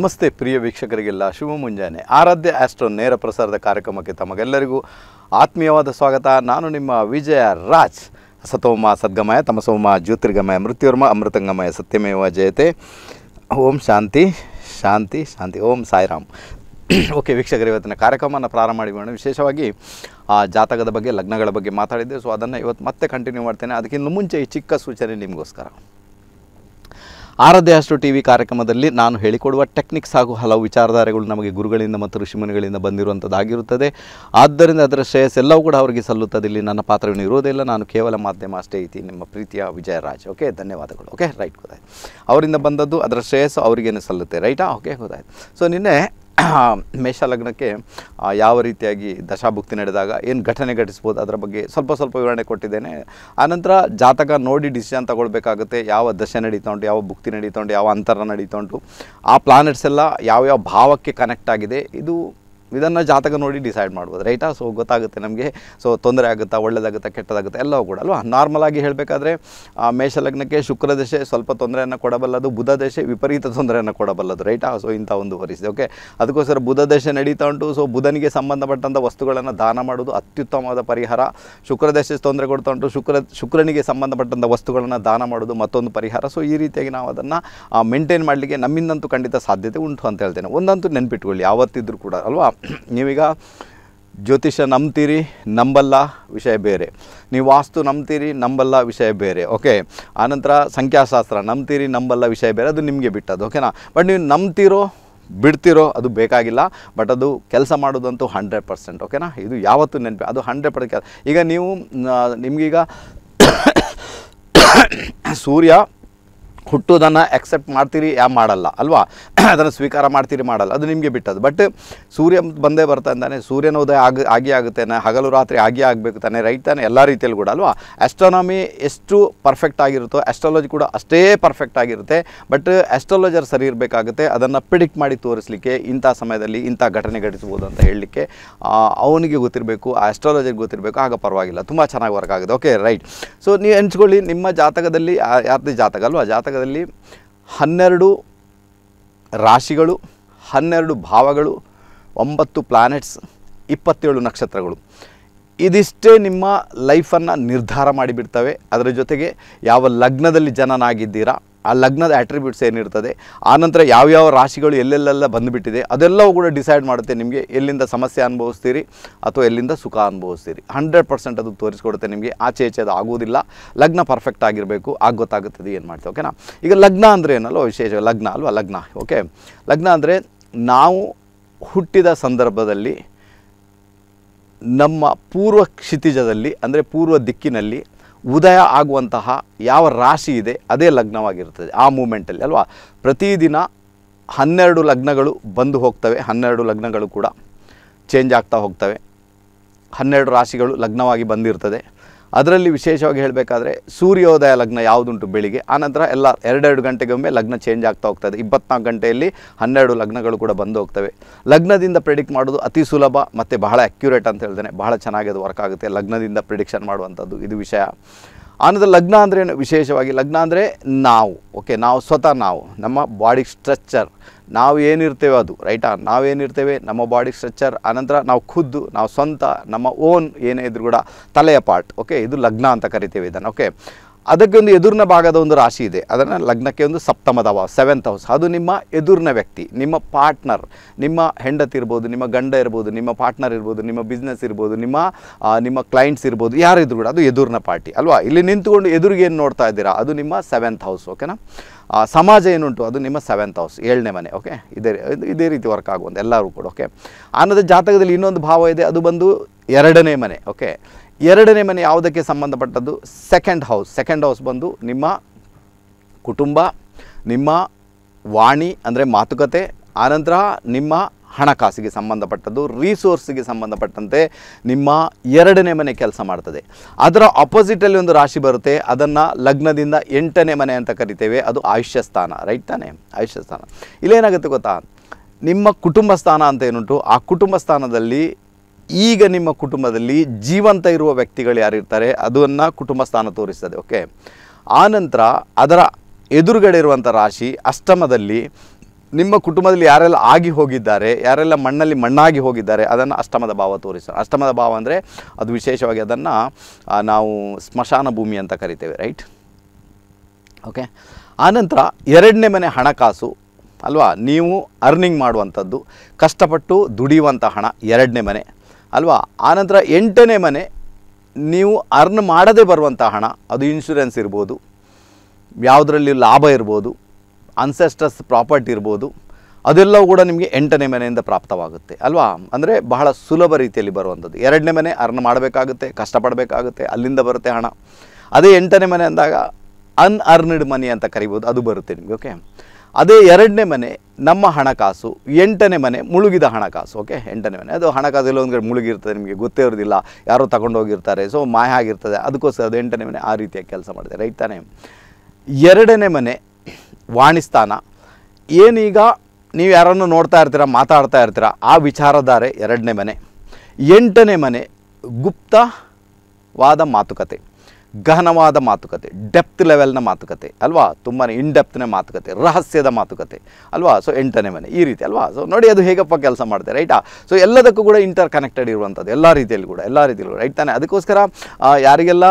ನಮಸ್ತೆ ಪ್ರಿಯ ವೀಕ್ಷಕರಿಗೆಲ್ಲ ಶುಭ ಮುಂಜಾನೆ ಆರಾಧ್ಯ ಆಸ್ಟ್ರೋ ನೇರ ಪ್ರಸಾರದ ಕಾರ್ಯಕ್ರಮಕ್ಕೆ ತಮಗೆಲ್ಲರಿಗೂ ಆತ್ಮೀಯವಾದ ಸ್ವಾಗತ ನಾನು ನಿಮ್ಮ ವಿಜಯ ರಾಜ್ ಸತೋಮ ಸದ್ಗಮಯ ತಮಸೋಮ ಜ್ಯೋತಿರ್ಗಮಯ ಮೃತ್ಯುರ್ಮ ಅಮೃತಂಗಮಯ ಸತ್ಯಮೇವ ಜಯತೆ ಓಂ ಶಾಂತಿ ಶಾಂತಿ ಶಾಂತಿ ಓಂ ಸಾಯಿರಾಮ್ ಓಕೆ ವೀಕ್ಷಕರು ಇವತ್ತಿನ ಕಾರ್ಯಕ್ರಮನ ಪ್ರಾರಂಭ ಮಾಡಿ ಮೇಡಮ್ ವಿಶೇಷವಾಗಿ ಆ ಜಾತಕದ ಬಗ್ಗೆ ಲಗ್ನಗಳ ಬಗ್ಗೆ ಮಾತಾಡಿದ್ದೆ ಸೊ ಅದನ್ನು ಇವತ್ತು ಮತ್ತೆ ಕಂಟಿನ್ಯೂ ಮಾಡ್ತೇನೆ ಅದಕ್ಕಿಂತ ಮುಂಚೆ ಈ ಚಿಕ್ಕ ಸೂಚನೆ ನಿಮಗೋಸ್ಕರ ಆರಾಧ್ಯ ಅಷ್ಟು ಟಿ ವಿ ಕಾರ್ಯಕ್ರಮದಲ್ಲಿ ನಾನು ಹೇಳಿಕೊಡುವ ಟೆಕ್ನಿಕ್ಸ್ ಹಾಗೂ ಹಲವು ವಿಚಾರಧಾರೆಗಳು ನಮಗೆ ಗುರುಗಳಿಂದ ಮತ್ತು ಋಷಿಮುನಿಗಳಿಂದ ಬಂದಿರುವಂಥದ್ದಾಗಿರುತ್ತದೆ ಆದ್ದರಿಂದ ಅದರ ಶ್ರೇಯಸ್ ಎಲ್ಲವೂ ಕೂಡ ಅವರಿಗೆ ಸಲ್ಲುತ್ತದೆ ಇಲ್ಲಿ ನನ್ನ ಪಾತ್ರವನ್ನು ಇರೋದಿಲ್ಲ ನಾನು ಕೇವಲ ಮಾಧ್ಯಮ ಅಷ್ಟೇ ಇತಿ ನಿಮ್ಮ ಪ್ರೀತಿಯ ವಿಜಯರಾಜ್ ಓಕೆ ಧನ್ಯವಾದಗಳು ಓಕೆ ರೈಟ್ ಗೊತ್ತಾಯ್ತು ಅವರಿಂದ ಬಂದದ್ದು ಅದರ ಶ್ರೇಯಸ್ಸು ಅವರಿಗೇನು ಸಲ್ಲುತ್ತೆ ರೈಟಾ ಓಕೆ ಗೊತ್ತಾಯ್ತು ಸೊ ನಿನ್ನೆ ಮೇಷ ಲಗ್ನಕ್ಕೆ ಯಾವ ರೀತಿಯಾಗಿ ದಶಾಭುಕ್ತಿ ನಡೆದಾಗ ಏನು ಘಟನೆ ಘಟಿಸ್ಬೋದು ಅದರ ಬಗ್ಗೆ ಸ್ವಲ್ಪ ಸ್ವಲ್ಪ ವಿವರಣೆ ಕೊಟ್ಟಿದ್ದೇನೆ ಆನಂತರ ಜಾತಕ ನೋಡಿ ಡಿಸಿಷನ್ ತಗೊಳ್ಬೇಕಾಗುತ್ತೆ ಯಾವ ದಶೆ ನಡೀತಾ ಉಂಟು ಯಾವ ಭುಕ್ತಿ ನಡೀತಾ ಉಂಟು ಯಾವ ಅಂತರ ನಡೀತಾ ಉಂಟು ಆ ಪ್ಲಾನೆಟ್ಸ್ ಎಲ್ಲ ಯಾವ್ಯಾವ ಭಾವಕ್ಕೆ ಕನೆಕ್ಟ್ ಆಗಿದೆ ಇದು ಇದನ್ನು ಜಾತಕ ನೋಡಿ ಡಿಸೈಡ್ ಮಾಡ್ಬೋದು ರೈಟಾ ಸೊ ಗೊತ್ತಾಗುತ್ತೆ ನಮಗೆ ಸೊ ತೊಂದರೆ ಆಗುತ್ತಾ ಒಳ್ಳೆಯದಾಗುತ್ತಾ ಕೆಟ್ಟದಾಗುತ್ತೆ ಎಲ್ಲವೂ ಕೂಡ ಅಲ್ವಾ ಆಗಿ ಹೇಳಬೇಕಾದ್ರೆ ಮೇಷಲಗ್ನಕ್ಕೆ ಶುಕ್ರ ದಶೆ ಸ್ವಲ್ಪ ತೊಂದರೆಯನ್ನು ಕೊಡಬಲ್ಲದು ಬುಧ ದಶೆ ವಿಪರೀತ ತೊಂದರೆಯನ್ನು ಕೊಡಬಲ್ಲದು ರೈಟಾ ಸೊ ಇಂಥ ಒಂದು ಪರಿಸ್ಥಿತಿ ಓಕೆ ಅದಕ್ಕೋಸ್ಕರ ಬುಧ ದಶೆ ನಡೀತಾ ಉಂಟು ಸೊ ಬುಧನಿಗೆ ಸಂಬಂಧಪಟ್ಟಂಥ ವಸ್ತುಗಳನ್ನು ದಾನ ಮಾಡೋದು ಅತ್ಯುತ್ತಮವಾದ ಪರಿಹಾರ ಶುಕ್ರ ದಶೆ ತೊಂದರೆ ಕೊಡ್ತಾ ಉಂಟು ಶುಕ್ರ ಶುಕ್ರನಿಗೆ ಸಂಬಂಧಪಟ್ಟಂಥ ವಸ್ತುಗಳನ್ನು ದಾನ ಮಾಡೋದು ಮತ್ತೊಂದು ಪರಿಹಾರ ಸೊ ಈ ರೀತಿಯಾಗಿ ನಾವು ಅದನ್ನು ಮೇಂಟೈನ್ ಮಾಡಲಿಕ್ಕೆ ನಮ್ಮಿಂದಂತೂ ಖಂಡಿತ ಸಾಧ್ಯತೆ ಉಂಟು ಅಂತ ಹೇಳ್ತೇನೆ ಒಂದಂತೂ ನೆನ್ಪಿಟ್ಕೊಳ್ಳಿ ಯಾವತ್ತಿದ್ರೂ ಕೂಡ ಅಲ್ವಾ ನೀವೀಗ ಜ್ಯೋತಿಷ್ಯ ನಂಬ್ತೀರಿ ನಂಬಲ್ಲ ವಿಷಯ ಬೇರೆ ನೀವು ವಾಸ್ತು ನಂಬ್ತೀರಿ ನಂಬಲ್ಲ ವಿಷಯ ಬೇರೆ ಓಕೆ ಆನಂತರ ಸಂಖ್ಯಾಶಾಸ್ತ್ರ ನಂಬ್ತೀರಿ ನಂಬಲ್ಲ ವಿಷಯ ಬೇರೆ ಅದು ನಿಮಗೆ ಬಿಟ್ಟದು ಓಕೆನಾ ಬಟ್ ನೀವು ನಂಬ್ತಿರೋ ಬಿಡ್ತಿರೋ ಅದು ಬೇಕಾಗಿಲ್ಲ ಬಟ್ ಅದು ಕೆಲಸ ಮಾಡೋದಂತೂ ಹಂಡ್ರೆಡ್ ಪರ್ಸೆಂಟ್ ಓಕೆನಾ ಇದು ಯಾವತ್ತೂ ನೆನಪಿ ಅದು ಹಂಡ್ರೆಡ್ ಪರ್ಸೆಂಟ್ ಈಗ ನೀವು ನಿಮಗೀಗ ಸೂರ್ಯ ಹುಟ್ಟೋದನ್ನು ಎಕ್ಸೆಪ್ಟ್ ಮಾಡ್ತೀರಿ ಯಾ ಮಾಡಲ್ಲ ಅಲ್ವಾ ಅದನ್ನು ಸ್ವೀಕಾರ ಮಾಡ್ತೀರಿ ಮಾಡಲ್ಲ ಅದು ನಿಮಗೆ ಬಿಟ್ಟದು ಬಟ್ ಸೂರ್ಯ ಬಂದೇ ಬರ್ತಾನೆ ಸೂರ್ಯನ ಸೂರ್ಯನೋದಯ ಆಗ ಆಗಿ ಆಗುತ್ತಾನೆ ಹಗಲು ರಾತ್ರಿ ಆಗಿ ಆಗಬೇಕು ತಾನೆ ರೈಟ್ ತಾನೆ ಎಲ್ಲ ರೀತಿಯಲ್ಲಿ ಕೂಡ ಅಲ್ವಾ ಆಸ್ಟ್ರಾನಮಿ ಎಷ್ಟು ಪರ್ಫೆಕ್ಟ್ ಆಗಿರುತ್ತೋ ಆಸ್ಟ್ರಾಲಜಿ ಕೂಡ ಅಷ್ಟೇ ಪರ್ಫೆಕ್ಟ್ ಆಗಿರುತ್ತೆ ಬಟ್ ಆಸ್ಟ್ರಾಲಜರ್ ಸರಿ ಇರಬೇಕಾಗುತ್ತೆ ಅದನ್ನು ಪ್ರಿಡಿಕ್ಟ್ ಮಾಡಿ ತೋರಿಸಲಿಕ್ಕೆ ಇಂಥ ಸಮಯದಲ್ಲಿ ಇಂಥ ಘಟನೆ ಘಟಿಸ್ಬೋದು ಅಂತ ಹೇಳಲಿಕ್ಕೆ ಅವನಿಗೆ ಗೊತ್ತಿರಬೇಕು ಆ ಆಸ್ಟ್ರಾಲಜಿಗೆ ಗೊತ್ತಿರಬೇಕು ಆಗ ಪರವಾಗಿಲ್ಲ ತುಂಬ ಚೆನ್ನಾಗಿ ವರ್ಕ್ ಆಗುತ್ತೆ ಓಕೆ ರೈಟ್ ಸೊ ನೀವು ಹೆಂಚ್ಕೊಳ್ಳಿ ನಿಮ್ಮ ಜಾತಕದಲ್ಲಿ ಯಾರ್ದೇ ಜಾತಕ ಅಲ್ವಾ ಜಾತಕ ಹನ್ನೆರಡು ರಾಶಿಗಳು ಹನ್ನೆರಡು ಭಾವಗಳು ಒಂಬತ್ತು ಪ್ಲಾನೆಟ್ಸ್ ಇಪ್ಪತ್ತೇಳು ನಕ್ಷತ್ರಗಳು ಇದಿಷ್ಟೇ ನಿಮ್ಮ ಲೈಫನ್ನು ನಿರ್ಧಾರ ಮಾಡಿಬಿಡ್ತವೆ ಅದರ ಜೊತೆಗೆ ಯಾವ ಲಗ್ನದಲ್ಲಿ ಜನನಾಗಿದ್ದೀರಾ ಆ ಲಗ್ನದ ಆಟ್ರಿಬ್ಯೂಟ್ಸ್ ಏನಿರ್ತದೆ ಆನಂತರ ಯಾವ್ಯಾವ ರಾಶಿಗಳು ಎಲ್ಲೆಲ್ಲೆಲ್ಲ ಬಂದುಬಿಟ್ಟಿದೆ ಅದೆಲ್ಲವೂ ಕೂಡ ಡಿಸೈಡ್ ಮಾಡುತ್ತೆ ನಿಮಗೆ ಎಲ್ಲಿಂದ ಸಮಸ್ಯೆ ಅನುಭವಿಸ್ತೀರಿ ಅಥವಾ ಎಲ್ಲಿಂದ ಸುಖ ಅನುಭವಿಸ್ತೀರಿ ಹಂಡ್ರೆಡ್ ಪರ್ಸೆಂಟ್ ಅದು ತೋರಿಸ್ಕೊಡುತ್ತೆ ನಿಮಗೆ ಆಚೆ ಈಚೆ ಅದು ಆಗೋದಿಲ್ಲ ಲಗ್ನ ಪರ್ಫೆಕ್ಟ್ ಆಗಿರಬೇಕು ಆಗ ಗೊತ್ತಾಗುತ್ತದೆ ಏನು ಮಾಡ್ತೀವಿ ಓಕೆನಾ ಈಗ ಲಗ್ನ ಅಂದರೆ ಏನಲ್ವ ವಿಶೇಷ ಲಗ್ನ ಅಲ್ವಾ ಲಗ್ನ ಓಕೆ ಲಗ್ನ ಅಂದರೆ ನಾವು ಹುಟ್ಟಿದ ಸಂದರ್ಭದಲ್ಲಿ ನಮ್ಮ ಪೂರ್ವ ಕ್ಷಿತಿಜದಲ್ಲಿ ಅಂದರೆ ಪೂರ್ವ ದಿಕ್ಕಿನಲ್ಲಿ ಉದಯ ಆಗುವಂತಹ ಯಾವ ರಾಶಿ ಇದೆ ಅದೇ ಲಗ್ನವಾಗಿರ್ತದೆ ಆ ಮೂಮೆಂಟಲ್ಲಿ ಅಲ್ವಾ ಪ್ರತಿದಿನ ಹನ್ನೆರಡು ಲಗ್ನಗಳು ಬಂದು ಹೋಗ್ತವೆ ಹನ್ನೆರಡು ಲಗ್ನಗಳು ಕೂಡ ಚೇಂಜ್ ಆಗ್ತಾ ಹೋಗ್ತವೆ ಹನ್ನೆರಡು ರಾಶಿಗಳು ಲಗ್ನವಾಗಿ ಬಂದಿರ್ತದೆ ಅದರಲ್ಲಿ ವಿಶೇಷವಾಗಿ ಹೇಳಬೇಕಾದ್ರೆ ಸೂರ್ಯೋದಯ ಲಗ್ನ ಯಾವುದುಂಟು ಬೆಳಿಗ್ಗೆ ಆನಂತರ ಎಲ್ಲ ಎರಡೆರಡು ಗಂಟೆಗೊಮ್ಮೆ ಲಗ್ನ ಚೇಂಜ್ ಆಗ್ತಾ ಹೋಗ್ತದೆ ಇಪ್ಪತ್ನಾಲ್ಕು ಗಂಟೆಯಲ್ಲಿ ಹನ್ನೆರಡು ಲಗ್ನಗಳು ಕೂಡ ಬಂದು ಹೋಗ್ತವೆ ಲಗ್ನದಿಂದ ಪ್ರಿಡಿಕ್ಟ್ ಮಾಡೋದು ಅತಿ ಸುಲಭ ಮತ್ತು ಬಹಳ ಅಕ್ಯುರೇಟ್ ಅಂತ ಹೇಳ್ತೇನೆ ಬಹಳ ಚೆನ್ನಾಗಿ ಅದು ವರ್ಕ್ ಆಗುತ್ತೆ ಲಗ್ನದಿಂದ ಪ್ರಿಡಿಕ್ಷನ್ ಮಾಡುವಂಥದ್ದು ಇದು ವಿಷಯ ಆನಂತರ ಲಗ್ನ ಅಂದರೆ ವಿಶೇಷವಾಗಿ ಲಗ್ನ ಅಂದರೆ ನಾವು ಓಕೆ ನಾವು ಸ್ವತಃ ನಾವು ನಮ್ಮ ಬಾಡಿ ಸ್ಟ್ರಕ್ಚರ್ ನಾವು ಏನಿರ್ತೇವೆ ಅದು ರೈಟಾ ನಾವೇನಿರ್ತೇವೆ ನಮ್ಮ ಬಾಡಿ ಸ್ಟ್ರಕ್ಚರ್ ಆನಂತರ ನಾವು ಖುದ್ದು ನಾವು ಸ್ವಂತ ನಮ್ಮ ಓನ್ ಏನೇ ಇದ್ರೂ ಕೂಡ ತಲೆಯ ಪಾರ್ಟ್ ಓಕೆ ಇದು ಲಗ್ನ ಅಂತ ಕರಿತೇವೆ ಇದನ್ನು ಓಕೆ ಅದಕ್ಕೆ ಒಂದು ಎದುರಿನ ಭಾಗದ ಒಂದು ರಾಶಿ ಇದೆ ಅದನ್ನು ಲಗ್ನಕ್ಕೆ ಒಂದು ಸಪ್ತಮದ ಭಾವ ಸೆವೆಂತ್ ಹೌಸ್ ಅದು ನಿಮ್ಮ ಎದುರಿನ ವ್ಯಕ್ತಿ ನಿಮ್ಮ ಪಾರ್ಟ್ನರ್ ನಿಮ್ಮ ಹೆಂಡತಿ ಇರ್ಬೋದು ನಿಮ್ಮ ಗಂಡ ಇರ್ಬೋದು ನಿಮ್ಮ ಪಾರ್ಟ್ನರ್ ಇರ್ಬೋದು ನಿಮ್ಮ ಬಿಸ್ನೆಸ್ ಇರ್ಬೋದು ನಿಮ್ಮ ನಿಮ್ಮ ಕ್ಲೈಂಟ್ಸ್ ಇರ್ಬೋದು ಯಾರಿದ್ರು ಕೂಡ ಅದು ಎದುರಿನ ಪಾರ್ಟಿ ಅಲ್ವಾ ಇಲ್ಲಿ ನಿಂತುಕೊಂಡು ಎದುರಿಗೆ ಏನು ನೋಡ್ತಾ ಇದ್ದೀರಾ ಅದು ನಿಮ್ಮ ಸೆವೆಂತ್ ಹೌಸ್ ಓಕೆನಾ ಸಮಾಜ ಏನುಂಟು ಅದು ನಿಮ್ಮ ಸೆವೆಂತ್ ಹೌಸ್ ಏಳನೇ ಮನೆ ಓಕೆ ಇದೇ ಇದೇ ರೀತಿ ವರ್ಕ್ ಆಗುವಂಥ ಎಲ್ಲರೂ ಕೂಡ ಓಕೆ ಆನಂದ ಜಾತಕದಲ್ಲಿ ಇನ್ನೊಂದು ಭಾವ ಇದೆ ಅದು ಬಂದು ಎರಡನೇ ಮನೆ ಓಕೆ ಎರಡನೇ ಮನೆ ಯಾವುದಕ್ಕೆ ಸಂಬಂಧಪಟ್ಟದ್ದು ಸೆಕೆಂಡ್ ಹೌಸ್ ಸೆಕೆಂಡ್ ಹೌಸ್ ಬಂದು ನಿಮ್ಮ ಕುಟುಂಬ ನಿಮ್ಮ ವಾಣಿ ಅಂದರೆ ಮಾತುಕತೆ ಆನಂತರ ನಿಮ್ಮ ಹಣಕಾಸಿಗೆ ಸಂಬಂಧಪಟ್ಟದ್ದು ರಿಸೋರ್ಸಿಗೆ ಸಂಬಂಧಪಟ್ಟಂತೆ ನಿಮ್ಮ ಎರಡನೇ ಮನೆ ಕೆಲಸ ಮಾಡ್ತದೆ ಅದರ ಅಪೋಸಿಟಲ್ಲಿ ಒಂದು ರಾಶಿ ಬರುತ್ತೆ ಅದನ್ನು ಲಗ್ನದಿಂದ ಎಂಟನೇ ಮನೆ ಅಂತ ಕರಿತೇವೆ ಅದು ಆಯುಷ್ಯ ಸ್ಥಾನ ರೈಟ್ ತಾನೇ ಆಯುಷ್ಯ ಸ್ಥಾನ ಇಲ್ಲೇನಾಗುತ್ತೆ ಗೊತ್ತಾ ನಿಮ್ಮ ಕುಟುಂಬ ಸ್ಥಾನ ಅಂತ ಏನುಂಟು ಆ ಕುಟುಂಬ ಸ್ಥಾನದಲ್ಲಿ ಈಗ ನಿಮ್ಮ ಕುಟುಂಬದಲ್ಲಿ ಜೀವಂತ ಇರುವ ವ್ಯಕ್ತಿಗಳು ಯಾರಿರ್ತಾರೆ ಅದನ್ನು ಕುಟುಂಬ ಸ್ಥಾನ ತೋರಿಸ್ತದೆ ಓಕೆ ಆನಂತರ ಅದರ ಎದುರುಗಡೆ ಇರುವಂಥ ರಾಶಿ ಅಷ್ಟಮದಲ್ಲಿ ನಿಮ್ಮ ಕುಟುಂಬದಲ್ಲಿ ಯಾರೆಲ್ಲ ಆಗಿ ಹೋಗಿದ್ದಾರೆ ಯಾರೆಲ್ಲ ಮಣ್ಣಲ್ಲಿ ಮಣ್ಣಾಗಿ ಹೋಗಿದ್ದಾರೆ ಅದನ್ನು ಅಷ್ಟಮದ ಭಾವ ತೋರಿಸ ಅಷ್ಟಮದ ಭಾವ ಅಂದರೆ ಅದು ವಿಶೇಷವಾಗಿ ಅದನ್ನು ನಾವು ಸ್ಮಶಾನ ಭೂಮಿ ಅಂತ ಕರಿತೇವೆ ರೈಟ್ ಓಕೆ ಆನಂತರ ಎರಡನೇ ಮನೆ ಹಣಕಾಸು ಅಲ್ವಾ ನೀವು ಅರ್ನಿಂಗ್ ಮಾಡುವಂಥದ್ದು ಕಷ್ಟಪಟ್ಟು ದುಡಿಯುವಂಥ ಹಣ ಎರಡನೇ ಮನೆ ಅಲ್ವಾ ಆನಂತರ ಎಂಟನೇ ಮನೆ ನೀವು ಅರ್ನ್ ಮಾಡದೇ ಬರುವಂಥ ಹಣ ಅದು ಇನ್ಶೂರೆನ್ಸ್ ಇರ್ಬೋದು ಯಾವುದರಲ್ಲಿ ಲಾಭ ಇರ್ಬೋದು ಅನ್ಸೆಸ್ಟಸ್ ಪ್ರಾಪರ್ಟಿ ಇರ್ಬೋದು ಅದೆಲ್ಲವೂ ಕೂಡ ನಿಮಗೆ ಎಂಟನೇ ಮನೆಯಿಂದ ಪ್ರಾಪ್ತವಾಗುತ್ತೆ ಅಲ್ವಾ ಅಂದರೆ ಬಹಳ ಸುಲಭ ರೀತಿಯಲ್ಲಿ ಬರುವಂಥದ್ದು ಎರಡನೇ ಮನೆ ಅರ್ನ್ ಮಾಡಬೇಕಾಗುತ್ತೆ ಕಷ್ಟಪಡಬೇಕಾಗುತ್ತೆ ಅಲ್ಲಿಂದ ಬರುತ್ತೆ ಹಣ ಅದೇ ಎಂಟನೇ ಮನೆ ಅಂದಾಗ ಅನ್ಅರ್ನ್ಡ್ ಮನಿ ಅಂತ ಕರಿಬೋದು ಅದು ಬರುತ್ತೆ ನಿಮಗೆ ಓಕೆ ಅದೇ ಎರಡನೇ ಮನೆ ನಮ್ಮ ಹಣಕಾಸು ಎಂಟನೇ ಮನೆ ಮುಳುಗಿದ ಹಣಕಾಸು ಓಕೆ ಎಂಟನೇ ಮನೆ ಅದು ಹಣಕಾಸು ಎಲ್ಲ ಒಂದು ಕಡೆ ಮುಳುಗಿರ್ತದೆ ನಿಮಗೆ ಗೊತ್ತೇ ಇರೋದಿಲ್ಲ ಯಾರೋ ತಗೊಂಡೋಗಿರ್ತಾರೆ ಸೊ ಮಾಯ ಆಗಿರ್ತದೆ ಅದಕ್ಕೋಸ್ಕರ ಅದು ಎಂಟನೇ ಮನೆ ಆ ರೀತಿಯ ಕೆಲಸ ಮಾಡಿದೆ ರೈಟ್ ತಾನೇ ಎರಡನೇ ಮನೆ ವಾಣಿಸ್ತಾನ ಏನೀಗ ನೀವು ಯಾರನ್ನು ನೋಡ್ತಾ ಇರ್ತೀರ ಮಾತಾಡ್ತಾ ಇರ್ತೀರ ಆ ವಿಚಾರಧಾರೆ ಎರಡನೇ ಮನೆ ಎಂಟನೇ ಮನೆ ಗುಪ್ತವಾದ ಮಾತುಕತೆ ಗಹನವಾದ ಮಾತುಕತೆ ಡೆಪ್ತ್ ಲೆವೆಲ್ನ ಮಾತುಕತೆ ಅಲ್ವಾ ತುಂಬಾ ಇನ್ಡೆಪ್ತ್ನ ಮಾತುಕತೆ ರಹಸ್ಯದ ಮಾತುಕತೆ ಅಲ್ವಾ ಸೊ ಎಂಟನೇ ಮನೆ ಈ ರೀತಿ ಅಲ್ವಾ ಸೊ ನೋಡಿ ಅದು ಹೇಗಪ್ಪ ಕೆಲಸ ಮಾಡ್ತಾರೆ ರೈಟಾ ಸೊ ಎಲ್ಲದಕ್ಕೂ ಕೂಡ ಇಂಟರ್ ಕನೆಕ್ಟೆಡ್ ಇರುವಂಥದ್ದು ಎಲ್ಲ ರೀತಿಯಲ್ಲಿ ಕೂಡ ಎಲ್ಲ ರೀತಿಯಲ್ಲಿ ಕೂಡ ರೈಟ್ ತಾನೆ ಅದಕ್ಕೋಸ್ಕರ ಯಾರಿಗೆಲ್ಲ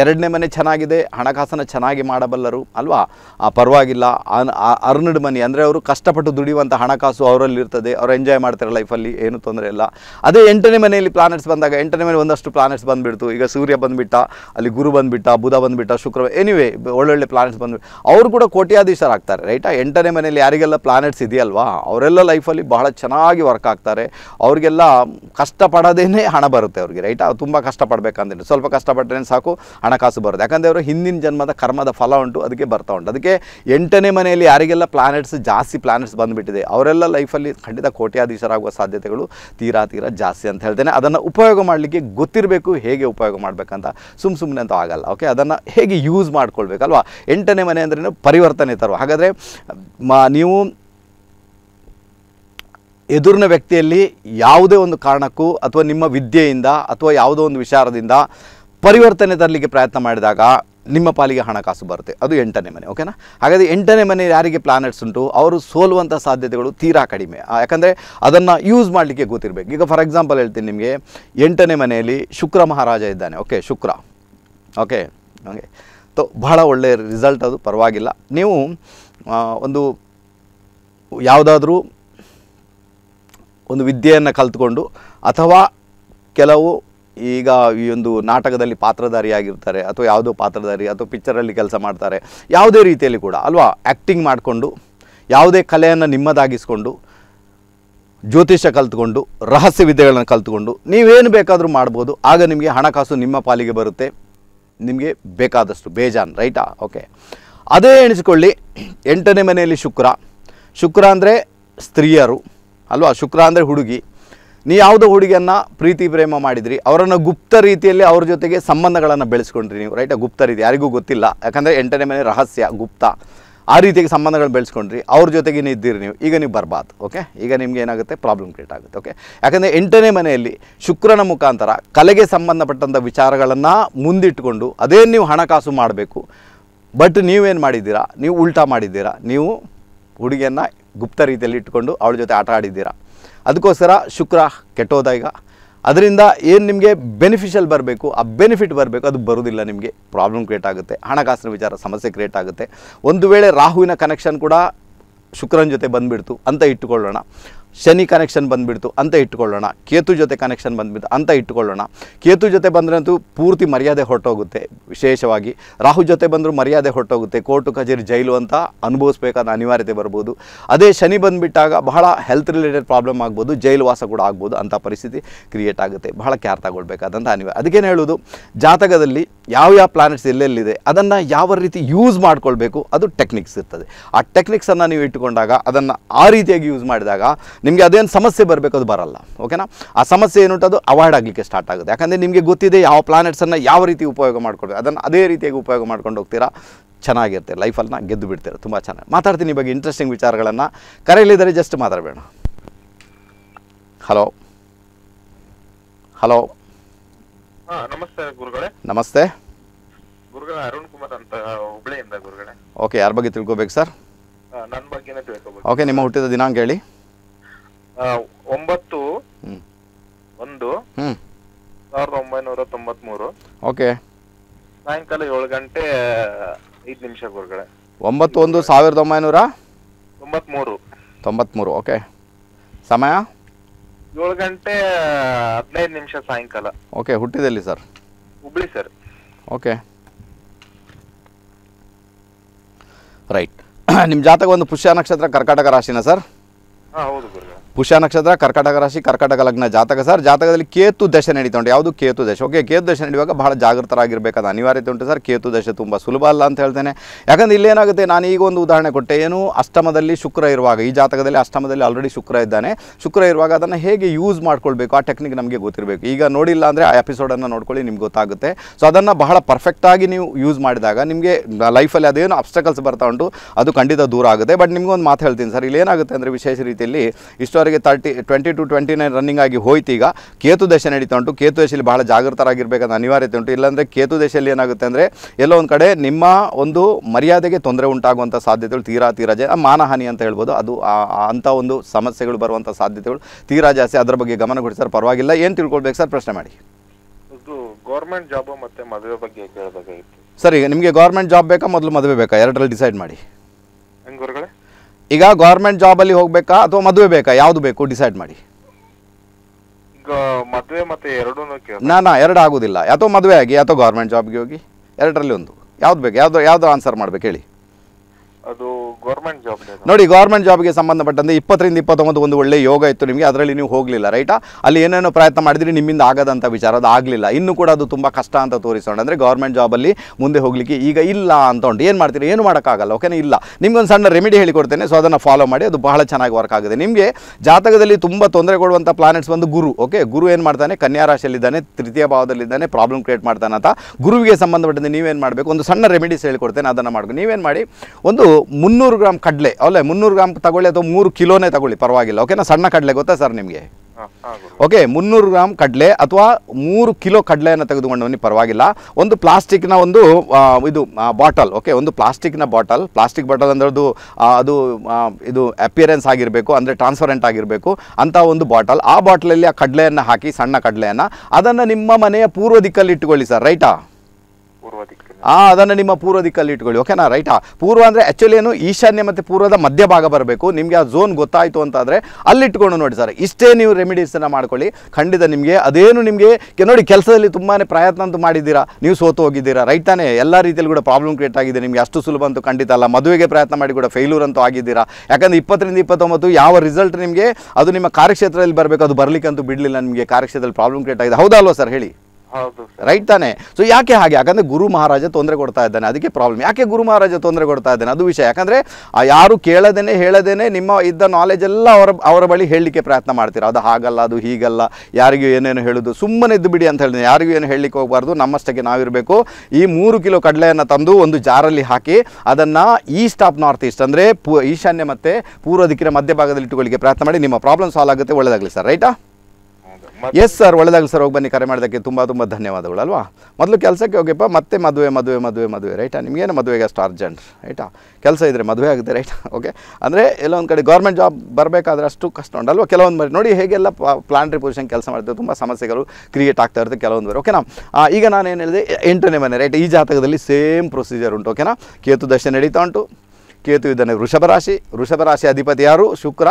ಎರಡನೇ ಮನೆ ಚೆನ್ನಾಗಿದೆ ಹಣಕಾಸನ್ನು ಚೆನ್ನಾಗಿ ಮಾಡಬಲ್ಲರು ಅಲ್ವಾ ಆ ಪರವಾಗಿಲ್ಲ ಅರ್ನಡ್ ಮನಿ ಅಂದರೆ ಅವರು ಕಷ್ಟಪಟ್ಟು ದುಡಿಯುವಂಥ ಹಣಕಾಸು ಅವರಲ್ಲಿರ್ತದೆ ಅವರು ಎಂಜಾಯ್ ಮಾಡ್ತಾರೆ ಲೈಫಲ್ಲಿ ಏನು ತೊಂದರೆ ಇಲ್ಲ ಅದೇ ಎಂಟನೇ ಮನೆಯಲ್ಲಿ ಪ್ಲಾನೆಟ್ಸ್ ಬಂದಾಗ ಎಂಟನೇ ಮನೆ ಒಂದಷ್ಟು ಪ್ಲಾನೆಟ್ಸ್ ಬಂದುಬಿಡ್ತು ಈಗ ಸೂರ್ಯ ಬಂದುಬಿಟ್ಟ ಅಲ್ಲಿ ಗುರು ಬಂದುಬಿಟ್ಟ ಬುಧ ಬಂದುಬಿಟ್ಟ ಶುಕ್ರ ಎನಿವೆ ಒಳ್ಳೊಳ್ಳೆ ಪ್ಲಾನೆಟ್ಸ್ ಬಂದ್ಬಿಟ್ಟು ಅವರು ಕೂಡ ಕೋಟ್ಯಾಧೀಶರಾಗ್ತಾರೆ ರೈಟಾ ಎಂಟನೇ ಮನೆಯಲ್ಲಿ ಯಾರಿಗೆಲ್ಲ ಪ್ಲಾನೆಟ್ಸ್ ಇದೆಯಲ್ವಾ ಅವರೆಲ್ಲ ಲೈಫಲ್ಲಿ ಬಹಳ ಚೆನ್ನಾಗಿ ವರ್ಕ್ ಆಗ್ತಾರೆ ಅವರಿಗೆಲ್ಲ ಕಷ್ಟಪಡೋದೇ ಹಣ ಬರುತ್ತೆ ಅವ್ರಿಗೆ ರೈಟಾ ತುಂಬ ಕಷ್ಟಪಡಬೇಕಂದ್ರೆ ಸ್ವಲ್ಪ ಕಷ್ಟಪಟ್ಟರೆ ಸಾಕು ಹಣಕಾಸು ಬರುತ್ತೆ ಯಾಕಂದರೆ ಅವರು ಹಿಂದಿನ ಜನ್ಮದ ಕರ್ಮದ ಫಲ ಉಂಟು ಅದಕ್ಕೆ ಬರ್ತಾ ಉಂಟು ಅದಕ್ಕೆ ಎಂಟನೇ ಮನೆಯಲ್ಲಿ ಯಾರಿಗೆಲ್ಲ ಪ್ಲಾನೆಟ್ಸ್ ಜಾಸ್ತಿ ಪ್ಲಾನೆಟ್ಸ್ ಬಂದುಬಿಟ್ಟಿದೆ ಅವರೆಲ್ಲ ಲೈಫಲ್ಲಿ ಖಂಡಿತ ಕೋಟ್ಯಾಧೀಶರಾಗುವ ಸಾಧ್ಯತೆಗಳು ತೀರಾ ತೀರಾ ಜಾಸ್ತಿ ಅಂತ ಹೇಳ್ತೇನೆ ಅದನ್ನು ಉಪಯೋಗ ಮಾಡಲಿಕ್ಕೆ ಗೊತ್ತಿರಬೇಕು ಹೇಗೆ ಉಪಯೋಗ ಮಾಡಬೇಕಂತ ಸುಮ್ಮ ಸುಮ್ಮನೆ ಅಂತ ಆಗಲ್ಲ ಓಕೆ ಅದನ್ನು ಹೇಗೆ ಯೂಸ್ ಮಾಡ್ಕೊಳ್ಬೇಕಲ್ವಾ ಎಂಟನೇ ಮನೆ ಅಂದ್ರೇನು ಪರಿವರ್ತನೆ ತರುವ ಹಾಗಾದರೆ ನೀವು ಎದುರಿನ ವ್ಯಕ್ತಿಯಲ್ಲಿ ಯಾವುದೇ ಒಂದು ಕಾರಣಕ್ಕೂ ಅಥವಾ ನಿಮ್ಮ ವಿದ್ಯೆಯಿಂದ ಅಥವಾ ಯಾವುದೋ ಒಂದು ವಿಚಾರದಿಂದ ಪರಿವರ್ತನೆ ತರಲಿಕ್ಕೆ ಪ್ರಯತ್ನ ಮಾಡಿದಾಗ ನಿಮ್ಮ ಪಾಲಿಗೆ ಹಣಕಾಸು ಬರುತ್ತೆ ಅದು ಎಂಟನೇ ಮನೆ ಓಕೆನಾ ಹಾಗಾದರೆ ಎಂಟನೇ ಮನೆ ಯಾರಿಗೆ ಪ್ಲಾನೆಟ್ಸ್ ಉಂಟು ಅವರು ಸೋಲುವಂಥ ಸಾಧ್ಯತೆಗಳು ತೀರಾ ಕಡಿಮೆ ಯಾಕಂದರೆ ಅದನ್ನು ಯೂಸ್ ಮಾಡಲಿಕ್ಕೆ ಗೊತ್ತಿರಬೇಕು ಈಗ ಫಾರ್ ಎಕ್ಸಾಂಪಲ್ ಹೇಳ್ತೀನಿ ನಿಮಗೆ ಎಂಟನೇ ಮನೆಯಲ್ಲಿ ಶುಕ್ರ ಮಹಾರಾಜ ಇದ್ದಾನೆ ಓಕೆ ಶುಕ್ರ ಓಕೆ ಓಕೆ ತೊ ಬಹಳ ಒಳ್ಳೆಯ ರಿಸಲ್ಟ್ ಅದು ಪರವಾಗಿಲ್ಲ ನೀವು ಒಂದು ಯಾವುದಾದ್ರೂ ಒಂದು ವಿದ್ಯೆಯನ್ನು ಕಲ್ತ್ಕೊಂಡು ಅಥವಾ ಕೆಲವು ಈಗ ಈ ಒಂದು ನಾಟಕದಲ್ಲಿ ಪಾತ್ರಧಾರಿಯಾಗಿರ್ತಾರೆ ಅಥವಾ ಯಾವುದೋ ಪಾತ್ರಧಾರಿ ಅಥವಾ ಪಿಕ್ಚರಲ್ಲಿ ಕೆಲಸ ಮಾಡ್ತಾರೆ ಯಾವುದೇ ರೀತಿಯಲ್ಲಿ ಕೂಡ ಅಲ್ವಾ ಆ್ಯಕ್ಟಿಂಗ್ ಮಾಡಿಕೊಂಡು ಯಾವುದೇ ಕಲೆಯನ್ನು ನಿಮ್ಮದಾಗಿಸ್ಕೊಂಡು ಜ್ಯೋತಿಷ್ಯ ಕಲ್ತ್ಕೊಂಡು ರಹಸ್ಯ ವಿದ್ಯೆಗಳನ್ನು ಕಲ್ತ್ಕೊಂಡು ನೀವೇನು ಬೇಕಾದರೂ ಮಾಡ್ಬೋದು ಆಗ ನಿಮಗೆ ಹಣಕಾಸು ನಿಮ್ಮ ಪಾಲಿಗೆ ಬರುತ್ತೆ ನಿಮಗೆ ಬೇಕಾದಷ್ಟು ಬೇಜಾನ್ ರೈಟಾ ಓಕೆ ಅದೇ ಎಣಿಸ್ಕೊಳ್ಳಿ ಎಂಟನೇ ಮನೆಯಲ್ಲಿ ಶುಕ್ರ ಶುಕ್ರ ಅಂದರೆ ಸ್ತ್ರೀಯರು ಅಲ್ವಾ ಶುಕ್ರ ಅಂದರೆ ಹುಡುಗಿ ನೀ ಯಾವುದೋ ಹುಡುಗಿಯನ್ನು ಪ್ರೀತಿ ಪ್ರೇಮ ಮಾಡಿದ್ರಿ ಅವರನ್ನು ಗುಪ್ತ ರೀತಿಯಲ್ಲಿ ಅವ್ರ ಜೊತೆಗೆ ಸಂಬಂಧಗಳನ್ನು ಬೆಳೆಸ್ಕೊಂಡ್ರಿ ನೀವು ರೈಟ್ ಗುಪ್ತ ರೀತಿ ಯಾರಿಗೂ ಗೊತ್ತಿಲ್ಲ ಯಾಕಂದರೆ ಎಂಟನೇ ಮನೆ ರಹಸ್ಯ ಗುಪ್ತ ಆ ರೀತಿಯಾಗಿ ಸಂಬಂಧಗಳು ಬೆಳೆಸ್ಕೊಂಡ್ರಿ ಅವ್ರ ಜೊತೆಗೆ ಇದ್ದೀರಿ ನೀವು ಈಗ ನೀವು ಬರಬಾರ್ದು ಓಕೆ ಈಗ ನಿಮ್ಗೆ ಏನಾಗುತ್ತೆ ಪ್ರಾಬ್ಲಮ್ ಕ್ರಿಯೇಟ್ ಆಗುತ್ತೆ ಓಕೆ ಯಾಕಂದರೆ ಎಂಟನೇ ಮನೆಯಲ್ಲಿ ಶುಕ್ರನ ಮುಖಾಂತರ ಕಲೆಗೆ ಸಂಬಂಧಪಟ್ಟಂಥ ವಿಚಾರಗಳನ್ನು ಮುಂದಿಟ್ಟುಕೊಂಡು ಅದೇ ನೀವು ಹಣಕಾಸು ಮಾಡಬೇಕು ಬಟ್ ನೀವೇನು ಮಾಡಿದ್ದೀರಾ ನೀವು ಉಲ್ಟಾ ಮಾಡಿದ್ದೀರಾ ನೀವು ಹುಡುಗಿಯನ್ನು ಗುಪ್ತ ರೀತಿಯಲ್ಲಿ ಇಟ್ಕೊಂಡು ಅವಳ ಜೊತೆ ಆಟ ಆಡಿದ್ದೀರಾ ಅದಕ್ಕೋಸ್ಕರ ಶುಕ್ರ ಕೆಟ್ಟೋದ ಈಗ ಅದರಿಂದ ಏನು ನಿಮಗೆ ಬೆನಿಫಿಷಲ್ ಬರಬೇಕು ಆ ಬೆನಿಫಿಟ್ ಬರಬೇಕು ಅದು ಬರೋದಿಲ್ಲ ನಿಮಗೆ ಪ್ರಾಬ್ಲಮ್ ಕ್ರಿಯೇಟ್ ಆಗುತ್ತೆ ಹಣಕಾಸಿನ ವಿಚಾರ ಸಮಸ್ಯೆ ಕ್ರಿಯೇಟ್ ಆಗುತ್ತೆ ಒಂದು ವೇಳೆ ರಾಹುವಿನ ಕನೆಕ್ಷನ್ ಕೂಡ ಶುಕ್ರನ ಜೊತೆ ಬಂದುಬಿಡ್ತು ಅಂತ ಇಟ್ಟುಕೊಳ್ಳೋಣ ಶನಿ ಕನೆಕ್ಷನ್ ಬಂದುಬಿಡ್ತು ಅಂತ ಇಟ್ಕೊಳ್ಳೋಣ ಕೇತು ಜೊತೆ ಕನೆಕ್ಷನ್ ಬಂದುಬಿಡ್ತು ಅಂತ ಇಟ್ಕೊಳ್ಳೋಣ ಕೇತು ಜೊತೆ ಬಂದರಂತೂ ಪೂರ್ತಿ ಮರ್ಯಾದೆ ಹೊರಟೋಗುತ್ತೆ ವಿಶೇಷವಾಗಿ ರಾಹು ಜೊತೆ ಬಂದರೂ ಮರ್ಯಾದೆ ಹೊರಟೋಗುತ್ತೆ ಕೋರ್ಟು ಕಚೇರಿ ಜೈಲು ಅಂತ ಅನುಭವಿಸಬೇಕಾದ ಅನಿವಾರ್ಯತೆ ಬರ್ಬೋದು ಅದೇ ಶನಿ ಬಂದುಬಿಟ್ಟಾಗ ಬಹಳ ಹೆಲ್ತ್ ರಿಲೇಟೆಡ್ ಪ್ರಾಬ್ಲಮ್ ಆಗ್ಬೋದು ಜೈಲು ವಾಸ ಕೂಡ ಆಗ್ಬೋದು ಅಂಥ ಪರಿಸ್ಥಿತಿ ಕ್ರಿಯೇಟ್ ಆಗುತ್ತೆ ಬಹಳ ಕ್ಯಾರ್ ತಗೊಳ್ಬೇಕಾದಂಥ ಅನಿವಾರ್ಯ ಅದಕ್ಕೇನು ಹೇಳೋದು ಜಾತಕದಲ್ಲಿ ಯಾವ ಯಾವ ಪ್ಲಾನೆಟ್ಸ್ ಎಲ್ಲೆಲ್ಲಿದೆ ಅದನ್ನು ಯಾವ ರೀತಿ ಯೂಸ್ ಮಾಡಿಕೊಳ್ಬೇಕು ಅದು ಟೆಕ್ನಿಕ್ಸ್ ಇರ್ತದೆ ಆ ಟೆಕ್ನಿಕ್ಸನ್ನು ನೀವು ಇಟ್ಟುಕೊಂಡಾಗ ಅದನ್ನು ಆ ರೀತಿಯಾಗಿ ಯೂಸ್ ಮಾಡಿದಾಗ ನಿಮಗೆ ಅದೇನು ಸಮಸ್ಯೆ ಬರಬೇಕು ಅದು ಬರಲ್ಲ ಓಕೆನಾ ಆ ಸಮಸ್ಯೆ ಅದು ಅವಾಯ್ಡ್ ಆಗಲಿಕ್ಕೆ ಸ್ಟಾರ್ಟ್ ಆಗುತ್ತೆ ಯಾಕಂದರೆ ನಿಮಗೆ ಗೊತ್ತಿದೆ ಯಾವ ಪ್ಲಾನೆಟ್ಸನ್ನು ಯಾವ ರೀತಿ ಉಪಯೋಗ ಮಾಡ್ಕೊಳ್ಬೇಕು ಅದನ್ನು ಅದೇ ರೀತಿಯಾಗಿ ಉಪಯೋಗ ಮಾಡ್ಕೊಂಡು ಹೋಗ್ತೀರಾ ಚೆನ್ನಾಗಿರ್ತೀರ ಲೈಫಲ್ಲಿ ಗೆದ್ದು ಬಿಡ್ತೀರ ತುಂಬ ಚೆನ್ನಾಗಿ ಮಾತಾಡ್ತೀನಿ ಬಗ್ಗೆ ಇಂಟ್ರೆಸ್ಟಿಂಗ್ ವಿಚಾರಗಳನ್ನು ಕರೆಯಲಿದ್ದಾರೆ ಜಸ್ಟ್ ಮಾತಾಡಬೇಡ ಹಲೋ ಹಲೋ ನಮಸ್ತೆ ಗುರುಗಳೇ ನಮಸ್ತೆ ಗುರುಗಳ ಅರುಣ್ ಕುಮಾರ್ ಅಂತ ಹುಬ್ಳಿಯಿಂದ ಗುರುಗಳೇ ಓಕೆ ಯಾರ ಬಗ್ಗೆ ತಿಳ್ಕೋಬೇಕು ಸರ್ ನನ್ನ ಬಗ್ಗೆ ತಿಳ್ಕೋಬೇಕು ಓಕೆ ನಿಮ್ಮ ಹುಟ್ಟಿದ ದಿನಾಂಕ ಹೇಳಿ ಒಂಬತ್ತು ಒಂದು ಸಾವಿರದ ಒಂಬೈನೂರ ತೊಂಬತ್ಮೂರು ಓಕೆ ಸಾಯಂಕಾಲ ಏಳು ಗಂಟೆ ಐದು ನಿಮಿಷ ಹೊರಗಡೆ ಒಂಬತ್ತು ಒಂದು ಸಾವಿರದ ಒಂಬೈನೂರ ತೊಂಬತ್ಮೂರು ತೊಂಬತ್ಮೂರು ಓಕೆ ಸಮಯ ಏಳು ಗಂಟೆ ಹದಿನೈದು ನಿಮಿಷ ಸಾಯಂಕಾಲ ಓಕೆ ಹುಟ್ಟಿದಲ್ಲಿ sir Hubli sir okay right ನಿಮ್ಮ ಜಾತಕ ಒಂದು ಪುಷ್ಯ ನಕ್ಷತ್ರ ಕರ್ಕಾಟಕ ರಾಶಿನಾ ಸರ್ ಹಾಂ ಹೌದು ಗುರು ಪುಷ್ಯ ನಕ್ಷತ್ರ ಕರ್ಕಟಕ ರಾಶಿ ಕರ್ಕಟಕ ಲಗ್ನ ಜಾತಕ ಸರ್ ಜಾತಕದಲ್ಲಿ ಕೇತು ದಶೆ ನಡೀತಾ ಯಾವುದು ಕೇತು ದಶ ಓಕೆ ಕೇತು ದಶೆ ನಡೆಯುವಾಗ ಬಹಳ ಜಾಗೃತರಾಗಿರಬೇಕಾದ ಅನಿವಾರ್ಯತೆ ಉಂಟು ಸರ್ ಕೇತು ದಶೆ ತುಂಬ ಸುಲಭ ಅಲ್ಲ ಅಂತ ಹೇಳ್ತೇನೆ ಯಾಕಂದರೆ ಇಲ್ಲೇನಾಗುತ್ತೆ ನಾನು ಈಗ ಒಂದು ಉದಾಹರಣೆ ಕೊಟ್ಟೆ ಏನು ಅಷ್ಟಮದಲ್ಲಿ ಶುಕ್ರ ಇರುವಾಗ ಈ ಜಾತಕದಲ್ಲಿ ಅಷ್ಟಮದಲ್ಲಿ ಆಲ್ರೆಡಿ ಶುಕ್ರ ಇದ್ದಾನೆ ಶುಕ್ರ ಇರುವಾಗ ಅದನ್ನು ಹೇಗೆ ಯೂಸ್ ಮಾಡ್ಕೊಳ್ಬೇಕು ಆ ಟೆಕ್ನಿಕ್ ನಮಗೆ ಗೊತ್ತಿರಬೇಕು ಈಗ ನೋಡಿಲ್ಲ ಅಂದರೆ ಆ ಎಪಿಸೋಡನ್ನು ನೋಡ್ಕೊಳ್ಳಿ ನಿಮ್ಗೆ ಗೊತ್ತಾಗುತ್ತೆ ಸೊ ಅದನ್ನು ಬಹಳ ಪರ್ಫೆಕ್ಟಾಗಿ ನೀವು ಯೂಸ್ ಮಾಡಿದಾಗ ನಿಮಗೆ ಲೈಫಲ್ಲಿ ಅದೇನು ಅಬ್ಸ್ಟಕಲ್ಸ್ ಬರ್ತಾ ಉಂಟು ಅದು ಖಂಡಿತ ದೂರ ಆಗುತ್ತೆ ಬಟ್ ಒಂದು ಮಾತು ಹೇಳ್ತೀನಿ ಸರ್ ಇಲ್ಲೇನಾಗುತ್ತೆ ಅಂದರೆ ವಿಶೇಷ ರೀತಿಯಲ್ಲಿ ಇಷ್ಟು ಅವರಿಗೆ thirty twenty two twenty nine running ಆಗಿ ಹೋಯ್ತು ಈಗ ಕೇತು ದಶೆ ನಡೀತಾ ಉಂಟು ಕೇತು ದಶೆಯಲ್ಲಿ ಬಹಳ ಜಾಗೃತರಾಗಿರ್ಬೇಕಾದ ಅನಿವಾರ್ಯತೆ ಉಂಟು ಇಲ್ಲಾಂದರೆ ಕೇತು ದಶೆಯಲ್ಲಿ ಏನಾಗುತ್ತೆ ಅಂದರೆ ಎಲ್ಲೋ ಒಂದು ಕಡೆ ನಿಮ್ಮ ಒಂದು ಮರ್ಯಾದೆಗೆ ತೊಂದರೆ ಉಂಟಾಗುವಂಥ ಸಾಧ್ಯತೆಗಳು ತೀರಾ ತೀರಾ ಜ ಮಾನಹಾನಿ ಅಂತ ಹೇಳ್ಬೋದು ಅದು ಅಂಥ ಒಂದು ಸಮಸ್ಯೆಗಳು ಬರುವಂಥ ಸಾಧ್ಯತೆಗಳು ತೀರಾ ಜಾಸ್ತಿ ಅದರ ಬಗ್ಗೆ ಗಮನ ಕೊಡಿ ಪರವಾಗಿಲ್ಲ ಏನು ತಿಳ್ಕೊಳ್ಬೇಕು ಸರ್ ಪ್ರಶ್ನೆ ಮಾಡಿ ಗೌರ್ಮೆಂಟ್ ಜಾಬ್ ಮತ್ತೆ ಮದುವೆ ಬಗ್ಗೆ ಕೇಳಬೇಕಾಗಿತ್ತು ಸರಿ ನಿಮಗೆ ಗೌರ್ಮೆಂಟ್ ಜಾಬ್ ಬೇಕಾ ಮೊದಲು ಮದುವೆ ಬೇಕಾ ಎರಡರಲ್ಲಿ ಡಿಸೈಡ್ ಮಾಡಿ ಈಗ ಗೌರ್ಮೆಂಟ್ ಜಾಬಲ್ಲಿ ಹೋಗಬೇಕಾ ಅಥವಾ ಮದುವೆ ಬೇಕಾ ಯಾವ್ದು ಬೇಕು ಡಿಸೈಡ್ ಮಾಡಿ ಮದುವೆ ಮತ್ತೆ ನಾ ನಾ ಎರಡು ಆಗುದಿಲ್ಲ ಅಥವಾ ಮದುವೆ ಆಗಿ ಅಥವಾ ಗೌರ್ಮೆಂಟ್ ಜಾಬ್ಗೆ ಹೋಗಿ ಎರಡರಲ್ಲಿ ಒಂದು ಯಾವ್ದು ಬೇಕು ಯಾವ್ದು ಯಾವ್ದು ಆನ್ಸರ್ ಮಾಡ್ಬೇಕು ಹೇಳಿ ಅದು ಗೌರ್ಮೆಂಟ್ ಜಾಬ್ ನೋಡಿ ಗೌರ್ಮೆಂಟ್ ಜಾಬ್ಗೆ ಸಂಬಂಧಪಟ್ಟಂತೆ ಇಪ್ಪತ್ತರಿಂದ ಇಪ್ಪತ್ತೊಂಬತ್ತು ಒಂದು ಒಳ್ಳೆ ಯೋಗ ಇತ್ತು ನಿಮಗೆ ಅದರಲ್ಲಿ ನೀವು ಹೋಗಲಿಲ್ಲ ರೈಟಾ ಅಲ್ಲಿ ಏನೇನೋ ಪ್ರಯತ್ನ ಮಾಡಿದ್ರಿ ನಿಮ್ಮಿಂದ ಆಗದಂಥ ವಿಚಾರ ಅದು ಆಗಲಿಲ್ಲ ಇನ್ನು ಕೂಡ ಅದು ತುಂಬ ಕಷ್ಟ ಅಂತ ತೋರಿಸೋಣ ಅಂದರೆ ಗೌರ್ಮೆಂಟ್ ಜಾಬಲ್ಲಿ ಮುಂದೆ ಹೋಗಲಿಕ್ಕೆ ಈಗ ಇಲ್ಲ ಅಂತ ಉಂಟು ಏನು ಮಾಡ್ತೀರಿ ಏನು ಮಾಡೋಕ್ಕಾಗಲ್ಲ ಓಕೆನೇ ಇಲ್ಲ ನಿಮ್ಗೊಂದು ಸಣ್ಣ ರೆಮಿಡಿ ಹೇಳಿಕೊಡ್ತೇನೆ ಸೊ ಅದನ್ನು ಫಾಲೋ ಮಾಡಿ ಅದು ಬಹಳ ಚೆನ್ನಾಗಿ ವರ್ಕ್ ಆಗಿದೆ ನಿಮಗೆ ಜಾತಕದಲ್ಲಿ ತುಂಬ ತೊಂದರೆ ಕೊಡುವಂಥ ಪ್ಲಾನೆಟ್ಸ್ ಬಂದು ಗುರು ಓಕೆ ಗುರು ಏನು ಮಾಡ್ತಾನೆ ಕನ್ಯಾ ಇದ್ದಾನೆ ತೃತೀಯ ಇದ್ದಾನೆ ಪ್ರಾಬ್ಲಮ್ ಕ್ರಿಯೇಟ್ ಮಾಡ್ತಾನೆ ಅಂತ ಗುರುವಿಗೆ ಸಂಬಂಧಪಟ್ಟಂತೆ ನೀವೇನು ಮಾಡಬೇಕು ಒಂದು ಸಣ್ಣ ರೆಮಿಡಿಸ್ ಹೇಳಿಕೊಡ್ತೇನೆ ಅದನ್ನು ಮಾಡಬೇಕು ನೀವೇನು ಮಾಡಿ ಒಂದು ಮುನ್ನೂರು ಗ್ರಾಮ್ ಕಡಲೆ ಅಲ್ಲೇ ಮುನ್ನೂರು ಗ್ರಾಮ್ ತಗೊಳ್ಳಿ ಅಥವಾ ಮೂರು ಕಿಲೋನೇ ತಗೊಳ್ಳಿ ಪರವಾಗಿಲ್ಲ ಓಕೆನಾ ಸಣ್ಣ ಕಡಲೆ ಗೊತ್ತಾ ಸರ್ ನಿಮಗೆ ಓಕೆ ಮುನ್ನೂರು ಗ್ರಾಮ್ ಕಡಲೆ ಅಥವಾ ಮೂರು ಕಿಲೋ ಕಡಲೆಯನ್ನು ತೆಗೆದುಕೊಂಡು ಬನ್ನಿ ಪರವಾಗಿಲ್ಲ ಒಂದು ಪ್ಲಾಸ್ಟಿಕ್ನ ಒಂದು ಇದು ಬಾಟಲ್ ಓಕೆ ಒಂದು ಪ್ಲಾಸ್ಟಿಕ್ನ ಬಾಟಲ್ ಪ್ಲಾಸ್ಟಿಕ್ ಬಾಟಲ್ ಅಂದರೆ ಅದು ಅದು ಇದು ಅಪಿಯರೆನ್ಸ್ ಆಗಿರಬೇಕು ಅಂದರೆ ಟ್ರಾನ್ಸ್ಪರೆಂಟ್ ಆಗಿರಬೇಕು ಅಂತ ಒಂದು ಬಾಟಲ್ ಆ ಬಾಟಲಲ್ಲಿ ಆ ಕಡಲೆಯನ್ನು ಹಾಕಿ ಸಣ್ಣ ಕಡಲೆಯನ್ನು ಅದನ್ನು ನಿಮ್ಮ ಮನೆಯ ಪೂರ್ವ ದಿಕ್ಕಲ್ಲಿ ಇಟ್ಟುಕೊಳ್ಳಿ ಸರ್ ರೈಟಾ ಪೂರ್ವ ದಿಕ್ಕು ಆ ಅದನ್ನು ನಿಮ್ಮ ಪೂರ್ವ ದಿಕ್ಕಲ್ಲಿ ಇಟ್ಕೊಳ್ಳಿ ಓಕೆನಾ ರೈಟಾ ಪೂರ್ವ ಅಂದರೆ ಆ್ಯಕ್ಚುಲಿ ಏನು ಈಶಾನ್ಯ ಮತ್ತು ಪೂರ್ವದ ಮಧ್ಯಭಾಗ ಬರಬೇಕು ನಿಮಗೆ ಆ ಝೋನ್ ಗೊತ್ತಾಯಿತು ಅಲ್ಲಿ ಅಲ್ಲಿಟ್ಕೊಂಡು ನೋಡಿ ಸರ್ ಇಷ್ಟೇ ನೀವು ರೆಮಿಡೀಸನ್ನು ಮಾಡ್ಕೊಳ್ಳಿ ಖಂಡಿತ ನಿಮಗೆ ಅದೇನು ನಿಮಗೆ ನೋಡಿ ಕೆಲಸದಲ್ಲಿ ತುಂಬಾ ಪ್ರಯತ್ನ ಅಂತೂ ಮಾಡಿದ್ದೀರಾ ನೀವು ಸೋತು ಹೋಗಿದ್ದೀರಾ ರೈಟ್ ತಾನೇ ಎಲ್ಲ ರೀತಿಯಲ್ಲಿ ಕೂಡ ಪ್ರಾಬ್ಲಮ್ ಕ್ರಿಯೇಟ್ ಆಗಿದೆ ನಿಮಗೆ ಅಷ್ಟು ಸುಲಭ ಅಂತೂ ಖಂಡಿತ ಅಲ್ಲ ಮದುವೆಗೆ ಪ್ರಯತ್ನ ಮಾಡಿ ಕೂಡ ಫೇಲ್ಯೂರ್ ಅಂತೂ ಆಗಿದ್ದೀರಾ ಯಾಕಂದರೆ ಇಪ್ಪತ್ತರಿಂದ ಇಪ್ಪತ್ತೊಂಬತ್ತು ಯಾವ ರಿಸಲ್ಟ್ ನಿಮಗೆ ಅದು ನಿಮ್ಮ ಕಾರ್ಯಕ್ಷೇತ್ರದಲ್ಲಿ ಬರಬೇಕು ಅದು ಬರಲಿಕ್ಕಂತೂ ಬಿಡಲಿಲ್ಲ ನಿಮಗೆ ಕಾರ್ಯಕ್ಷೇತ್ರದಲ್ಲಿ ಪ್ರಾಬ್ಲಮ್ ಕ್ರಿಯೇಟ್ ಆಗಿದೆ ಹೌದಾ ಸರ್ ಹೇಳಿ ರೈಟ್ ತಾನೆ ಸೊ ಯಾಕೆ ಹಾಗೆ ಯಾಕಂದರೆ ಗುರು ಮಹಾರಾಜ ತೊಂದರೆ ಕೊಡ್ತಾ ಇದ್ದಾನೆ ಅದಕ್ಕೆ ಪ್ರಾಬ್ಲಮ್ ಯಾಕೆ ಗುರು ಮಹಾರಾಜ ತೊಂದರೆ ಕೊಡ್ತಾ ಇದ್ದಾನೆ ಅದು ವಿಷಯ ಯಾಕಂದರೆ ಯಾರು ಕೇಳದೇನೆ ಹೇಳದೇನೆ ನಿಮ್ಮ ಇದ್ದ ನಾಲೆಜ್ ಎಲ್ಲ ಅವರ ಅವರ ಬಳಿ ಹೇಳಲಿಕ್ಕೆ ಪ್ರಯತ್ನ ಮಾಡ್ತೀರಾ ಅದು ಹಾಗಲ್ಲ ಅದು ಹೀಗಲ್ಲ ಯಾರಿಗೂ ಏನೇನು ಹೇಳೋದು ಸುಮ್ಮನೆ ಇದ್ದು ಬಿಡಿ ಅಂತ ಹೇಳಿದೆ ಯಾರಿಗೂ ಏನು ಹೇಳಲಿಕ್ಕೆ ಹೋಗಬಾರ್ದು ನಮ್ಮಷ್ಟಕ್ಕೆ ನಾವಿರಬೇಕು ಈ ಮೂರು ಕಿಲೋ ಕಡಲೆಯನ್ನು ತಂದು ಒಂದು ಜಾರಲ್ಲಿ ಹಾಕಿ ಅದನ್ನು ಈಸ್ಟ್ ಆಫ್ ನಾರ್ತ್ ಈಸ್ಟ್ ಅಂದರೆ ಪೂ ಈಶಾನ್ಯ ಮತ್ತು ಪೂರ್ವ ದಿಕ್ಕಿನ ಮಧ್ಯಭಾಗದಲ್ಲಿ ಇಟ್ಟುಕೊಳ್ಳಿಕ್ಕೆ ಪ್ರಯತ್ನ ಮಾಡಿ ನಿಮ್ಮ ಪ್ರಾಬ್ಲಮ್ ಸಾಲ್ವ್ ಆಗುತ್ತೆ ಒಳ್ಳೆಯದಾಗಲಿ ಸರ್ ರೈಟಾ ಎಸ್ ಸರ್ ಒಳ್ಳೆದಾಗಲಿ ಸರ್ ಹೋಗಿ ಬನ್ನಿ ಕರೆ ಮಾಡೋದಕ್ಕೆ ತುಂಬ ತುಂಬ ಧನ್ಯವಾದಗಳು ಅಲ್ವಾ ಮೊದಲು ಕೆಲಸಕ್ಕೆ ಹೋಗಿಪ್ಪ ಮತ್ತೆ ಮದುವೆ ಮದುವೆ ಮದುವೆ ಮದುವೆ ರೈಟಾ ನಿಮಗೇನು ಮದುವೆಗೆ ಅಷ್ಟು ಅರ್ಜೆಂಟ್ ರೈಟಾ ಕೆಲಸ ಇದ್ದರೆ ಮದುವೆ ಆಗಿದೆ ರೈಟಾ ಓಕೆ ಅಂದರೆ ಎಲ್ಲೊಂದು ಕಡೆ ಗೌರ್ಮೆಂಟ್ ಜಾಬ್ ಬರಬೇಕಾದ್ರೆ ಅಷ್ಟು ಕಷ್ಟ ಉಂಟಲ್ವ ಕೆಲವೊಂದು ಬಾರಿ ನೋಡಿ ಹೇಗೆಲ್ಲ ಪ್ಲಾಂಟ್ರಿ ಪೊಸಿಷನ್ ಕೆಲಸ ಮಾಡಿದರೆ ತುಂಬ ಸಮಸ್ಯೆಗಳು ಕ್ರಿಯೇಟ್ ಆಗ್ತಾ ಇರುತ್ತೆ ಕೆಲವೊಂದು ಬಾರಿ ಓಕೆನಾ ಈಗ ನಾನು ಏನು ಹೇಳಿದೆ ಎಂಟನೇ ಮನೆ ರೈಟ್ ಈ ಜಾತಕದಲ್ಲಿ ಸೇಮ್ ಪ್ರೊಸೀಜರ್ ಉಂಟು ಓಕೆನಾ ಕೇತು ದಶೆ ನಡೀತಾ ಉಂಟು ಕೇತು ಇದ್ದಾನೆ ವೃಷಭ ರಾಶಿ ಅಧಿಪತಿ ಯಾರು ಶುಕ್ರ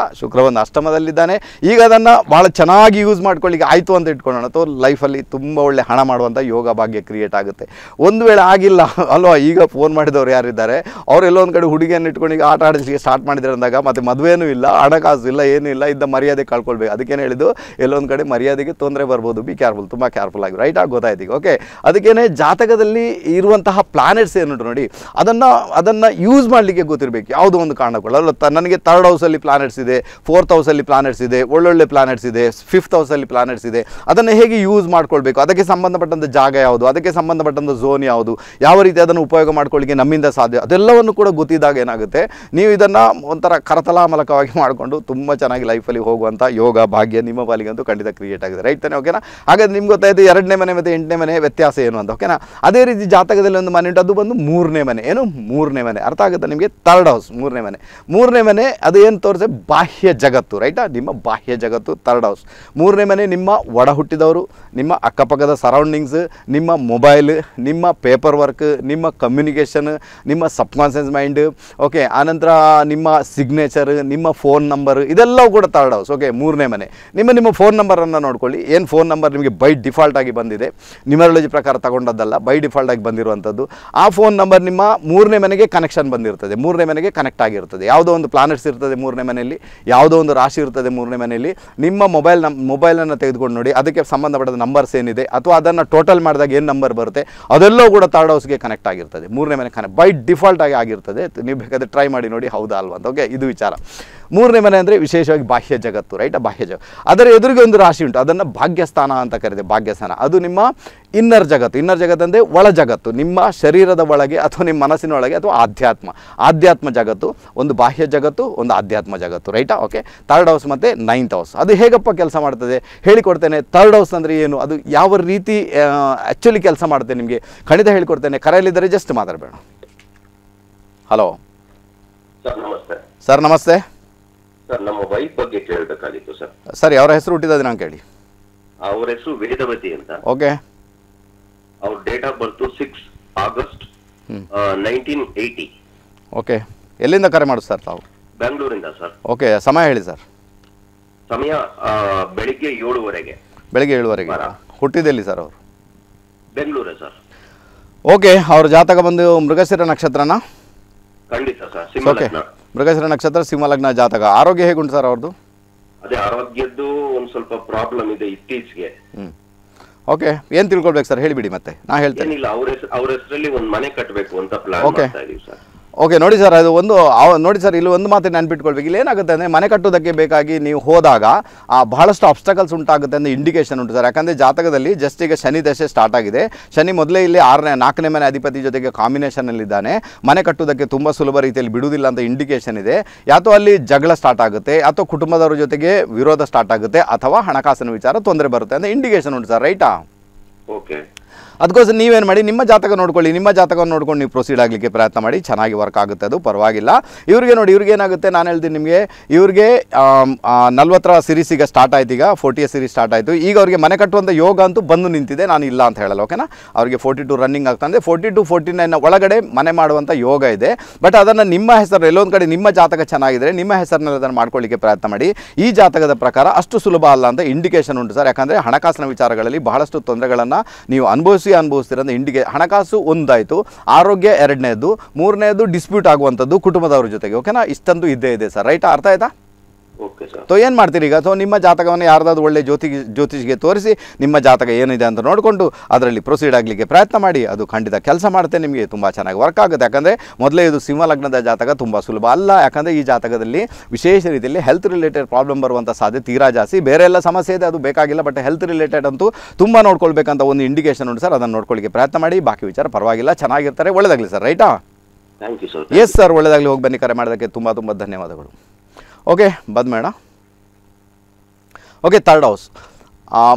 ಒಂದು ಅಷ್ಟಮದಲ್ಲಿದ್ದಾನೆ ಈಗ ಅದನ್ನು ಭಾಳ ಚೆನ್ನಾಗಿ ಯೂಸ್ ಮಾಡ್ಕೊಳ್ಳಿ ಆಯಿತು ಅಂತ ಇಟ್ಕೊಳ್ಳೋಣ ಅಥವಾ ಲೈಫಲ್ಲಿ ತುಂಬ ಒಳ್ಳೆ ಹಣ ಮಾಡುವಂಥ ಯೋಗ ಭಾಗ್ಯ ಕ್ರಿಯೇಟ್ ಆಗುತ್ತೆ ಒಂದು ವೇಳೆ ಆಗಿಲ್ಲ ಅಲ್ವಾ ಈಗ ಫೋನ್ ಮಾಡಿದವರು ಯಾರಿದ್ದಾರೆ ಅವರು ಒಂದು ಕಡೆ ಹುಡುಗಿಯನ್ನು ಇಟ್ಕೊಂಡು ಈಗ ಆಟ ಆಡಿಸ್ಲಿಕ್ಕೆ ಸ್ಟಾರ್ಟ್ ಮಾಡಿದ್ರೆ ಅಂದಾಗ ಮತ್ತು ಮದುವೆನೂ ಇಲ್ಲ ಹಣಕಾಸು ಇಲ್ಲ ಏನೂ ಇಲ್ಲ ಇದ್ದ ಮರ್ಯಾದೆ ಕಳ್ಕೊಳ್ಬೇಕು ಅದಕ್ಕೇನು ಹೇಳಿದ್ದು ಎಲ್ಲೊಂದು ಕಡೆ ಮರ್ಯಾದೆಗೆ ತೊಂದರೆ ಬರ್ಬೋದು ಬಿ ಕೇರ್ಫುಲ್ ತುಂಬ ಕೇರ್ಫುಲ್ ಆಗಿ ರೈಟ್ ಆಗಿ ಗೊತ್ತಾಯ್ತು ಓಕೆ ಅದಕ್ಕೇನೆ ಜಾತಕದಲ್ಲಿ ಇರುವಂತಹ ಪ್ಲಾನೆಟ್ಸ್ ಏನು ನೋಡಿ ಅದನ್ನು ಅದನ್ನು ಯೂಸ್ ಮಾಡಲಿಕ್ಕೆ ಗೊತ್ತಿರಬೇಕು ಯಾವುದೋ ಒಂದು ಕಾರಣಗಳು ನನಗೆ ತರ್ಡ್ ಹೌಸಲ್ಲಿ ಪ್ಲಾನೆಟ್ಸ್ ಇದೆ ಫೋರ್ತ್ ಹೌಸಲ್ಲಿ ಪ್ಲಾನೆಟ್ಸ್ ಇದೆ ಒಳ್ಳೊಳ್ಳೆ ಪ್ಲಾನೆಟ್ಸ್ ಇದೆ ಫಿಫ್ತ್ ಹೌಸಲ್ಲಿ ಪ್ಲಾನೆಟ್ಸ್ ಇದೆ ಅದನ್ನು ಹೇಗೆ ಯೂಸ್ ಮಾಡ್ಕೊಳ್ಬೇಕು ಅದಕ್ಕೆ ಸಂಬಂಧಪಟ್ಟಂಥ ಜಾಗ ಯಾವುದು ಅದಕ್ಕೆ ಸಂಬಂಧಪಟ್ಟಂಥ ಝೋನ್ ಯಾವುದು ಯಾವ ರೀತಿ ಅದನ್ನು ಉಪಯೋಗ ಮಾಡ್ಕೊಳ್ಳಿಕ್ಕೆ ನಮ್ಮಿಂದ ಸಾಧ್ಯ ಅದೆಲ್ಲವನ್ನು ಕೂಡ ಗೊತ್ತಿದ್ದಾಗ ಏನಾಗುತ್ತೆ ನೀವು ಇದನ್ನು ಒಂಥರ ಕರತಲಾಮಲಕವಾಗಿ ಮಾಡಿಕೊಂಡು ತುಂಬ ಚೆನ್ನಾಗಿ ಲೈಫಲ್ಲಿ ಹೋಗುವಂಥ ಯೋಗ ಭಾಗ್ಯ ನಿಮ್ಮ ಪಾಲಿಗಂತೂ ಖಂಡಿತ ಕ್ರಿಯೇಟ್ ಆಗಿದೆ ರೈಟ್ ತಾನೆ ಓಕೆನಾ ಹಾಗಾದ್ರೆ ನಿಮ್ಗೆ ಗೊತ್ತಾಯಿತು ಎರಡನೇ ಮನೆ ಮತ್ತು ಎಂಟನೇ ಮನೆ ವ್ಯತ್ಯಾಸ ಏನು ಅಂತ ಓಕೆನಾ ಅದೇ ರೀತಿ ಜಾತಕದಲ್ಲಿ ಒಂದು ಮನೆ ಉಂಟು ಅದು ಬಂದು ಮೂರನೇ ಮನೆ ಏನು ಮೂರನೇ ಮನೆ ಅರ್ಥ ಆಗುತ್ತೆ ನಿಮಗೆ ತರ್ಡ್ ಹೌಸ್ ಮೂರನೇ ಮನೆ ಮೂರನೇ ಮನೆ ಅದು ಏನು ತೋರಿಸೆ ಬಾಹ್ಯ ಜಗತ್ತು ರೈಟಾ ನಿಮ್ಮ ಬಾಹ್ಯ ಜಗತ್ತು ತರ್ಡ್ ಹೌಸ್ ಮೂರನೇ ಮನೆ ನಿಮ್ಮ ಒಡ ಹುಟ್ಟಿದವರು ನಿಮ್ಮ ಅಕ್ಕಪಕ್ಕದ ಸರೌಂಡಿಂಗ್ಸ್ ನಿಮ್ಮ ಮೊಬೈಲ್ ನಿಮ್ಮ ಪೇಪರ್ ವರ್ಕ್ ನಿಮ್ಮ ಕಮ್ಯುನಿಕೇಷನ್ ನಿಮ್ಮ ಸಬ್ ಕಾನ್ಸಿಯಸ್ ಮೈಂಡ್ ಓಕೆ ಆನಂತರ ನಿಮ್ಮ ಸಿಗ್ನೇಚರ್ ನಿಮ್ಮ ಫೋನ್ ನಂಬರ್ ಇದೆಲ್ಲವೂ ಕೂಡ ತರ್ಡ್ ಹೌಸ್ ಓಕೆ ಮೂರನೇ ಮನೆ ನಿಮ್ಮ ನಿಮ್ಮ ಫೋನ್ ನಂಬರನ್ನು ನೋಡ್ಕೊಳ್ಳಿ ಏನು ಫೋನ್ ನಂಬರ್ ನಿಮಗೆ ಬೈ ಡಿಫಾಲ್ಟ್ ಆಗಿ ಬಂದಿದೆ ನ್ಯೂಮರಾಲಜಿ ಪ್ರಕಾರ ತಗೊಂಡದ್ದಲ್ಲ ಬೈ ಡಿಫಾಲ್ಟ್ ಆಗಿ ಬಂದಿರುವಂಥದ್ದು ಆ ಫೋನ್ ನಂಬರ್ ನಿಮ್ಮ ಮೂರನೇ ಮನೆಗೆ ಕನೆಕ್ಷನ್ ಬಂದಿರ್ತದೆ ಮೂರನೇ ಮೂರನೇ ಮನೆಗೆ ಕನೆಕ್ಟ್ ಆಗಿರ್ತದೆ ಯಾವುದೋ ಒಂದು ಪ್ಲಾನೆಟ್ಸ್ ಇರ್ತದೆ ಮೂರನೇ ಮನೆಯಲ್ಲಿ ಯಾವುದೋ ಒಂದು ರಾಶಿ ಇರ್ತದೆ ಮೂರನೇ ಮನೆಯಲ್ಲಿ ನಿಮ್ಮ ಮೊಬೈಲ್ ನಮ್ಮ ಮೊಬೈಲನ್ನು ತೆಗೆದುಕೊಂಡು ನೋಡಿ ಅದಕ್ಕೆ ಸಂಬಂಧಪಟ್ಟ ನಂಬರ್ಸ್ ಏನಿದೆ ಅಥವಾ ಅದನ್ನು ಟೋಟಲ್ ಮಾಡಿದಾಗ ಏನು ನಂಬರ್ ಬರುತ್ತೆ ಅದೆಲ್ಲೋ ಕೂಡ ತರ್ಡ್ ಹೌಸ್ಗೆ ಕನೆಕ್ಟ್ ಆಗಿರ್ತದೆ ಮೂರನೇ ಮನೆ ಕನೆಕ್ಟ್ ಬೈ ಡಿಫಾಲ್ಟ್ ಆಗಿ ಆಗಿರ್ತದೆ ನೀವು ಬೇಕಾದರೆ ಟ್ರೈ ಮಾಡಿ ನೋಡಿ ಹೌದಾ ಅಲ್ವಾ ಅಂತ ಓಕೆ ಇದು ವಿಚಾರ ಮೂರನೇ ಮನೆ ಅಂದರೆ ವಿಶೇಷವಾಗಿ ಬಾಹ್ಯ ಜಗತ್ತು ರೈಟ್ ಬಾಹ್ಯ ಜಗತ್ತು ಅದರ ಎದುರಿಗೆ ಒಂದು ರಾಶಿ ಉಂಟು ಅದನ್ನು ಭಾಗ್ಯಸ್ಥಾನ ಅಂತ ಕರೀದೆ ಭಾಗ್ಯಸ್ಥಾನ ಅದು ನಿಮ್ಮ ಇನ್ನರ್ ಜಗತ್ತು ಇನ್ನರ್ ಅಂದರೆ ಒಳ ಜಗತ್ತು ನಿಮ್ಮ ಶರೀರದ ಒಳಗೆ ಅಥವಾ ನಿಮ್ಮ ಮನಸ್ಸಿನ ಒಳಗೆ ಅಥವಾ ಆಧ್ಯಾತ್ಮ ಆಧ್ಯಾತ್ಮ ಜಗತ್ತು ಒಂದು ಬಾಹ್ಯ ಜಗತ್ತು ಒಂದು ಆಧ್ಯಾತ್ಮ ಜಗತ್ತು ರೈಟಾ ಓಕೆ ತರ್ಡ್ ಹೌಸ್ ಮತ್ತು ನೈನ್ತ್ ಹೌಸ್ ಅದು ಹೇಗಪ್ಪ ಕೆಲಸ ಮಾಡ್ತದೆ ಹೇಳಿಕೊಡ್ತೇನೆ ತರ್ಡ್ ಹೌಸ್ ಅಂದರೆ ಏನು ಅದು ಯಾವ ರೀತಿ ಆ್ಯಕ್ಚುಲಿ ಕೆಲಸ ಮಾಡುತ್ತೆ ನಿಮಗೆ ಖಂಡಿತ ಹೇಳಿಕೊಡ್ತೇನೆ ಕರೆಯಲ್ಲಿದ್ದರೆ ಜಸ್ಟ್ ಮಾತಾಡಬೇಡ ಹಲೋ ಸರ್ ನಮಸ್ತೆ ಸರ್ ನಮ್ಮ ವೈಫ್ ಬಗ್ಗೆ ಕೇಳಬೇಕಾಗಿತ್ತು ಸರ್ ಸರ್ ಅವರ ಹೆಸರು ಹುಟ್ಟಿದ ದಿನಾಂಕ ಹೇಳಿ ಅವರ ಹೆಸರು ವೇದವತಿ ಅಂತ ಓಕೆ ಅವ್ರ date of birth six August nineteen eighty okay ಎಲ್ಲಿಂದ ಕರೆ ಮಾಡುದು ಸರ್ ತಾವು ಬೆಂಗಳೂರಿಂದ ಸರ್ ಓಕೆ ಸಮಯ ಹೇಳಿ ಸರ್ ಸಮಯ ಬೆಳಿಗ್ಗೆ ಏಳುವರೆಗೆ ಬೆಳಿಗ್ಗೆ ಏಳುವರೆಗೆ ಹುಟ್ಟಿದೆಲ್ಲಿ ಸರ್ ಅವರು ಬೆಂಗಳೂರೇ ಸರ್ ಓಕೆ ಅವ್ರ ಜಾತಕ ಬಂದು ಮೃಗಶಿರ ನಕ್ಷತ್ರನಾ ಖಂಡಿತ ಸರ್ ಓಕೆ ಮೃಗಶಿರ ನಕ್ಷತ್ರ ಸಿಂಹಲಗ್ನ ಜಾತಕ ಆರೋಗ್ಯ ಹೇಗುಂಟು ಸರ್ ಅವ್ರದ್ದು ಅದೇ ಆರೋಗ್ಯದ್ದು ಒಂದ್ ಸ್ವಲ್ಪ ಪ್ರಾಬ್ಲಮ್ ಇದೆ ಇತ್ತೀಚೆಗೆ ಓಕೆ ಏನ್ ತಿಳ್ಕೊಳ್ಬೇಕು ಸರ್ ಹೇಳಿಬಿಡಿ ಮತ್ತೆ ನಾ ಹೇಳ್ತೇನೆ ಏನಿಲ್ಲ ಅವ್ರ ಅವ್ರ ಹೆಸರಲ್ಲಿ ಒಂದ್ ಮನೆ ಕಟ್ಟಬೇಕು ಅಂತ ಪ್ಲಾನ್ ಮಾಡ್ತಾ ಇದೀವಿ ಸರ್ ಓಕೆ ನೋಡಿ ಸರ್ ಅದು ಒಂದು ನೋಡಿ ಸರ್ ಇಲ್ಲಿ ಒಂದು ಮಾತು ನೆನ್ಪಿಟ್ಕೊಳ್ಬೇಕು ಇಲ್ಲಿ ಏನಾಗುತ್ತೆ ಅಂದರೆ ಮನೆ ಕಟ್ಟೋದಕ್ಕೆ ಬೇಕಾಗಿ ನೀವು ಹೋದಾಗ ಆ ಬಹಳಷ್ಟು ಅಬ್ಸ್ಟಕಲ್ಸ್ ಉಂಟಾಗುತ್ತೆ ಅಂತ ಇಂಡಿಕೇಶನ್ ಉಂಟು ಸರ್ ಯಾಕಂದರೆ ಜಾತಕದಲ್ಲಿ ಜಸ್ಟ್ ಈಗ ಶನಿ ದಶೆ ಸ್ಟಾರ್ಟ್ ಆಗಿದೆ ಶನಿ ಮೊದಲೇ ಇಲ್ಲಿ ಆರನೇ ನಾಲ್ಕನೇ ಮನೆ ಅಧಿಪತಿ ಜೊತೆಗೆ ಕಾಂಬಿನೇಷನಲ್ಲಿದ್ದಾನೆ ಮನೆ ಕಟ್ಟೋದಕ್ಕೆ ತುಂಬ ಸುಲಭ ರೀತಿಯಲ್ಲಿ ಬಿಡುವುದಿಲ್ಲ ಅಂತ ಇಂಡಿಕೇಷನ್ ಇದೆ ಯಾತೋ ಅಲ್ಲಿ ಜಗಳ ಸ್ಟಾರ್ಟ್ ಆಗುತ್ತೆ ಅಥವಾ ಕುಟುಂಬದವರ ಜೊತೆಗೆ ವಿರೋಧ ಸ್ಟಾರ್ಟ್ ಆಗುತ್ತೆ ಅಥವಾ ಹಣಕಾಸಿನ ವಿಚಾರ ತೊಂದರೆ ಬರುತ್ತೆ ಅಂತ ಇಂಡಿಕೇಶನ್ ಉಂಟು ಸರ್ ರೈಟಾ ಓಕೆ ಅದಕ್ಕೋಸ್ಕರ ನೀವೇನು ಮಾಡಿ ನಿಮ್ಮ ಜಾತಕ ನೋಡ್ಕೊಳ್ಳಿ ನಿಮ್ಮ ಜಾತಕವನ್ನು ನೋಡ್ಕೊಂಡು ನೀವು ಪ್ರೊಸೀಡ್ ಆಗಲಿಕ್ಕೆ ಪ್ರಯತ್ನ ಮಾಡಿ ಚೆನ್ನಾಗಿ ವರ್ಕ್ ಆಗುತ್ತೆ ಅದು ಪರವಾಗಿಲ್ಲ ಇವ್ರಿಗೆ ನೋಡಿ ಇವ್ರಿಗೆ ಏನಾಗುತ್ತೆ ನಾನು ಹೇಳ್ತೀನಿ ನಿಮಗೆ ಇವ್ರಿಗೆ ನಲ್ವತ್ತರ ಸಿರೀಸ್ ಈಗ ಸ್ಟಾರ್ಟ್ ಆಯ್ತು ಈಗ ಫೋರ್ಟಿಯ ಸಿರೀಸ್ ಸ್ಟಾರ್ಟ್ ಆಯಿತು ಈಗ ಅವರಿಗೆ ಮನೆ ಕಟ್ಟುವಂಥ ಯೋಗ ಅಂತೂ ಬಂದು ನಿಂತಿದೆ ನಾನು ಇಲ್ಲ ಅಂತ ಹೇಳಲ್ಲ ಓಕೆನಾ ಅವರಿಗೆ ಫೋರ್ಟಿ ಟು ರನ್ನಿಂಗ್ ಆಗ್ತಂದೆ ಫೋರ್ಟಿ ಟು ಫೋರ್ಟಿ ನೈನ್ ಒಳಗಡೆ ಮನೆ ಮಾಡುವಂಥ ಯೋಗ ಇದೆ ಬಟ್ ಅದನ್ನು ನಿಮ್ಮ ಹೆಸರು ಎಲ್ಲೊಂದು ಕಡೆ ನಿಮ್ಮ ಜಾತಕ ಚೆನ್ನಾಗಿದ್ದರೆ ನಿಮ್ಮ ಹೆಸರಿನಲ್ಲಿ ಅದನ್ನು ಮಾಡ್ಕೊಳ್ಳಿಕ್ಕೆ ಪ್ರಯತ್ನ ಮಾಡಿ ಈ ಜಾತಕದ ಪ್ರಕಾರ ಅಷ್ಟು ಸುಲಭ ಅಲ್ಲ ಅಂತ ಇಂಡಿಕೇಶನ್ ಉಂಟು ಸರ್ ಯಾಕಂದರೆ ಹಣಕಾಸಿನ ವಿಚಾರಗಳಲ್ಲಿ ಬಹಳಷ್ಟು ತೊಂದರೆಗಳನ್ನು ನೀವು ಅನುಭವಿಸಿ ಸಮಸ್ಯೆ ಅನುಭವಿಸ್ತೀರ ಇಂಡಿಗೆ ಹಣಕಾಸು ಒಂದಾಯಿತು ಆರೋಗ್ಯ ಎರಡನೇದು ಮೂರನೇದು ಡಿಸ್ಪ್ಯೂಟ್ ಆಗುವಂತದ್ದು ಕುಟುಂಬದವ್ರ ಜೊತೆಗೆ ಓಕೆನಾ ಇಷ್ಟಂತೂ ಇದ್ದೇ ಇದೆ ಸರ್ ರೈಟ್ ಅರ್ಥ ಆಯ್ತಾ ಸೊ ಏನು ಮಾಡ್ತೀರಿ ಈಗ ಸೊ ನಿಮ್ಮ ಜಾತಕವನ್ನು ಯಾರ್ದಾದ್ರು ಒಳ್ಳೆ ಜ್ಯೋತಿ ಜ್ಯೋತಿಷ್ಗೆ ತೋರಿಸಿ ನಿಮ್ಮ ಜಾತಕ ಏನಿದೆ ಅಂತ ನೋಡಿಕೊಂಡು ಅದರಲ್ಲಿ ಪ್ರೊಸೀಡ್ ಆಗಲಿಕ್ಕೆ ಪ್ರಯತ್ನ ಮಾಡಿ ಅದು ಖಂಡಿತ ಕೆಲಸ ಮಾಡುತ್ತೆ ನಿಮಗೆ ತುಂಬ ಚೆನ್ನಾಗಿ ವರ್ಕ್ ಆಗುತ್ತೆ ಯಾಕಂದರೆ ಮೊದಲೇ ಇದು ಸಿಂಹ ಲಗ್ನದ ಜಾತಕ ತುಂಬ ಸುಲಭ ಅಲ್ಲ ಯಾಕಂದರೆ ಈ ಜಾತಕದಲ್ಲಿ ವಿಶೇಷ ರೀತಿಯಲ್ಲಿ ಹೆಲ್ತ್ ರಿಲೇಟೆಡ್ ಪ್ರಾಬ್ಲಮ್ ಬರುವಂಥ ಸಾಧ್ಯತೆ ತೀರಾ ಜಾಸ್ತಿ ಬೇರೆ ಎಲ್ಲ ಸಮಸ್ಯೆ ಇದೆ ಅದು ಬೇಕಾಗಿಲ್ಲ ಬಟ್ ಹೆಲ್ತ್ ರಿಲೇಟೆಡ್ ಅಂತೂ ತುಂಬ ನೋಡ್ಕೊಳ್ಬೇಕಂತ ಒಂದು ಇಂಡಿಕೇಶನ್ ಉಂಟು ಸರ್ ಅದನ್ನು ನೋಡ್ಕೊಳ್ಳಿಕ್ಕೆ ಪ್ರಯತ್ನ ಮಾಡಿ ಬಾಕಿ ವಿಚಾರ ಪರವಾಗಿಲ್ಲ ಚೆನ್ನಾಗಿರ್ತಾರೆ ಒಳ್ಳೆದಾಗಲಿ ಸರ್ ರೈಟಾ ಎಸ್ ಸರ್ ಒಳ್ಳೆದಾಗಲಿ ಹೋಗಿ ಬನ್ನಿ ಕರೆ ಮಾಡೋದಕ್ಕೆ ತುಂಬ ತುಂಬ ಧನ್ಯವಾದಗಳು ओके बद बदमेड़ा ओके थर्ड हाउस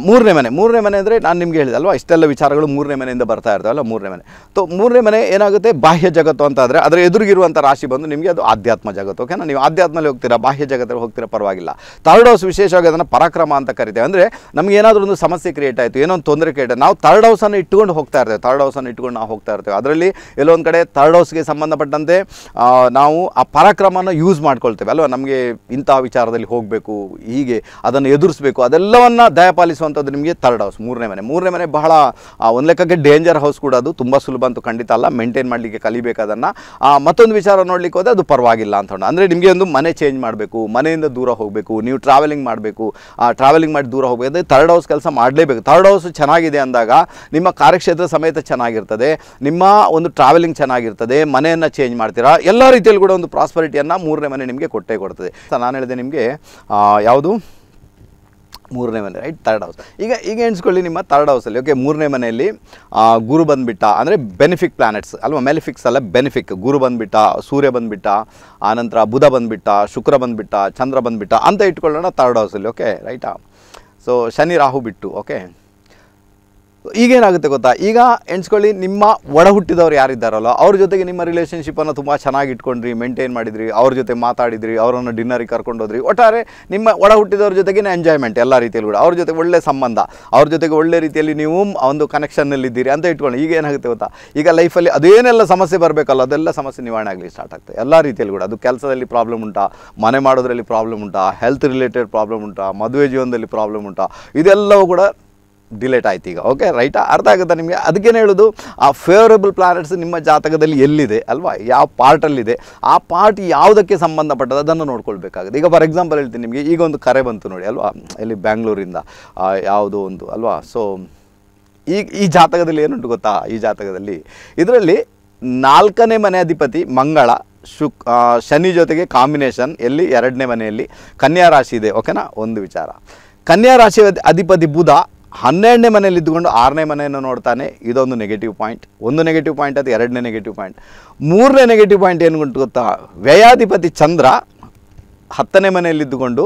ಮೂರನೇ ಮನೆ ಮೂರನೇ ಮನೆ ಅಂದರೆ ನಾನು ನಿಮಗೆ ಅಲ್ವಾ ಇಷ್ಟೆಲ್ಲ ವಿಚಾರಗಳು ಮೂರನೇ ಮನೆಯಿಂದ ಬರ್ತಾ ಇರ್ತಾವಲ್ಲ ಮೂರನೇ ಮನೆ ತೊ ಮೂರನೇ ಮನೆ ಏನಾಗುತ್ತೆ ಬಾಹ್ಯ ಜಗತ್ತು ಅಂತ ಆದರೆ ಅದರ ಎದುರಿಗಿರುವಂಥ ರಾಶಿ ಬಂದು ನಿಮಗೆ ಅದು ಆಧ್ಯಾತ್ಮ ಜಗತ್ತು ಓಕೆನಾ ನೀವು ಆಧ್ಯಾತ್ಮದಲ್ಲಿ ಹೋಗ್ತೀರಾ ಬಾಹ್ಯ ಜಗತ್ತಲ್ಲಿ ಹೋಗ್ತೀರಾ ಪರವಾಗಿಲ್ಲ ಥರ್ಡ್ ಹೌಸ್ ವಿಶೇಷವಾಗಿ ಅದನ್ನು ಪರಾಕ್ರಮ ಅಂತ ಕರಿತೇವೆ ಅಂದರೆ ನಮಗೆ ಏನಾದರೂ ಒಂದು ಸಮಸ್ಯೆ ಕ್ರಿಯೇಟ್ ಆಯಿತು ಏನೋ ಒಂದು ತೊಂದರೆ ಕ್ರಿಯೇಟ್ ನಾವು ಥರ್ಡ್ ಹೌಸನ್ನು ಇಟ್ಕೊಂಡು ಹೋಗ್ತಾ ಇರ್ತೇವೆ ಥರ್ಡ್ ಹೌಸನ್ನು ಇಟ್ಕೊಂಡು ನಾವು ಹೋಗ್ತಾ ಇರ್ತೇವೆ ಅದರಲ್ಲಿ ಎಲ್ಲೊಂದು ಕಡೆ ಥರ್ಡ್ ಹೌಸ್ಗೆ ಸಂಬಂಧಪಟ್ಟಂತೆ ನಾವು ಆ ಪರಾಕ್ರಮನ ಯೂಸ್ ಮಾಡ್ಕೊಳ್ತೇವೆ ಅಲ್ವಾ ನಮಗೆ ಇಂತಹ ವಿಚಾರದಲ್ಲಿ ಹೋಗಬೇಕು ಹೀಗೆ ಅದನ್ನು ಎದುರಿಸಬೇಕು ಅದೆಲ್ಲವನ್ನು ದಯಪ ಪಾಲಿಸುವಂಥದ್ದು ನಿಮಗೆ ತರ್ಡ್ ಹೌಸ್ ಮೂರನೇ ಮನೆ ಮೂರನೇ ಮನೆ ಬಹಳ ಒಂದು ಲೆಕ್ಕಕ್ಕೆ ಡೇಂಜರ್ ಹೌಸ್ ಕೂಡ ಅದು ತುಂಬ ಸುಲಭ ಅಂತೂ ಖಂಡಿತ ಅಲ್ಲ ಮೇಂಟೈನ್ ಮಾಡಲಿಕ್ಕೆ ಕಲಿಬೇಕು ಮತ್ತೊಂದು ವಿಚಾರ ನೋಡಲಿಕ್ಕೆ ಹೋದರೆ ಅದು ಪರವಾಗಿಲ್ಲ ಅಂತ ಹೇಳೋಣ ಅಂದರೆ ನಿಮಗೆ ಒಂದು ಮನೆ ಚೇಂಜ್ ಮಾಡಬೇಕು ಮನೆಯಿಂದ ದೂರ ಹೋಗಬೇಕು ನೀವು ಟ್ರಾವೆಲಿಂಗ್ ಮಾಡಬೇಕು ಟ್ರಾವೆಲಿಂಗ್ ಮಾಡಿ ದೂರ ಹೋಗಬೇಕು ಅಂದರೆ ತರ್ಡ್ ಹೌಸ್ ಕೆಲಸ ಮಾಡಲೇಬೇಕು ಥರ್ಡ್ ಹೌಸ್ ಚೆನ್ನಾಗಿದೆ ಅಂದಾಗ ನಿಮ್ಮ ಕಾರ್ಯಕ್ಷೇತ್ರ ಸಮೇತ ಚೆನ್ನಾಗಿರ್ತದೆ ನಿಮ್ಮ ಒಂದು ಟ್ರಾವೆಲಿಂಗ್ ಚೆನ್ನಾಗಿರ್ತದೆ ಮನೆಯನ್ನು ಚೇಂಜ್ ಮಾಡ್ತೀರಾ ಎಲ್ಲ ರೀತಿಯಲ್ಲಿ ಕೂಡ ಒಂದು ಪ್ರಾಸ್ಪರಿಟಿಯನ್ನು ಮೂರನೇ ಮನೆ ನಿಮಗೆ ಕೊಟ್ಟೇ ಕೊಡ್ತದೆ ನಾನು ಹೇಳಿದೆ ನಿಮಗೆ ಯಾವುದು ಮೂರನೇ ಮನೆ ರೈಟ್ ತರ್ಡ್ ಹೌಸ್ ಈಗ ಈಗ ಎಣಿಸ್ಕೊಳ್ಳಿ ನಿಮ್ಮ ತರ್ಡ್ ಹೌಸಲ್ಲಿ ಓಕೆ ಮೂರನೇ ಮನೆಯಲ್ಲಿ ಗುರು ಬಂದುಬಿಟ್ಟ ಅಂದರೆ ಬೆನಿಫಿಕ್ ಪ್ಲಾನೆಟ್ಸ್ ಅಲ್ವಾ ಮೆಲಿಫಿಕ್ಸ್ ಅಲ್ಲ ಬೆನಿಫಿಕ್ ಗುರು ಬಂದುಬಿಟ್ಟ ಸೂರ್ಯ ಬಂದುಬಿಟ್ಟ ಆನಂತರ ಬುಧ ಬಂದುಬಿಟ್ಟ ಶುಕ್ರ ಬಂದುಬಿಟ್ಟ ಚಂದ್ರ ಬಂದುಬಿಟ್ಟ ಅಂತ ಇಟ್ಕೊಳ್ಳೋಣ ತರ್ಡ್ ಹೌಸಲ್ಲಿ ಓಕೆ ರೈಟಾ ಸೊ ಶನಿ ರಾಹು ಬಿಟ್ಟು ಓಕೆ ಈಗೇನಾಗುತ್ತೆ ಗೊತ್ತಾ ಈಗ ಎಣಿಸ್ಕೊಳ್ಳಿ ನಿಮ್ಮ ಒಡ ಹುಟ್ಟಿದವ್ರು ಯಾರಿದ್ದಾರಲ್ಲ ಅವ್ರ ಜೊತೆಗೆ ನಿಮ್ಮ ರಿಲೇಷನ್ಶಿಪ್ಪನ್ನು ತುಂಬ ಚೆನ್ನಾಗಿ ಇಟ್ಕೊಂಡ್ರಿ ಮೇಂಟೈನ್ ಮಾಡಿದ್ರಿ ಅವ್ರ ಜೊತೆ ಮಾತಾಡಿದ್ರಿ ಅವರನ್ನು ಡಿನ್ನರಿಗೆ ಕರ್ಕೊಂಡೋದ್ರಿ ಒಟ್ಟಾರೆ ನಿಮ್ಮ ಒಡ ಹುಟ್ಟಿದವ್ರ ಜೊತೆಗೇನೆ ಎಂಜಾಯ್ಮೆಂಟ್ ಎಲ್ಲ ರೀತಿಯಲ್ಲಿ ಕೂಡ ಅವ್ರ ಜೊತೆ ಒಳ್ಳೆ ಸಂಬಂಧ ಅವ್ರ ಜೊತೆಗೆ ಒಳ್ಳೆ ರೀತಿಯಲ್ಲಿ ನೀವು ಒಂದು ಕನೆಕ್ಷನ್ನಲ್ಲಿದ್ದೀರಿ ಅಂತ ಇಟ್ಕೊಂಡು ಈಗ ಏನಾಗುತ್ತೆ ಗೊತ್ತಾ ಈಗ ಲೈಫಲ್ಲಿ ಅದೇನೆಲ್ಲ ಸಮಸ್ಯೆ ಬರಬೇಕಲ್ಲ ಅದೆಲ್ಲ ಸಮಸ್ಯೆ ನಿವಾರಣೆ ಆಗಲಿ ಸ್ಟಾರ್ಟ್ ಆಗ್ತದೆ ಎಲ್ಲ ರೀತಿಯಲ್ಲಿ ಕೂಡ ಅದು ಕೆಲಸದಲ್ಲಿ ಪ್ರಾಬ್ಲಮ್ ಉಂಟಾ ಮನೆ ಮಾಡೋದ್ರಲ್ಲಿ ಪ್ರಾಬ್ಲಮ್ ಉಂಟಾ ಹೆಲ್ತ್ ರಿಲೇಟೆಡ್ ಪ್ರಾಬ್ಲಮ್ ಉಂಟಾ ಮದುವೆ ಜೀವನದಲ್ಲಿ ಪ್ರಾಬ್ಲಮ್ ಉಂಟಾ ಇದೆಲ್ಲವೂ ಕೂಡ ಡಿಲೇಟ್ ಆಯ್ತು ಈಗ ಓಕೆ ರೈಟಾ ಅರ್ಥ ಆಗುತ್ತಾ ನಿಮಗೆ ಅದಕ್ಕೇನು ಹೇಳೋದು ಆ ಫೇವರೇಬಲ್ ಪ್ಲಾನೆಟ್ಸ್ ನಿಮ್ಮ ಜಾತಕದಲ್ಲಿ ಎಲ್ಲಿದೆ ಅಲ್ವಾ ಯಾವ ಪಾರ್ಟಲ್ಲಿದೆ ಆ ಪಾರ್ಟ್ ಯಾವುದಕ್ಕೆ ಸಂಬಂಧಪಟ್ಟದ ಅದನ್ನು ನೋಡ್ಕೊಳ್ಬೇಕಾಗುತ್ತೆ ಈಗ ಫಾರ್ ಎಕ್ಸಾಂಪಲ್ ಹೇಳ್ತೀನಿ ನಿಮಗೆ ಈಗ ಒಂದು ಕರೆ ಬಂತು ನೋಡಿ ಅಲ್ವಾ ಇಲ್ಲಿ ಬ್ಯಾಂಗ್ಳೂರಿಂದ ಯಾವುದೋ ಒಂದು ಅಲ್ವಾ ಸೊ ಈ ಈ ಜಾತಕದಲ್ಲಿ ಏನುಂಟು ಗೊತ್ತಾ ಈ ಜಾತಕದಲ್ಲಿ ಇದರಲ್ಲಿ ನಾಲ್ಕನೇ ಮನೆ ಅಧಿಪತಿ ಮಂಗಳ ಶುಕ್ ಶನಿ ಜೊತೆಗೆ ಕಾಂಬಿನೇಷನ್ ಎಲ್ಲಿ ಎರಡನೇ ಮನೆಯಲ್ಲಿ ಕನ್ಯಾ ರಾಶಿ ಇದೆ ಓಕೆನಾ ಒಂದು ವಿಚಾರ ಕನ್ಯಾ ರಾಶಿ ಅಧಿಪತಿ ಬುಧ ಹನ್ನೆರಡನೇ ಮನೇಲಿ ಇದ್ದುಕೊಂಡು ಆರನೇ ಮನೆಯನ್ನು ನೋಡ್ತಾನೆ ಇದೊಂದು ನೆಗೆಟಿವ್ ಪಾಯಿಂಟ್ ಒಂದು ನೆಗೆಟಿವ್ ಪಾಯಿಂಟ್ ಅದು ಎರಡನೇ ನೆಗೆಟಿವ್ ಪಾಯಿಂಟ್ ಮೂರನೇ ನೆಗೆಟಿವ್ ಪಾಯಿಂಟ್ ಏನು ಗೊತ್ತಾ ವ್ಯಯಾಧಿಪತಿ ಚಂದ್ರ ಹತ್ತನೇ ಮನೆಯಲ್ಲಿದ್ದುಕೊಂಡು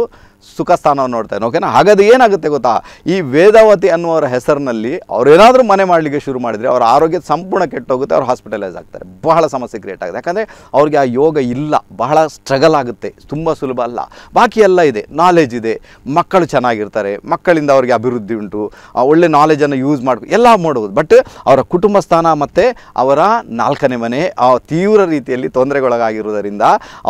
ಸುಖ ಸ್ಥಾನವನ್ನು ನೋಡ್ತಾನೆ ಓಕೆನಾ ಹಾಗಾದ್ರೆ ಏನಾಗುತ್ತೆ ಗೊತ್ತಾ ಈ ವೇದಾವತಿ ಅನ್ನುವರ ಹೆಸರಿನಲ್ಲಿ ಅವರೇನಾದರೂ ಮನೆ ಮಾಡಲಿಕ್ಕೆ ಶುರು ಮಾಡಿದರೆ ಅವರ ಆರೋಗ್ಯ ಸಂಪೂರ್ಣ ಕೆಟ್ಟೋಗುತ್ತೆ ಅವ್ರು ಹಾಸ್ಪಿಟಲೈಸ್ ಆಗ್ತಾರೆ ಬಹಳ ಸಮಸ್ಯೆ ಕ್ರಿಯೇಟ್ ಆಗುತ್ತೆ ಯಾಕಂದರೆ ಅವ್ರಿಗೆ ಆ ಯೋಗ ಇಲ್ಲ ಬಹಳ ಸ್ಟ್ರಗಲ್ ಆಗುತ್ತೆ ತುಂಬ ಸುಲಭ ಅಲ್ಲ ಬಾಕಿ ಎಲ್ಲ ಇದೆ ನಾಲೆಜ್ ಇದೆ ಮಕ್ಕಳು ಚೆನ್ನಾಗಿರ್ತಾರೆ ಮಕ್ಕಳಿಂದ ಅವ್ರಿಗೆ ಅಭಿವೃದ್ಧಿ ಉಂಟು ಒಳ್ಳೆ ನಾಲೆಜನ್ನು ಯೂಸ್ ಮಾಡಿ ಎಲ್ಲ ಮಾಡ್ಬೋದು ಬಟ್ ಅವರ ಕುಟುಂಬ ಸ್ಥಾನ ಮತ್ತು ಅವರ ನಾಲ್ಕನೇ ಮನೆ ಆ ತೀವ್ರ ರೀತಿಯಲ್ಲಿ ತೊಂದರೆಗೊಳಗಾಗಿರುವುದರಿಂದ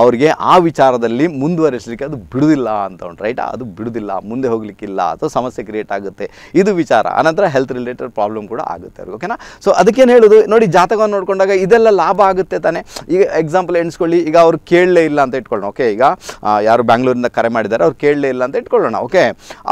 ಅವರಿಗೆ ಆ ವಿಚಾರದಲ್ಲಿ ಮುಂದುವರಿಸಲಿಕ್ಕೆ ಅದು ಬಿಡುವುದಿಲ್ಲ ಅಂತ ರೈಟಾ ಅದು ಬಿಡೋದಿಲ್ಲ ಮುಂದೆ ಹೋಗ್ಲಿಕ್ಕಿಲ್ಲ ಅಥವಾ ಸಮಸ್ಯೆ ಕ್ರಿಯೇಟ್ ಆಗುತ್ತೆ ಇದು ವಿಚಾರ ಅನಂತರ ಹೆಲ್ತ್ ರಿಲೇಟೆಡ್ ಪ್ರಾಬ್ಲಮ್ ಕೂಡ ಆಗುತ್ತೆ ಅವ್ರಿಗೆ ಓಕೆನಾ ಸೊ ಅದಕ್ಕೇನು ಹೇಳೋದು ನೋಡಿ ಜಾತಕವನ್ನು ನೋಡಿಕೊಂಡಾಗ ಇದೆಲ್ಲ ಲಾಭ ಆಗುತ್ತೆ ತಾನೇ ಈಗ ಎಕ್ಸಾಂಪಲ್ ಎಣಿಸ್ಕೊಳ್ಳಿ ಈಗ ಅವ್ರು ಕೇಳಲೇ ಇಲ್ಲ ಅಂತ ಇಟ್ಕೊಳ್ಳೋಣ ಓಕೆ ಈಗ ಯಾರು ಬ್ಯಾಂಗ್ಳೂರಿಂದ ಕರೆ ಮಾಡಿದ್ದಾರೆ ಅವ್ರು ಕೇಳಲೇ ಇಲ್ಲ ಅಂತ ಇಟ್ಕೊಳ್ಳೋಣ ಓಕೆ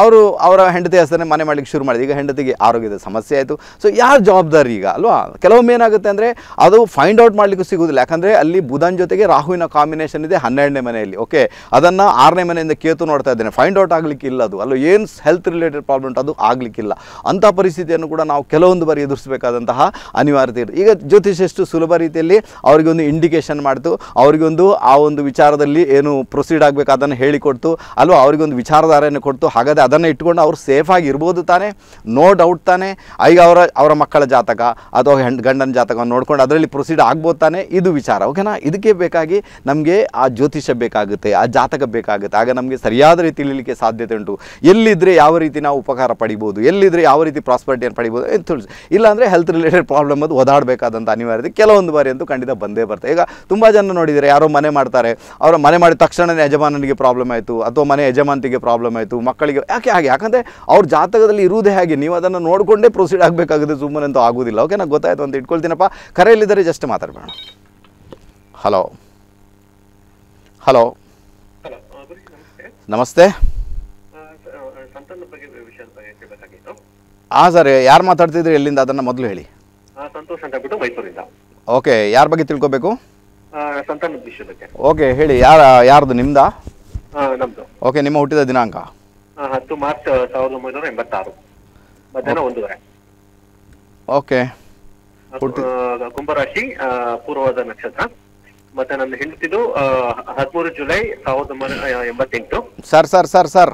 ಅವರು ಅವರ ಹೆಂಡತಿ ಹೆಸರನ್ನೇ ಮನೆ ಮಾಡಲಿಕ್ಕೆ ಶುರು ಮಾಡಿದೆ ಈಗ ಹೆಂಡತಿಗೆ ಆರೋಗ್ಯದ ಸಮಸ್ಯೆ ಆಯಿತು ಸೊ ಯಾರು ಜವಾಬ್ದಾರಿ ಈಗ ಅಲ್ವಾ ಕೆಲವೊಮ್ಮೆ ಏನಾಗುತ್ತೆ ಅಂದರೆ ಅದು ಫೈಂಡ್ ಔಟ್ ಮಾಡಲಿಕ್ಕೂ ಸಿಗುವುದಿಲ್ಲ ಯಾಕಂದರೆ ಅಲ್ಲಿ ಬುಧನ್ ಜೊತೆಗೆ ರಾಹುವಿನ ಕಾಂಬಿನೇಷನ್ ಇದೆ ಹನ್ನೆರಡನೇ ಮನೆಯಲ್ಲಿ ಓಕೆ ಅದನ್ನು ಆರನೇ ಮನೆಯಿಂದ ಕೇತು ನೋಡ್ತಾ ಇದ್ದೇನೆ ಆಗ್ತೇನೆ ಫೈಂಡ್ ಔಟ್ ಆಗಲಿಕ್ಕಿಲ್ಲ ಅದು ಅಲ್ಲೋ ಏನು ಹೆಲ್ತ್ ರಿಲೇಟೆಡ್ ಪ್ರಾಬ್ಲಮ್ ಅದು ಆಗಲಿಕ್ಕಿಲ್ಲ ಅಂಥ ಪರಿಸ್ಥಿತಿಯನ್ನು ಕೂಡ ನಾವು ಕೆಲವೊಂದು ಬಾರಿ ಎದುರಿಸಬೇಕಾದಂತಹ ಅನಿವಾರ್ಯತೆ ಈಗ ಜ್ಯೋತಿಷ್ ಎಷ್ಟು ಸುಲಭ ರೀತಿಯಲ್ಲಿ ಅವರಿಗೊಂದು ಇಂಡಿಕೇಶನ್ ಮಾಡಿತು ಅವರಿಗೊಂದು ಆ ಒಂದು ವಿಚಾರದಲ್ಲಿ ಏನು ಪ್ರೊಸೀಡ್ ಆಗಬೇಕು ಅದನ್ನು ಹೇಳಿಕೊಡ್ತು ಅಲ್ವಾ ಅವರಿಗೊಂದು ವಿಚಾರಧಾರೆಯನ್ನು ಕೊಡ್ತು ಹಾಗಾದರೆ ಅದನ್ನು ಇಟ್ಕೊಂಡು ಅವರು ಸೇಫಾಗಿ ಇರ್ಬೋದು ತಾನೆ ನೋ ಡೌಟ್ ತಾನೇ ಈಗ ಅವರ ಅವರ ಮಕ್ಕಳ ಜಾತಕ ಅಥವಾ ಹೆಣ್ಣು ಗಂಡನ ಜಾತಕವನ್ನು ನೋಡ್ಕೊಂಡು ಅದರಲ್ಲಿ ಪ್ರೊಸೀಡ್ ಆಗ್ಬೋದು ತಾನೇ ಇದು ವಿಚಾರ ಓಕೆನಾ ಇದಕ್ಕೆ ಬೇಕಾಗಿ ನಮಗೆ ಆ ಜ್ಯೋತಿಷ್ಯ ಬೇಕಾಗುತ್ತೆ ಆ ಜಾತಕ ಬೇಕಾಗುತ್ತೆ ಆಗ ನಮಗೆ ಸರಿಯಾದ ಮಾತ್ರವೇ ತಿಳಿಲಿಕ್ಕೆ ಸಾಧ್ಯತೆ ಉಂಟು ಎಲ್ಲಿದ್ದರೆ ಯಾವ ರೀತಿ ನಾವು ಉಪಕಾರ ಪಡಿಬೋದು ಎಲ್ಲಿದ್ದರೆ ಯಾವ ರೀತಿ ಪ್ರಾಸ್ಪರಿಟಿಯನ್ನು ಪಡಿಬೋದು ಅಂತ ತಿಳಿಸಿ ಇಲ್ಲಾಂದರೆ ಹೆಲ್ತ್ ರಿಲೇಟೆಡ್ ಪ್ರಾಬ್ಲಮ್ ಅದು ಓದಾಡಬೇಕಾದಂಥ ಅನಿವಾರ್ಯತೆ ಕೆಲವೊಂದು ಬಾರಿ ಅಂತೂ ಖಂಡಿತ ಬಂದೇ ಬರ್ತದೆ ಈಗ ತುಂಬ ಜನ ನೋಡಿದರೆ ಯಾರೋ ಮನೆ ಮಾಡ್ತಾರೆ ಅವರ ಮನೆ ಮಾಡಿದ ತಕ್ಷಣವೇ ಯಜಮಾನನಿಗೆ ಪ್ರಾಬ್ಲಮ್ ಆಯಿತು ಅಥವಾ ಮನೆ ಯಜಮಾನಿಗೆ ಪ್ರಾಬ್ಲಮ್ ಆಯಿತು ಮಕ್ಕಳಿಗೆ ಯಾಕೆ ಹಾಗೆ ಯಾಕಂದರೆ ಅವ್ರ ಜಾತಕದಲ್ಲಿ ಇರುವುದೇ ಹಾಗೆ ನೀವು ಅದನ್ನು ನೋಡಿಕೊಂಡೇ ಪ್ರೊಸೀಡ್ ಆಗಬೇಕಾಗುತ್ತೆ ಸುಮ್ಮನೆ ಅಂತೂ ಆಗೋದಿಲ್ಲ ಓಕೆ ನಾನು ಗೊತ್ತಾಯಿತು ಅಂತ ಇಟ್ಕೊಳ್ತೀನಪ್ಪ ಕರೆಯಲ್ಲಿದ್ದರೆ ಜಸ್ಟ್ ಮಾತಾಡಬೇಡ ಹಲೋ ಹಲೋ ನಮಸ್ತೆ ಹಾಂ ಸರ್ ಯಾರು ಮಾತಾಡ್ತಿದ್ರಿ ಎಲ್ಲಿಂದ ಅದನ್ನ ಮೊದಲು ಹೇಳಿ ಸಂತೋಷ್ ಅಂತ ಬಿಟ್ಟು ಮೈಸೂರಿಂದ ಓಕೆ ಯಾರ ಬಗ್ಗೆ ತಿಳ್ಕೋಬೇಕು ಸಂತಾನದ ವಿಷಯ ಓಕೆ ಹೇಳಿ ಯಾರ ಯಾರ್ದು ನಿಮ್ದಾ ನಮ್ದು ಓಕೆ ನಿಮ್ಮ ಹುಟ್ಟಿದ ದಿನಾಂಕ ಹತ್ತು ಮಾರ್ಚ್ ಸಾವಿರದ ಒಂಬೈನೂರ ಎಂಬತ್ತಾರು ಮಧ್ಯಾಹ್ನ ಒಂದೂವರೆ ಓಕೆ ಕುಂಭರಾಶಿ ಪೂರ್ವದ ನಕ್ಷತ್ರ ಮತ್ತೆ ನನ್ನ ಹೆಂಡತಿದು ಹದಿಮೂರು ಜುಲೈ ಸಾವಿರದ ಎಂಬತ್ತೆಂಟು sir sir sir sir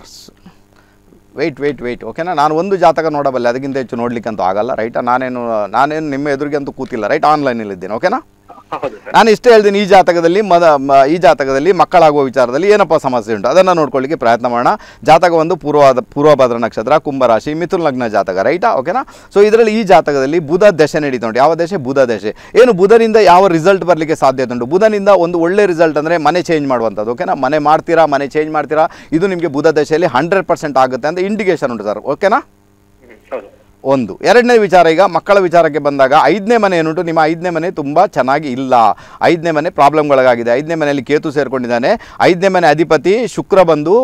wait wait wait ಓಕೆನಾ ನಾನು ಒಂದು ಜಾತಕ ನೋಡಬಲ್ಲೆ ಅದಕ್ಕಿಂತ ಹೆಚ್ಚು ನೋಡ್ಲಿಕ್ಕೆ ಅಂತೂ ಆಗಲ್ಲ ರೈಟಾ ನಾನೇನು ನಾನೇನು ನಿಮ್ಮ ಎದುರಿಗೆ ಅಂತೂ ಕೂತಿಲ್ಲ ರೈಟ್ ಇದ್ದೇನೆ ಓಕೆನಾ ನಾನು ಇಷ್ಟೇ ಹೇಳ್ತೀನಿ ಈ ಜಾತಕದಲ್ಲಿ ಮದ ಈ ಜಾತಕದಲ್ಲಿ ಮಕ್ಕಳಾಗುವ ವಿಚಾರದಲ್ಲಿ ಏನಪ್ಪ ಸಮಸ್ಯೆ ಉಂಟು ಅದನ್ನು ನೋಡ್ಕೊಳ್ಳಿಕ್ಕೆ ಪ್ರಯತ್ನ ಮಾಡೋಣ ಜಾತಕ ಒಂದು ಪೂರ್ವಾದ ಪೂರ್ವಭದ್ರ ನಕ್ಷತ್ರ ಕುಂಭರಾಶಿ ಮಿಥುನ್ ಲಗ್ನ ಜಾತಕ ರೈಟಾ ಓಕೆನಾ ಸೊ ಇದರಲ್ಲಿ ಈ ಜಾತಕದಲ್ಲಿ ಬುಧ ದಶೆ ನಡೀತಾ ಉಂಟು ಯಾವ ದಶೆ ಬುಧ ದಶೆ ಏನು ಬುಧನಿಂದ ಯಾವ ರಿಸಲ್ಟ್ ಬರಲಿಕ್ಕೆ ಸಾಧ್ಯತೆ ಉಂಟು ಬುಧನಿಂದ ಒಂದು ಒಳ್ಳೆ ರಿಸಲ್ಟ್ ಅಂದರೆ ಮನೆ ಚೇಂಜ್ ಮಾಡುವಂಥದ್ದು ಓಕೆನಾ ಮನೆ ಮಾಡ್ತೀರಾ ಮನೆ ಚೇಂಜ್ ಮಾಡ್ತೀರಾ ಇದು ನಿಮಗೆ ಬುಧ ದಶೆಯಲ್ಲಿ ಹಂಡ್ರೆಡ್ ಪರ್ಸೆಂಟ್ ಆಗುತ್ತೆ ಅಂತ ಇಂಡಿಕೇಶನ್ ಉಂಟು ಸರ್ ಓಕೆನಾ ಒಂದು ಎರಡನೇ ವಿಚಾರ ಈಗ ಮಕ್ಕಳ ವಿಚಾರಕ್ಕೆ ಬಂದಾಗ ಐದನೇ ಮನೆ ಏನುಂಟು ನಿಮ್ಮ ಐದನೇ ಮನೆ ತುಂಬ ಚೆನ್ನಾಗಿ ಇಲ್ಲ ಐದನೇ ಮನೆ ಪ್ರಾಬ್ಲಮ್ಗಳಿಗಾಗಿದೆ ಐದನೇ ಮನೆಯಲ್ಲಿ ಕೇತು ಸೇರಿಕೊಂಡಿದ್ದಾನೆ ಐದನೇ ಮನೆ ಅಧಿಪತಿ ಶುಕ್ರ ಬಂದು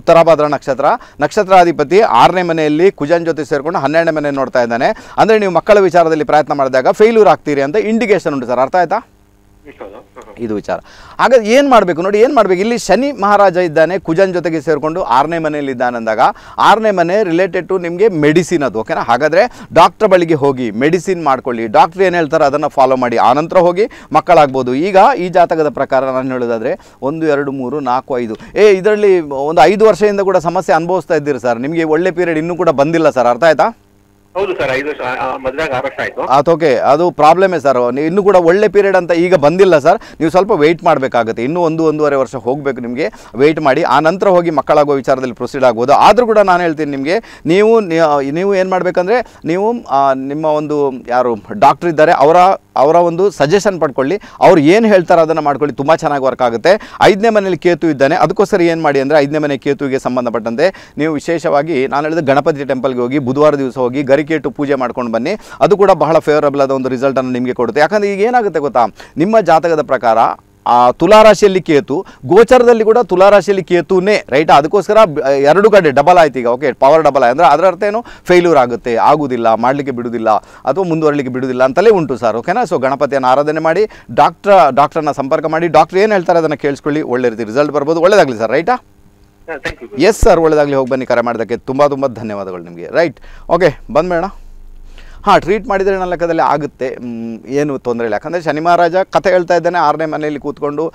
ಉತ್ತರಾಭಾದ್ರ ನಕ್ಷತ್ರ ನಕ್ಷತ್ರಾಧಿಪತಿ ಆರನೇ ಮನೆಯಲ್ಲಿ ಕುಜನ್ ಜೊತೆ ಸೇರಿಕೊಂಡು ಹನ್ನೆರಡನೇ ಮನೆ ನೋಡ್ತಾ ಇದ್ದಾನೆ ಅಂದರೆ ನೀವು ಮಕ್ಕಳ ವಿಚಾರದಲ್ಲಿ ಪ್ರಯತ್ನ ಮಾಡಿದಾಗ ಫೇಲ್ಯೂರ್ ಆಗ್ತೀರಿ ಅಂತ ಇಂಡಿಕೇಶನ್ ಉಂಟು ಸರ್ ಅರ್ಥ ಆಯ್ತಾ ಇದು ವಿಚಾರ ಹಾಗಾದ್ರೆ ಏನು ಮಾಡಬೇಕು ನೋಡಿ ಏನು ಮಾಡಬೇಕು ಇಲ್ಲಿ ಶನಿ ಮಹಾರಾಜ ಇದ್ದಾನೆ ಕುಜನ್ ಜೊತೆಗೆ ಸೇರಿಕೊಂಡು ಆರನೇ ಮನೆಯಲ್ಲಿ ಅಂದಾಗ ಆರನೇ ಮನೆ ರಿಲೇಟೆಡ್ ಟು ನಿಮಗೆ ಮೆಡಿಸಿನ್ ಅದು ಓಕೆನಾ ಹಾಗಾದರೆ ಡಾಕ್ಟ್ರ್ ಬಳಿಗೆ ಹೋಗಿ ಮೆಡಿಸಿನ್ ಮಾಡ್ಕೊಳ್ಳಿ ಡಾಕ್ಟರ್ ಏನು ಹೇಳ್ತಾರೆ ಅದನ್ನು ಫಾಲೋ ಮಾಡಿ ಆನಂತರ ಹೋಗಿ ಮಕ್ಕಳಾಗ್ಬೋದು ಈಗ ಈ ಜಾತಕದ ಪ್ರಕಾರ ನಾನು ಹೇಳೋದಾದ್ರೆ ಒಂದು ಎರಡು ಮೂರು ನಾಲ್ಕು ಐದು ಏ ಇದರಲ್ಲಿ ಒಂದು ಐದು ವರ್ಷದಿಂದ ಕೂಡ ಸಮಸ್ಯೆ ಅನುಭವಿಸ್ತಾ ಇದ್ದೀರಿ ಸರ್ ನಿಮಗೆ ಒಳ್ಳೆ ಪೀರಿಯಡ್ ಇನ್ನೂ ಕೂಡ ಬಂದಿಲ್ಲ ಸರ್ ಅರ್ಥ ಆಯ್ತಾ ಹೌದು ಸರ್ ಐದು ಮದುವೆಗೆ ಓಕೆ ಅದು ಪ್ರಾಬ್ಲಮೇ ಸರ್ ಇನ್ನು ಕೂಡ ಒಳ್ಳೆ ಪೀರಿಯಡ್ ಅಂತ ಈಗ ಬಂದಿಲ್ಲ ಸರ್ ನೀವು ಸ್ವಲ್ಪ ವೆಯ್ಟ್ ಮಾಡಬೇಕಾಗುತ್ತೆ ಇನ್ನೂ ಒಂದು ಒಂದೂವರೆ ವರ್ಷ ಹೋಗಬೇಕು ನಿಮಗೆ ವೆಯ್ಟ್ ಮಾಡಿ ಆ ನಂತರ ಹೋಗಿ ಮಕ್ಕಳಾಗೋ ವಿಚಾರದಲ್ಲಿ ಪ್ರೊಸೀಡ್ ಆಗ್ಬೋದು ಆದರೂ ಕೂಡ ನಾನು ಹೇಳ್ತೀನಿ ನಿಮಗೆ ನೀವು ನೀವು ಏನು ಮಾಡಬೇಕಂದ್ರೆ ನೀವು ನಿಮ್ಮ ಒಂದು ಯಾರು ಡಾಕ್ಟ್ರ್ ಇದ್ದಾರೆ ಅವರ ಅವರ ಒಂದು ಸಜೆಷನ್ ಪಡ್ಕೊಳ್ಳಿ ಅವ್ರು ಏನು ಹೇಳ್ತಾರೆ ಅದನ್ನು ಮಾಡ್ಕೊಳ್ಳಿ ತುಂಬ ಚೆನ್ನಾಗಿ ವರ್ಕ್ ಆಗುತ್ತೆ ಐದನೇ ಮನೇಲಿ ಕೇತು ಇದ್ದಾನೆ ಅದಕ್ಕೋಸ್ಕರ ಏನು ಮಾಡಿ ಅಂದರೆ ಐದನೇ ಮನೆ ಕೇತುವಿಗೆ ಸಂಬಂಧಪಟ್ಟಂತೆ ನೀವು ವಿಶೇಷವಾಗಿ ನಾನು ಹೇಳಿದ ಗಣಪತಿ ಟೆಂಪಲ್ಗೆ ಹೋಗಿ ಬುಧವಾರ ದಿವಸ ಹೋಗಿ ಗರಿಕೇಟು ಪೂಜೆ ಮಾಡ್ಕೊಂಡು ಬನ್ನಿ ಅದು ಕೂಡ ಬಹಳ ಫೇವರಬಲ್ ಆದ ಒಂದು ರಿಸಲ್ಟನ್ನು ನಿಮಗೆ ಕೊಡುತ್ತೆ ಯಾಕಂದರೆ ಈಗ ಏನಾಗುತ್ತೆ ಗೊತ್ತಾ ನಿಮ್ಮ ಜಾತಕದ ಪ್ರಕಾರ ಆ ತುಲಾರಾಶಿಯಲ್ಲಿ ಕೇತು ಗೋಚರದಲ್ಲಿ ಕೂಡ ತುಲಾರಾಶಿಯಲ್ಲಿ ಕೇತುನೇ ರೈಟ್ ಅದಕ್ಕೋಸ್ಕರ ಎರಡು ಕಡೆ ಡಬಲ್ ಆಯ್ತು ಈಗ ಓಕೆ ಪವರ್ ಡಬಲ್ ಆಯ್ತು ಅಂದರೆ ಅದರ ಅರ್ಥ ಏನು ಫೇಲ್ಯೂರ್ ಆಗುತ್ತೆ ಆಗುವುದಿಲ್ಲ ಮಾಡಲಿಕ್ಕೆ ಬಿಡುವುದಿಲ್ಲ ಅಥವಾ ಮುಂದುವರಲಿಕ್ಕೆ ಬಿಡುವುದಿಲ್ಲ ಅಂತಲೇ ಉಂಟು ಸರ್ ಓಕೆನಾ ಸೊ ಗಣಪತಿಯನ್ನು ಆರಾಧನೆ ಮಾಡಿ ಡಾಕ್ಟರ್ ಡಾಕ್ಟ್ರನ್ನ ಸಂಪರ್ಕ ಮಾಡಿ ಡಾಕ್ಟ್ರ್ ಏನು ಹೇಳ್ತಾರೆ ಅದನ್ನು ಕೇಳಿಸ್ಕೊಳ್ಳಿ ಒಳ್ಳೆ ರೀತಿ ರಿಸಲ್ಟ್ ಬರ್ಬೋದು ಒಳ್ಳೆಯದಾಗಲಿ ಸರ್ ರೈಟಾ ಎಸ್ ಸರ್ ಒಳ್ಳೆಯದಾಗಲಿ ಹೋಗಿ ಬನ್ನಿ ಕರೆ ಮಾಡೋದಕ್ಕೆ ತುಂಬ ತುಂಬ ಧನ್ಯವಾದಗಳು ನಿಮಗೆ ರೈಟ್ ಓಕೆ ಬಂದ್ಬೇಡ ಹಾಂ ಟ್ರೀಟ್ ಮಾಡಿದರೆ ನನ್ನ ಲೆಕ್ಕದಲ್ಲಿ ಆಗುತ್ತೆ ಏನು ತೊಂದರೆ ಇಲ್ಲ ಯಾಕಂದರೆ ಶನಿ ಮಹಾರಾಜ ಕಥೆ ಹೇಳ್ತಾ ಇದ್ದಾನೆ ಆರನೇ ಮನೆಯಲ್ಲಿ ಕೂತ್ಕೊಂಡು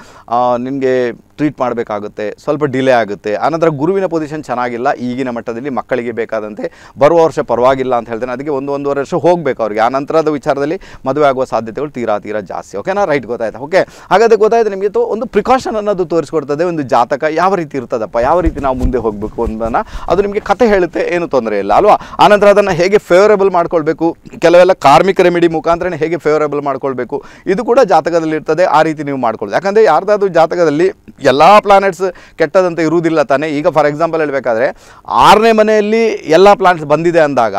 ನಿಮಗೆ ಟ್ರೀಟ್ ಮಾಡಬೇಕಾಗುತ್ತೆ ಸ್ವಲ್ಪ ಡಿಲೇ ಆಗುತ್ತೆ ಆನಂತರ ಗುರುವಿನ ಪೊಸಿಷನ್ ಚೆನ್ನಾಗಿಲ್ಲ ಈಗಿನ ಮಟ್ಟದಲ್ಲಿ ಮಕ್ಕಳಿಗೆ ಬೇಕಾದಂತೆ ಬರುವ ವರ್ಷ ಪರವಾಗಿಲ್ಲ ಅಂತ ಹೇಳ್ತೇನೆ ಅದಕ್ಕೆ ಒಂದು ಒಂದೂವರೆ ವರ್ಷ ಹೋಗಬೇಕು ಅವ್ರಿಗೆ ಆ ನಂತರದ ವಿಚಾರದಲ್ಲಿ ಮದುವೆ ಆಗುವ ಸಾಧ್ಯತೆಗಳು ತೀರಾ ತೀರಾ ಜಾಸ್ತಿ ಓಕೆನಾ ರೈಟ್ ಗೊತ್ತಾಯ್ತು ಓಕೆ ಹಾಗಾದರೆ ಗೊತ್ತಾಯ್ತು ನಿಮಗೆ ಒಂದು ಪ್ರಿಕಾಷನ್ ಅನ್ನೋದು ತೋರಿಸ್ಕೊಡ್ತದೆ ಒಂದು ಜಾತಕ ಯಾವ ರೀತಿ ಇರ್ತದಪ್ಪ ಯಾವ ರೀತಿ ನಾವು ಮುಂದೆ ಹೋಗಬೇಕು ಅನ್ನೋದನ್ನು ಅದು ನಿಮಗೆ ಕತೆ ಹೇಳುತ್ತೆ ಏನು ತೊಂದರೆ ಇಲ್ಲ ಅಲ್ವಾ ಆನಂತರ ಅದನ್ನು ಹೇಗೆ ಫೇವರೇಬಲ್ ಮಾಡ್ಕೊಳ್ಬೇಕು ಕೆಲವೆಲ್ಲ ಕಾರ್ಮಿಕ ರೆಮಿಡಿ ಮುಖಾಂತರ ಹೇಗೆ ಫೇವರೇಬಲ್ ಮಾಡ್ಕೊಳ್ಬೇಕು ಇದು ಕೂಡ ಜಾತಕದಲ್ಲಿ ಇರ್ತದೆ ಆ ರೀತಿ ನೀವು ಮಾಡ್ಕೊಳ್ಳೋದು ಯಾಕಂದರೆ ಯಾರ್ದಾದ್ರು ಜಾತಕದಲ್ಲಿ ಎಲ್ಲ ಪ್ಲಾನೆಟ್ಸ್ ಕೆಟ್ಟದಂತ ಇರುವುದಿಲ್ಲ ತಾನೇ ಈಗ ಫಾರ್ ಎಕ್ಸಾಂಪಲ್ ಹೇಳಬೇಕಾದ್ರೆ ಆರನೇ ಮನೆಯಲ್ಲಿ ಎಲ್ಲ ಪ್ಲಾನೆಟ್ಸ್ ಬಂದಿದೆ ಅಂದಾಗ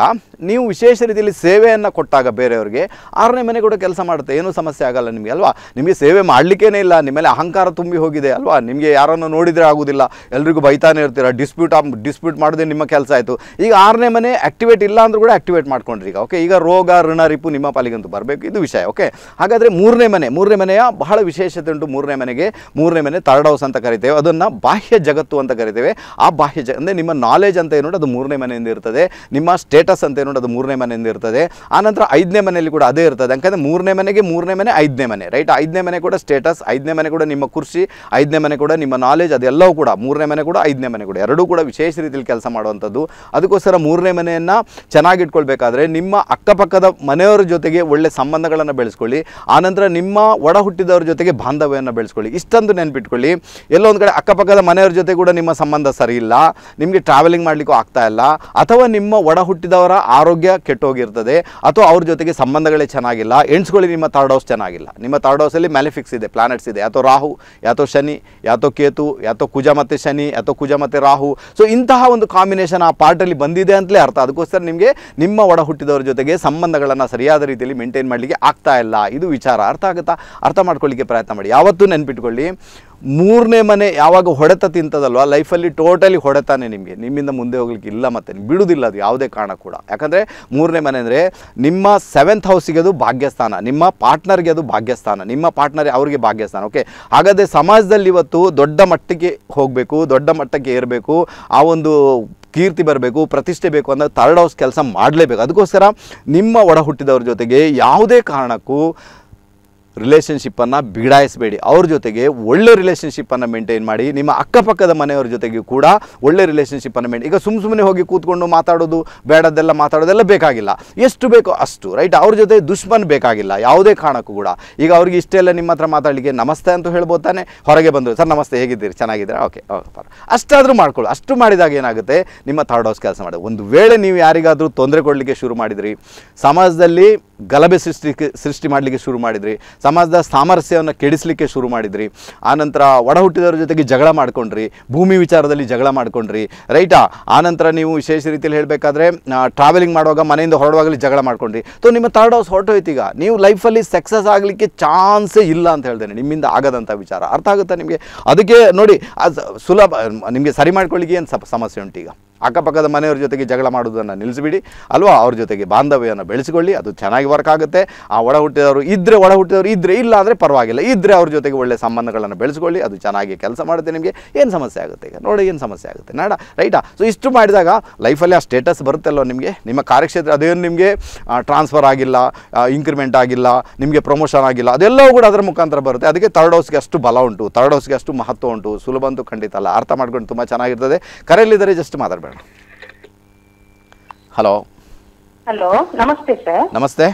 ನೀವು ವಿಶೇಷ ರೀತಿಯಲ್ಲಿ ಸೇವೆಯನ್ನು ಕೊಟ್ಟಾಗ ಬೇರೆಯವ್ರಿಗೆ ಆರನೇ ಮನೆ ಕೂಡ ಕೆಲಸ ಮಾಡುತ್ತೆ ಏನೂ ಸಮಸ್ಯೆ ಆಗಲ್ಲ ನಿಮಗೆ ಅಲ್ವಾ ನಿಮಗೆ ಸೇವೆ ಮಾಡಲಿಕ್ಕೇ ಇಲ್ಲ ನಿಮ್ಮಲ್ಲಿ ಅಹಂಕಾರ ತುಂಬಿ ಹೋಗಿದೆ ಅಲ್ವಾ ನಿಮಗೆ ಯಾರನ್ನು ನೋಡಿದರೆ ಆಗೋದಿಲ್ಲ ಎಲ್ರಿಗೂ ಬೈತಾನೆ ಇರ್ತೀರ ಡಿಸ್ಪ್ಯೂಟ್ ಡಿಸ್ಪ್ಯೂಟ್ ಮಾಡೋದೇ ನಿಮ್ಮ ಕೆಲಸ ಆಯಿತು ಈಗ ಆರನೇ ಮನೆ ಆಕ್ಟಿವೇಟ್ ಇಲ್ಲ ಅಂದರೂ ಕೂಡ ಆಕ್ಟಿವೇಟ್ ಮಾಡ್ಕೊಂಡ್ರಿ ಈಗ ಓಕೆ ಈಗ ರೋಗ ಋಣ ರಿಪು ನಿಮ್ಮ ಪಾಲಿಗಂತೂ ಬರಬೇಕು ಇದು ವಿಷಯ ಓಕೆ ಹಾಗಾದರೆ ಮೂರನೇ ಮನೆ ಮೂರನೇ ಮನೆಯ ಬಹಳ ವಿಶೇಷತೆ ಉಂಟು ಮೂರನೇ ಮನೆಗೆ ಮೂರನೇ ಮನೆ ಥರ್ಡ್ ಹೌಸ್ ಅಂತ ಕರಿತೇವೆ ಅದನ್ನು ಬಾಹ್ಯ ಜಗತ್ತು ಅಂತ ಕರಿತೇವೆ ಆ ಬಾಹ್ಯ ಜ ಅಂದರೆ ನಿಮ್ಮ ನಾಲೆಜ್ ಅಂತ ಏನು ಅದು ಮೂರನೇ ಮನೆಯಿಂದ ಇರ್ತದೆ ನಿಮ್ಮ ಸ್ಟೇಟಸ್ ಅಂತ ಏನು ಅದು ಮೂರನೇ ಮನೆಯಿಂದ ಇರ್ತದೆ ಆನಂತರ ಐದನೇ ಮನೆಯಲ್ಲಿ ಕೂಡ ಅದೇ ಇರ್ತದೆ ಯಾಕಂದರೆ ಮೂರನೇ ಮನೆಗೆ ಮೂರನೇ ಮನೆ ಐದನೇ ಮನೆ ರೈಟ್ ಐದನೇ ಮನೆ ಕೂಡ ಸ್ಟೇಟಸ್ ಐದನೇ ಮನೆ ಕೂಡ ನಿಮ್ಮ ಕುರ್ಸಿ ಐದನೇ ಮನೆ ಕೂಡ ನಿಮ್ಮ ನಾಲೆಜ್ ಅದೆಲ್ಲವೂ ಕೂಡ ಮೂರನೇ ಮನೆ ಕೂಡ ಐದನೇ ಮನೆ ಕೂಡ ಎರಡೂ ಕೂಡ ವಿಶೇಷ ರೀತಿಯಲ್ಲಿ ಕೆಲಸ ಮಾಡುವಂಥದ್ದು ಅದಕ್ಕೋಸ್ಕರ ಮೂರನೇ ಮನೆಯನ್ನು ಚೆನ್ನಾಗಿಟ್ಕೊಳ್ಬೇಕಾದ್ರೆ ನಿಮ್ಮ ಅಕ್ಕಪಕ್ಕದ ಮನೆಯವರ ಜೊತೆಗೆ ಒಳ್ಳೆ ಸಂಬಂಧಗಳನ್ನು ಬೆಳೆಸ್ಕೊಳ್ಳಿ ಆನಂತರ ನಿಮ್ಮ ಒಡ ಜೊತೆಗೆ ಬಾಂಧವ್ಯವನ್ನು ಬೆಳೆಸ್ಕೊಳ್ಳಿ ಇಷ್ಟೊಂದು ನೆನಪಿಟ್ಕೊಳ್ಳಿ ಎಲ್ಲೋ ಒಂದು ಕಡೆ ಅಕ್ಕಪಕ್ಕದ ಮನೆಯವರ ಜೊತೆ ಕೂಡ ನಿಮ್ಮ ಸಂಬಂಧ ಸರಿ ಇಲ್ಲ ನಿಮಗೆ ಟ್ರಾವೆಲಿಂಗ್ ಮಾಡಲಿಕ್ಕೂ ಆಗ್ತಾ ಇಲ್ಲ ಅಥವಾ ನಿಮ್ಮ ಒಡ ಹುಟ್ಟಿದವರ ಆರೋಗ್ಯ ಕೆಟ್ಟೋಗಿರ್ತದೆ ಅಥವಾ ಅವ್ರ ಜೊತೆಗೆ ಸಂಬಂಧಗಳೇ ಚೆನ್ನಾಗಿಲ್ಲ ಎಣ್ಸ್ಗಳಿಗೆ ನಿಮ್ಮ ಥರ್ಡ್ ಹೌಸ್ ಚೆನ್ನಾಗಿಲ್ಲ ನಿಮ್ಮ ಥರ್ಡ್ ಹೌಸಲ್ಲಿ ಮ್ಯಾಲಿಫಿಕ್ಸ್ ಇದೆ ಪ್ಲಾನೆಟ್ಸ್ ಇದೆ ಅಥವಾ ರಾಹು ಯಾತೋ ಶನಿ ಯಾತೋ ಕೇತು ಯಾತೋ ಕುಜ ಮತ್ತು ಶನಿ ಯಾತೋ ಕುಜ ಮತ್ತು ರಾಹು ಸೊ ಇಂತಹ ಒಂದು ಕಾಂಬಿನೇಷನ್ ಆ ಪಾರ್ಟಲ್ಲಿ ಬಂದಿದೆ ಅಂತಲೇ ಅರ್ಥ ಅದಕ್ಕೋಸ್ಕರ ನಿಮಗೆ ನಿಮ್ಮ ಒಡ ಹುಟ್ಟಿದವ್ರ ಜೊತೆಗೆ ಸಂಬಂಧಗಳನ್ನು ಸರಿಯಾದ ರೀತಿಯಲ್ಲಿ ಮೇಂಟೈನ್ ಮಾಡಲಿಕ್ಕೆ ಆಗ್ತಾ ಇಲ್ಲ ಇದು ವಿಚಾರ ಅರ್ಥ ಆಗುತ್ತಾ ಅರ್ಥ ಮಾಡ್ಕೊಳ್ಳಿಕ್ಕೆ ಪ್ರಯತ್ನ ಮಾಡಿ ಯಾವತ್ತೂ ನೆನಪಿಟ್ಕೊಳ್ಳಿ ಮೂರನೇ ಮನೆ ಯಾವಾಗ ಹೊಡೆತ ತಿಂತದಲ್ವ ಲೈಫಲ್ಲಿ ಟೋಟಲಿ ಹೊಡೆತಾನೆ ನಿಮಗೆ ನಿಮ್ಮಿಂದ ಮುಂದೆ ಹೋಗ್ಲಿಕ್ಕೆ ಇಲ್ಲ ಮತ್ತೆ ಬಿಡುವುದಿಲ್ಲ ಅದು ಯಾವುದೇ ಕಾರಣ ಕೂಡ ಯಾಕಂದರೆ ಮೂರನೇ ಮನೆ ಅಂದರೆ ನಿಮ್ಮ ಸೆವೆಂತ್ ಹೌಸಿಗೆ ಅದು ಭಾಗ್ಯಸ್ಥಾನ ನಿಮ್ಮ ಪಾರ್ಟ್ನರ್ಗೆ ಅದು ಭಾಗ್ಯಸ್ಥಾನ ನಿಮ್ಮ ಪಾರ್ಟ್ನರ್ ಅವ್ರಿಗೆ ಭಾಗ್ಯಸ್ಥಾನ ಓಕೆ ಹಾಗಾದರೆ ಸಮಾಜದಲ್ಲಿ ಇವತ್ತು ದೊಡ್ಡ ಮಟ್ಟಕ್ಕೆ ಹೋಗಬೇಕು ದೊಡ್ಡ ಮಟ್ಟಕ್ಕೆ ಏರಬೇಕು ಆ ಒಂದು ಕೀರ್ತಿ ಬರಬೇಕು ಪ್ರತಿಷ್ಠೆ ಬೇಕು ಅಂದರೆ ಥರ್ಡ್ ಹೌಸ್ ಕೆಲಸ ಮಾಡಲೇಬೇಕು ಅದಕ್ಕೋಸ್ಕರ ನಿಮ್ಮ ಒಡ ಹುಟ್ಟಿದವ್ರ ಜೊತೆಗೆ ಯಾವುದೇ ಕಾರಣಕ್ಕೂ ರಿಲೇಷನ್ಶಿಪ್ಪನ್ನು ಬಿಗಡಾಯಿಸಬೇಡಿ ಅವ್ರ ಜೊತೆಗೆ ಒಳ್ಳೆ ರಿಲೇಷನ್ಶಿಪ್ಪನ್ನು ಮೇಂಟೈನ್ ಮಾಡಿ ನಿಮ್ಮ ಅಕ್ಕಪಕ್ಕದ ಮನೆಯವ್ರ ಜೊತೆಗೆ ಕೂಡ ಒಳ್ಳೆ ರಿಲೇಷನ್ಶಿಪ್ಪನ್ನು ಮೇಂಟ್ ಈಗ ಸುಮ್ಮ ಸುಮ್ಮನೆ ಹೋಗಿ ಕೂತ್ಕೊಂಡು ಮಾತಾಡೋದು ಬೇಡದ್ದೆಲ್ಲ ಮಾತಾಡೋದೆಲ್ಲ ಬೇಕಾಗಿಲ್ಲ ಎಷ್ಟು ಬೇಕೋ ಅಷ್ಟು ರೈಟ್ ಅವ್ರ ಜೊತೆ ದುಷ್ಮನ್ ಬೇಕಾಗಿಲ್ಲ ಯಾವುದೇ ಕಾರಣಕ್ಕೂ ಕೂಡ ಈಗ ಅವ್ರಿಗೆ ಇಷ್ಟೆಲ್ಲ ನಿಮ್ಮ ಹತ್ರ ಮಾತಾಡಲಿಕ್ಕೆ ನಮಸ್ತೆ ಅಂತ ಹೇಳ್ಬೋದು ತಾನೆ ಹೊರಗೆ ಬಂದರು ಸರ್ ನಮಸ್ತೆ ಹೇಗಿದ್ದೀರಿ ಚೆನ್ನಾಗಿದ್ದೀರಾ ಓಕೆ ಓಕೆ ಅಷ್ಟಾದರೂ ಮಾಡ್ಕೊಳ್ಳಿ ಅಷ್ಟು ಮಾಡಿದಾಗ ಏನಾಗುತ್ತೆ ನಿಮ್ಮ ಥರ್ಡ್ ಹೌಸ್ ಕೆಲಸ ಮಾಡಿ ಒಂದು ವೇಳೆ ನೀವು ಯಾರಿಗಾದರೂ ತೊಂದರೆ ಕೊಡಲಿಕ್ಕೆ ಶುರು ಮಾಡಿದ್ರಿ ಸಮಾಜದಲ್ಲಿ ಗಲಭೆ ಸೃಷ್ಟಿ ಸೃಷ್ಟಿ ಮಾಡಲಿಕ್ಕೆ ಶುರು ಮಾಡಿದ್ರಿ ಸಮಾಜದ ಸಾಮರಸ್ಯವನ್ನು ಕೆಡಿಸಲಿಕ್ಕೆ ಶುರು ಮಾಡಿದ್ರಿ ಆನಂತರ ಒಡ ಹುಟ್ಟಿದವರ ಜೊತೆಗೆ ಜಗಳ ಮಾಡ್ಕೊಂಡ್ರಿ ಭೂಮಿ ವಿಚಾರದಲ್ಲಿ ಜಗಳ ಮಾಡ್ಕೊಂಡ್ರಿ ರೈಟಾ ಆನಂತರ ನೀವು ವಿಶೇಷ ರೀತಿಯಲ್ಲಿ ಹೇಳಬೇಕಾದ್ರೆ ಟ್ರಾವೆಲಿಂಗ್ ಮಾಡುವಾಗ ಮನೆಯಿಂದ ಹೊರಡುವಾಗಲಿ ಜಗಳ ಮಾಡ್ಕೊಂಡ್ರಿ ಸೊ ನಿಮ್ಮ ಥರ್ಡ್ ಹೌಸ್ ಹೊರಟೋಯ್ತೀಗ ನೀವು ಲೈಫಲ್ಲಿ ಸಕ್ಸಸ್ ಆಗಲಿಕ್ಕೆ ಚಾನ್ಸೇ ಇಲ್ಲ ಅಂತ ಹೇಳ್ತೇನೆ ನಿಮ್ಮಿಂದ ಆಗದಂಥ ವಿಚಾರ ಅರ್ಥ ಆಗುತ್ತಾ ನಿಮಗೆ ಅದಕ್ಕೆ ನೋಡಿ ಸುಲಭ ನಿಮಗೆ ಸರಿ ಮಾಡ್ಕೊಳ್ಳಿಕ್ಕೆ ಏನು ಸಮಸ್ಯೆ ಉಂಟು ಈಗ ಅಕ್ಕಪಕ್ಕದ ಮನೆಯವ್ರ ಜೊತೆಗೆ ಜಗಳ ಮಾಡೋದನ್ನು ನಿಲ್ಲಿಸಿಬಿಡಿ ಅಲ್ವಾ ಅವ್ರ ಜೊತೆಗೆ ಬಾಂಧವ್ಯವನ್ನು ಬೆಳೆಸಿಕೊಳ್ಳಿ ಅದು ಚೆನ್ನಾಗಿ ವರ್ಕ್ ಆಗುತ್ತೆ ಆ ಒಳ ಹುಟ್ಟಿದವರು ಇದ್ದರೆ ಒಳ ಹುಟ್ಟಿದವರು ಇದ್ದರೆ ಇಲ್ಲ ಅಂದರೆ ಪರವಾಗಿಲ್ಲ ಇದ್ದರೆ ಅವ್ರ ಜೊತೆಗೆ ಒಳ್ಳೆಯ ಸಂಬಂಧಗಳನ್ನು ಬೆಳೆಸ್ಕೊಳ್ಳಿ ಅದು ಚೆನ್ನಾಗಿ ಕೆಲಸ ಮಾಡುತ್ತೆ ನಿಮಗೆ ಏನು ಸಮಸ್ಯೆ ಆಗುತ್ತೆ ಈಗ ನೋಡಿ ಏನು ಸಮಸ್ಯೆ ಆಗುತ್ತೆ ನಾಡ ರೈಟಾ ಸೊ ಇಷ್ಟು ಮಾಡಿದಾಗ ಲೈಫಲ್ಲಿ ಆ ಸ್ಟೇಟಸ್ ಬರುತ್ತಲ್ಲೋ ನಿಮಗೆ ನಿಮ್ಮ ಕಾರ್ಯಕ್ಷೇತ್ರ ಅದೇನು ನಿಮಗೆ ಟ್ರಾನ್ಸ್ಫರ್ ಆಗಿಲ್ಲ ಇನ್ಕ್ರಿಮೆಂಟ್ ಆಗಿಲ್ಲ ನಿಮಗೆ ಪ್ರಮೋಷನ್ ಆಗಿಲ್ಲ ಅದೆಲ್ಲವೂ ಕೂಡ ಅದರ ಮುಖಾಂತರ ಬರುತ್ತೆ ಅದಕ್ಕೆ ತರ್ಡ್ ಹೌಸ್ಗೆ ಅಷ್ಟು ಬಲ ಉಂಟು ತರ್ಡ್ ಹೌಸ್ಗೆ ಅಷ್ಟು ಮಹತ್ವ ಉಂಟು ಸುಲಭ ಖಂಡಿತ ಅಲ್ಲ ಅರ್ಥ ಮಾಡ್ಕೊಂಡು ತುಂಬ ಚೆನ್ನಾಗಿರ್ತದೆ ಕರೆಯಲ್ಲಿದ್ದರೆ ಜಸ್ಟ್ ಮಾತಾಡಬೇಡ ಮಾತಾಡೋಣ ಹಲೋ ಹಲೋ ನಮಸ್ತೆ ಸರ್ ನಮಸ್ತೆ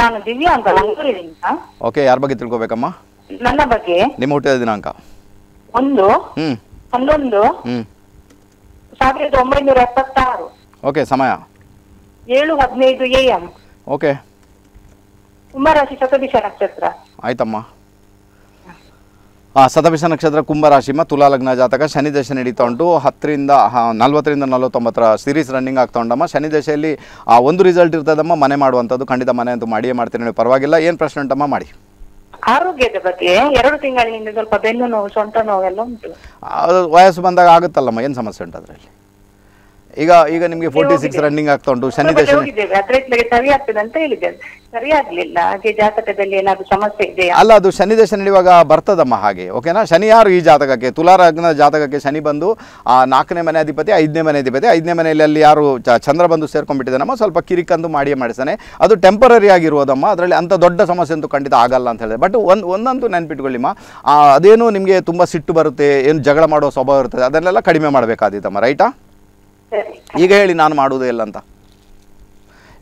ನಾನು ದಿವ್ಯಾ ಅಂತ ಮಂಗಳೂರಿನಿಂದ ಓಕೆ ಯಾರ ಬಗ್ಗೆ ತಿಳ್ಕೋಬೇಕಮ್ಮ ನನ್ನ ಬಗ್ಗೆ ನಿಮ್ಮ ಹುಟ್ಟಿದ ದಿನಾಂಕ ಒಂದು ಹ್ಮ್ ಹನ್ನೊಂದು ಹ್ಮ್ ಸಾವಿರದ ಒಂಬೈನೂರ ಎಪ್ಪತ್ತಾರು ಓಕೆ ಸಮಯ ಏಳು ಹದಿನೈದು ಎ ಎಂ ಓಕೆ ಕುಂಭರಾಶಿ ಶತಭಿಷ ನಕ್ಷತ್ರ ಆಯ್ತಮ್ಮ ಸತಭಿಷ ನಕ್ಷತ್ರ ಕುಂಭರಾಶಿ ಮತ್ತು ತುಲಾಲಗ್ನ ಜಾತಕ ಶನಿ ದಶ ನಡೀತಾ ಉಂಟು ಹತ್ತರಿಂದ ನಲ್ವತ್ತರಿಂದ ನಲ್ವತ್ತೊಂಬತ್ತರ ಸೀರೀಸ್ ರನ್ನಿಂಗ್ ಆಗ್ತಾ ಉಂಟಮ್ಮ ಶನಿ ದಶೆಯಲ್ಲಿ ಒಂದು ರಿಸಲ್ಟ್ ಇರ್ತದಮ್ಮ ಮನೆ ಮಾಡುವಂಥದ್ದು ಖಂಡಿತ ಮನೆ ಅಂತೂ ಮಾಡಿಯೇ ಮಾಡ್ತೀನಿ ಪರವಾಗಿಲ್ಲ ಏನು ಪ್ರಶ್ನೆ ಉಂಟಮ್ಮ ಮಾಡಿ ಆರೋಗ್ಯದ ಬಗ್ಗೆ ಎರಡು ತಿಂಗಳಿಂದ ಸ್ವಲ್ಪ ಬೆನ್ನು ನೋವು ಸೊಂಟ ನೋವೆಲ್ಲ ಉಂಟು ವಯಸ್ಸು ಬಂದಾಗ ಆಗುತ್ತಲ್ಲಮ್ಮ ಏನು ಸಮಸ್ಯೆ ಉಂಟು ಅದರಲ್ಲಿ ಈಗ ಈಗ ನಿಮಗೆ ಫೋರ್ಟಿ ಸಿಕ್ಸ್ ರನ್ನಿಂಗ್ ಆಗ್ತಾ ಉಂಟು ಶನಿ ಸರಿ ಆಗ್ಲಿಲ್ಲ ಜಾತಕದಲ್ಲಿ ಸಮಸ್ಯೆ ಅಲ್ಲ ಅದು ಶನಿ ದಶೆ ನಡೆಯುವಾಗ ಬರ್ತದಮ್ಮ ಹಾಗೆ ಓಕೆನಾ ಶನಿ ಯಾರು ಈ ಜಾತಕಕ್ಕೆ ಅಗ್ನ ಜಾತಕಕ್ಕೆ ಶನಿ ಬಂದು ಆ ನಾಲ್ಕನೇ ಮನೆ ಅಧಿಪತಿ ಐದನೇ ಮನೆ ಅಧಿಪತಿ ಐದನೇ ಮನೆಯಲ್ಲಿ ಅಲ್ಲಿ ಯಾರು ಚಂದ್ರ ಬಂದು ಸೇರ್ಕೊಂಡ್ಬಿಟ್ಟಿದ್ದಾನಮ್ಮ ಸ್ವಲ್ಪ ಕಿರಿಕಂದು ಮಾಡಿಯೇ ಮಾಡಿಸ್ತಾನೆ ಅದು ಟೆಂಪರರಿ ಆಗಿರುವುದಮ್ಮ ಅದರಲ್ಲಿ ಅಂಥ ದೊಡ್ಡ ಸಮಸ್ಯೆ ಅಂತೂ ಖಂಡಿತ ಆಗಲ್ಲ ಅಂತ ಹೇಳಿದೆ ಬಟ್ ಒಂದು ಒಂದಂತೂ ನೆನ್ಪಿಟ್ಕೊಳ್ಳಿಮ್ಮ ಅದೇನು ನಿಮಗೆ ತುಂಬ ಸಿಟ್ಟು ಬರುತ್ತೆ ಏನು ಜಗಳ ಮಾಡೋ ಸ್ವಭಾವ ಇರ್ತದೆ ಅದನ್ನೆಲ್ಲ ಕಡಿಮೆ ಮಾಡಬೇಕಾದಿತ್ತಮ್ಮ ರೈಟಾ ಈಗ ಹೇಳಿ ನಾನು ಮಾಡುವುದೇ ಇಲ್ಲ ಅಂತ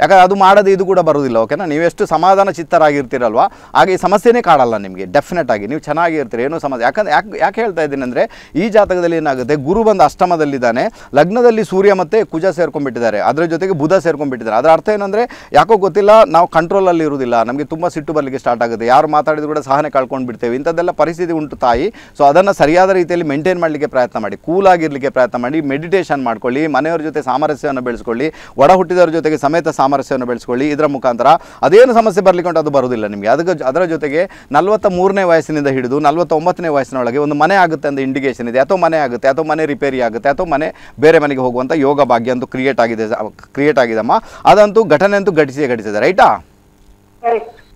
ಯಾಕಂದರೆ ಅದು ಮಾಡೋದು ಇದು ಕೂಡ ಬರೋದಿಲ್ಲ ಓಕೆನಾ ನೀವೆಷ್ಟು ಸಮಾಧಾನ ಚಿತ್ತರಾಗಿರ್ತೀರಲ್ವ ಹಾಗೆ ಈ ಸಮಸ್ಯೆನೇ ಕಾಡಲ್ಲ ನಿಮಗೆ ಡೆಫಿನೆಟ್ ಆಗಿ ನೀವು ಚೆನ್ನಾಗಿರ್ತೀರಿ ಏನೋ ಸಮಸ್ಯೆ ಯಾಕಂದ್ರೆ ಯಾಕೆ ಯಾಕೆ ಹೇಳ್ತಾ ಇದ್ದೀನಿ ಅಂದರೆ ಈ ಜಾತಕದಲ್ಲಿ ಏನಾಗುತ್ತೆ ಗುರು ಬಂದು ಅಷ್ಟಮದಲ್ಲಿದ್ದಾನೆ ಲಗ್ನದಲ್ಲಿ ಸೂರ್ಯ ಮತ್ತು ಕುಜ ಸೇರ್ಕೊಂಡ್ಬಿಟ್ಟಿದ್ದಾರೆ ಅದರ ಜೊತೆಗೆ ಬುಧ ಸೇರ್ಕೊಂಡ್ಬಿಟ್ಟಿದ್ದಾರೆ ಅದರ ಅರ್ಥ ಏನಂದರೆ ಯಾಕೋ ಗೊತ್ತಿಲ್ಲ ನಾವು ಕಂಟ್ರೋಲಲ್ಲಿ ಇರುವುದಿಲ್ಲ ನಮಗೆ ತುಂಬ ಸಿಟ್ಟು ಬರಲಿಕ್ಕೆ ಸ್ಟಾರ್ಟ್ ಆಗುತ್ತೆ ಯಾರು ಮಾತಾಡಿದ್ರು ಕೂಡ ಸಹನೆ ಕಳ್ಕೊಂಡು ಬಿಡ್ತೇವೆ ಇಂಥದ್ದೆಲ್ಲ ಪರಿಸ್ಥಿತಿ ಉಂಟು ತಾಯಿ ಸೊ ಅದನ್ನು ಸರಿಯಾದ ರೀತಿಯಲ್ಲಿ ಮೇಂಟೈನ್ ಮಾಡಲಿಕ್ಕೆ ಪ್ರಯತ್ನ ಮಾಡಿ ಆಗಿರಲಿಕ್ಕೆ ಪ್ರಯತ್ನ ಮಾಡಿ ಮೆಡಿಟೇಷನ್ ಮಾಡ್ಕೊಳ್ಳಿ ಮನೆಯವ್ರ ಜೊತೆ ಸಾಮರಸ್ಯವನ್ನು ಬೆಳೆಸ್ಕೊಳ್ಳಿ ಒಡ ಹುಟ್ಟಿದವ್ರ ಜೊತೆಗೆ ಸಮೇತ ಸಾಮರಸ್ಯವನ್ನು ಬೆಳೆಸ್ಕೊಳ್ಳಿ ಇದರ ಮುಖಾಂತರ ಅದೇನು ಸಮಸ್ಯೆ ಬರಲಿಕ್ಕೆ ಉಂಟು ಅದು ಬರೋದಿಲ್ಲ ನಿಮಗೆ ಅದಕ್ಕೆ ಅದರ ಜೊತೆಗೆ ನಲವತ್ತ ಮೂರನೇ ವಯಸ್ಸಿನಿಂದ ಹಿಡಿದು ನಲವತ್ತೊಂಬತ್ತನೇ ವಯಸ್ಸಿನೊಳಗೆ ಒಂದು ಮನೆ ಆಗುತ್ತೆ ಅಂತ ಇಂಡಿಕೇಷನ್ ಇದೆ ಅಥವಾ ಮನೆ ಆಗುತ್ತೆ ಅಥವಾ ಮನೆ ರಿಪೇರಿ ಆಗುತ್ತೆ ಅಥವಾ ಮನೆ ಬೇರೆ ಮನೆಗೆ ಹೋಗುವಂಥ ಯೋಗ ಭಾಗ್ಯ ಅಂತೂ ಕ್ರಿಯೇಟ್ ಆಗಿದೆ ಕ್ರಿಯೇಟ್ ಆಗಿದೆಮ್ಮ ಅದಂತೂ ಘಟನೆ ಅಂತೂ ಘಟಿಸಿ ಘಟಿಸಿದೆ ರೈಟಾ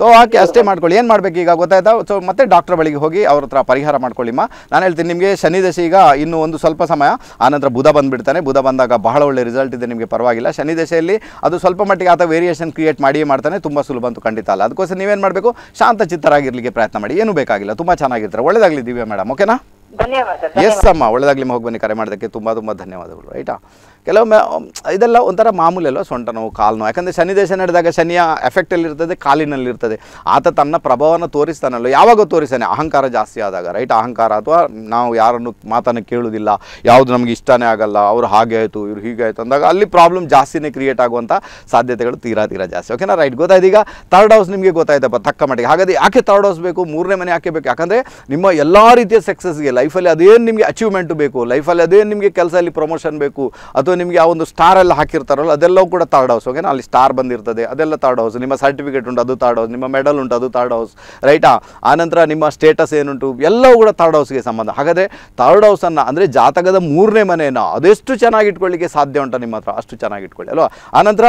ತೋ ಹಾಕಿ ಅಷ್ಟೇ ಮಾಡ್ಕೊಳ್ಳಿ ಏನು ಮಾಡಬೇಕು ಈಗ ಗೊತ್ತಾಯ್ತಾ ಸೊ ಮತ್ತೆ ಡಾಕ್ಟರ್ ಬಳಿಗೆ ಹೋಗಿ ಅವ್ರ ಹತ್ರ ಪರಿಹಾರ ಮಾಡ್ಕೊಳ್ಳಿಮ್ಮ ನಾನು ಹೇಳ್ತೀನಿ ನಿಮಗೆ ಶನಿ ಈಗ ಇನ್ನೂ ಒಂದು ಸ್ವಲ್ಪ ಸಮಯ ಆನಂತರ ಬುಧ ಬಂದುಬಿಡ್ತಾನೆ ಬುಧ ಬಂದಾಗ ಬಹಳ ಒಳ್ಳೆ ರಿಸಲ್ಟ್ ಇದೆ ನಿಮಗೆ ಪರವಾಗಿಲ್ಲ ಶನಿ ದಶೆಯಲ್ಲಿ ಅದು ಸ್ವಲ್ಪ ಮಟ್ಟಿಗೆ ಆತ ವೇರಿಯೇಷನ್ ಕ್ರಿಯೇಟ್ ಮಾಡಿಯೇ ಮಾಡ್ತಾನೆ ತುಂಬ ಸುಲಭ ಅಂತೂ ಖಂಡಿತ ಅಲ್ಲ ಅದಕ್ಕೋಸ್ಕರ ನೀವೇನು ಮಾಡಬೇಕು ಶಾಂತ ಚಿತ್ತರಾಗಿರಲಿಕ್ಕೆ ಪ್ರಯತ್ನ ಮಾಡಿ ಏನೂ ಬೇಕಾಗಿಲ್ಲ ತುಂಬ ಚೆನ್ನಾಗಿರ್ತಾರೆ ಒಳ್ಳೆದಾಗಲಿ ದಿವ್ಯಾ ಮೇಡಮ್ ಓಕೆನಾ ಎಸ್ ಅಮ್ಮ ಒಳ್ಳೆದಾಗಲಿ ಹೋಗಿ ಬನ್ನಿ ಕರೆ ಮಾಡೋದಕ್ಕೆ ತುಂಬ ತುಂಬ ಧನ್ಯವಾದಗಳು ರೈಟಾ ಕೆಲವೊಮ್ಮೆ ಇದೆಲ್ಲ ಒಂಥರ ಮಾಮೂಲಿ ಅಲ್ವ ಸೊಂಟ ನೋವು ಕಾಲು ನೋವು ಯಾಕಂದರೆ ಶನಿದೇಶ ನಡೆದಾಗ ಶನಿಯ ಎಫೆಕ್ಟಲ್ಲಿರ್ತದೆ ಕಾಲಿನಲ್ಲಿರ್ತದೆ ಆತ ತನ್ನ ಪ್ರಭಾವನ ತೋರಿಸ್ತಾನಲ್ಲ ಯಾವಾಗ ತೋರಿಸ್ತಾನೆ ಅಹಂಕಾರ ಜಾಸ್ತಿ ಆದಾಗ ರೈಟ್ ಅಹಂಕಾರ ಅಥವಾ ನಾವು ಯಾರನ್ನು ಮಾತನ್ನು ಕೇಳೋದಿಲ್ಲ ಯಾವುದು ನಮಗೆ ಇಷ್ಟನೇ ಆಗಲ್ಲ ಅವರು ಹಾಗೆ ಆಯಿತು ಇವ್ರು ಹೀಗೆ ಆಯಿತು ಅಂದಾಗ ಅಲ್ಲಿ ಪ್ರಾಬ್ಲಮ್ ಜಾಸ್ತಿನೇ ಕ್ರಿಯೇಟ್ ಆಗುವಂಥ ಸಾಧ್ಯತೆಗಳು ತೀರಾ ತೀರಾ ಜಾಸ್ತಿ ಓಕೆನಾ ರೈಟ್ ಗೊತ್ತಾಯ್ತು ಈಗ ಥರ್ಡ್ ಹೌಸ್ ನಿಮಗೆ ಗೊತ್ತಾಯ್ತಪ್ಪ ತಕ್ಕ ಮಟ್ಟಿಗೆ ಹಾಗಾದ್ರೆ ಯಾಕೆ ಥರ್ಡ್ ಹೌಸ್ ಬೇಕು ಮೂರನೇ ಮನೆ ಯಾಕೆ ಬೇಕು ಯಾಕಂದರೆ ನಿಮ್ಮ ಎಲ್ಲ ರೀತಿಯ ಸಕ್ಸಸ್ಗೆ ಲೈಫಲ್ಲಿ ಅದೇನು ನಿಮಗೆ ಅಚೀವ್ಮೆಂಟ್ ಬೇಕು ಲೈಫಲ್ಲಿ ಅದೇನು ನಿಮಗೆ ಕೆಲಸ ಅಲ್ಲಿ ಪ್ರಮೋಷನ್ ಬೇಕು ಅಥವಾ ನಿಮಗೆ ಆ ಒಂದು ಸ್ಟಾರ್ ಎಲ್ಲ ಹಾಕಿರ್ತಾರಲ್ಲ ಅದೆಲ್ಲವೂ ಕೂಡ ತರ್ಡ್ ಹೌಸ್ ಓಕೆನಾ ಅಲ್ಲಿ ಸ್ಟಾರ್ ಬಂದಿರ್ತದೆ ಅದೆಲ್ಲ ತರ್ಡ್ ಹೌಸ್ ನಿಮ್ಮ ಸರ್ಟಿಫಿಕೇಟ್ ಉಂಟು ಅದು ಥರ್ಡ್ ಹೌಸ್ ನಿಮ್ಮ ಮೆಡಲ್ ಉಂಟು ಅದು ಥರ್ಡ್ ಹೌಸ್ ರೈಟಾ ಆನಂತರ ನಿಮ್ಮ ಸ್ಟೇಟಸ್ ಏನುಂಟು ಎಲ್ಲವೂ ಕೂಡ ತರ್ಡ್ ಹೌಸ್ಗೆ ಸಂಬಂಧ ಹಾಗಾದರೆ ಥರ್ಡ್ ಹೌಸನ್ನು ಅಂದರೆ ಜಾತಕದ ಮೂರನೇ ಮನೆಯನ್ನು ಅದೆಷ್ಟು ಚೆನ್ನಾಗಿ ಇಟ್ಕೊಳ್ಳಿಕ್ಕೆ ಸಾಧ್ಯ ಉಂಟು ನಿಮ್ಮ ಹತ್ರ ಅಷ್ಟು ಚೆನ್ನಾಗಿ ಇಟ್ಕೊಳ್ಳಿ ಅಲ್ವಾ ಆನಂತರ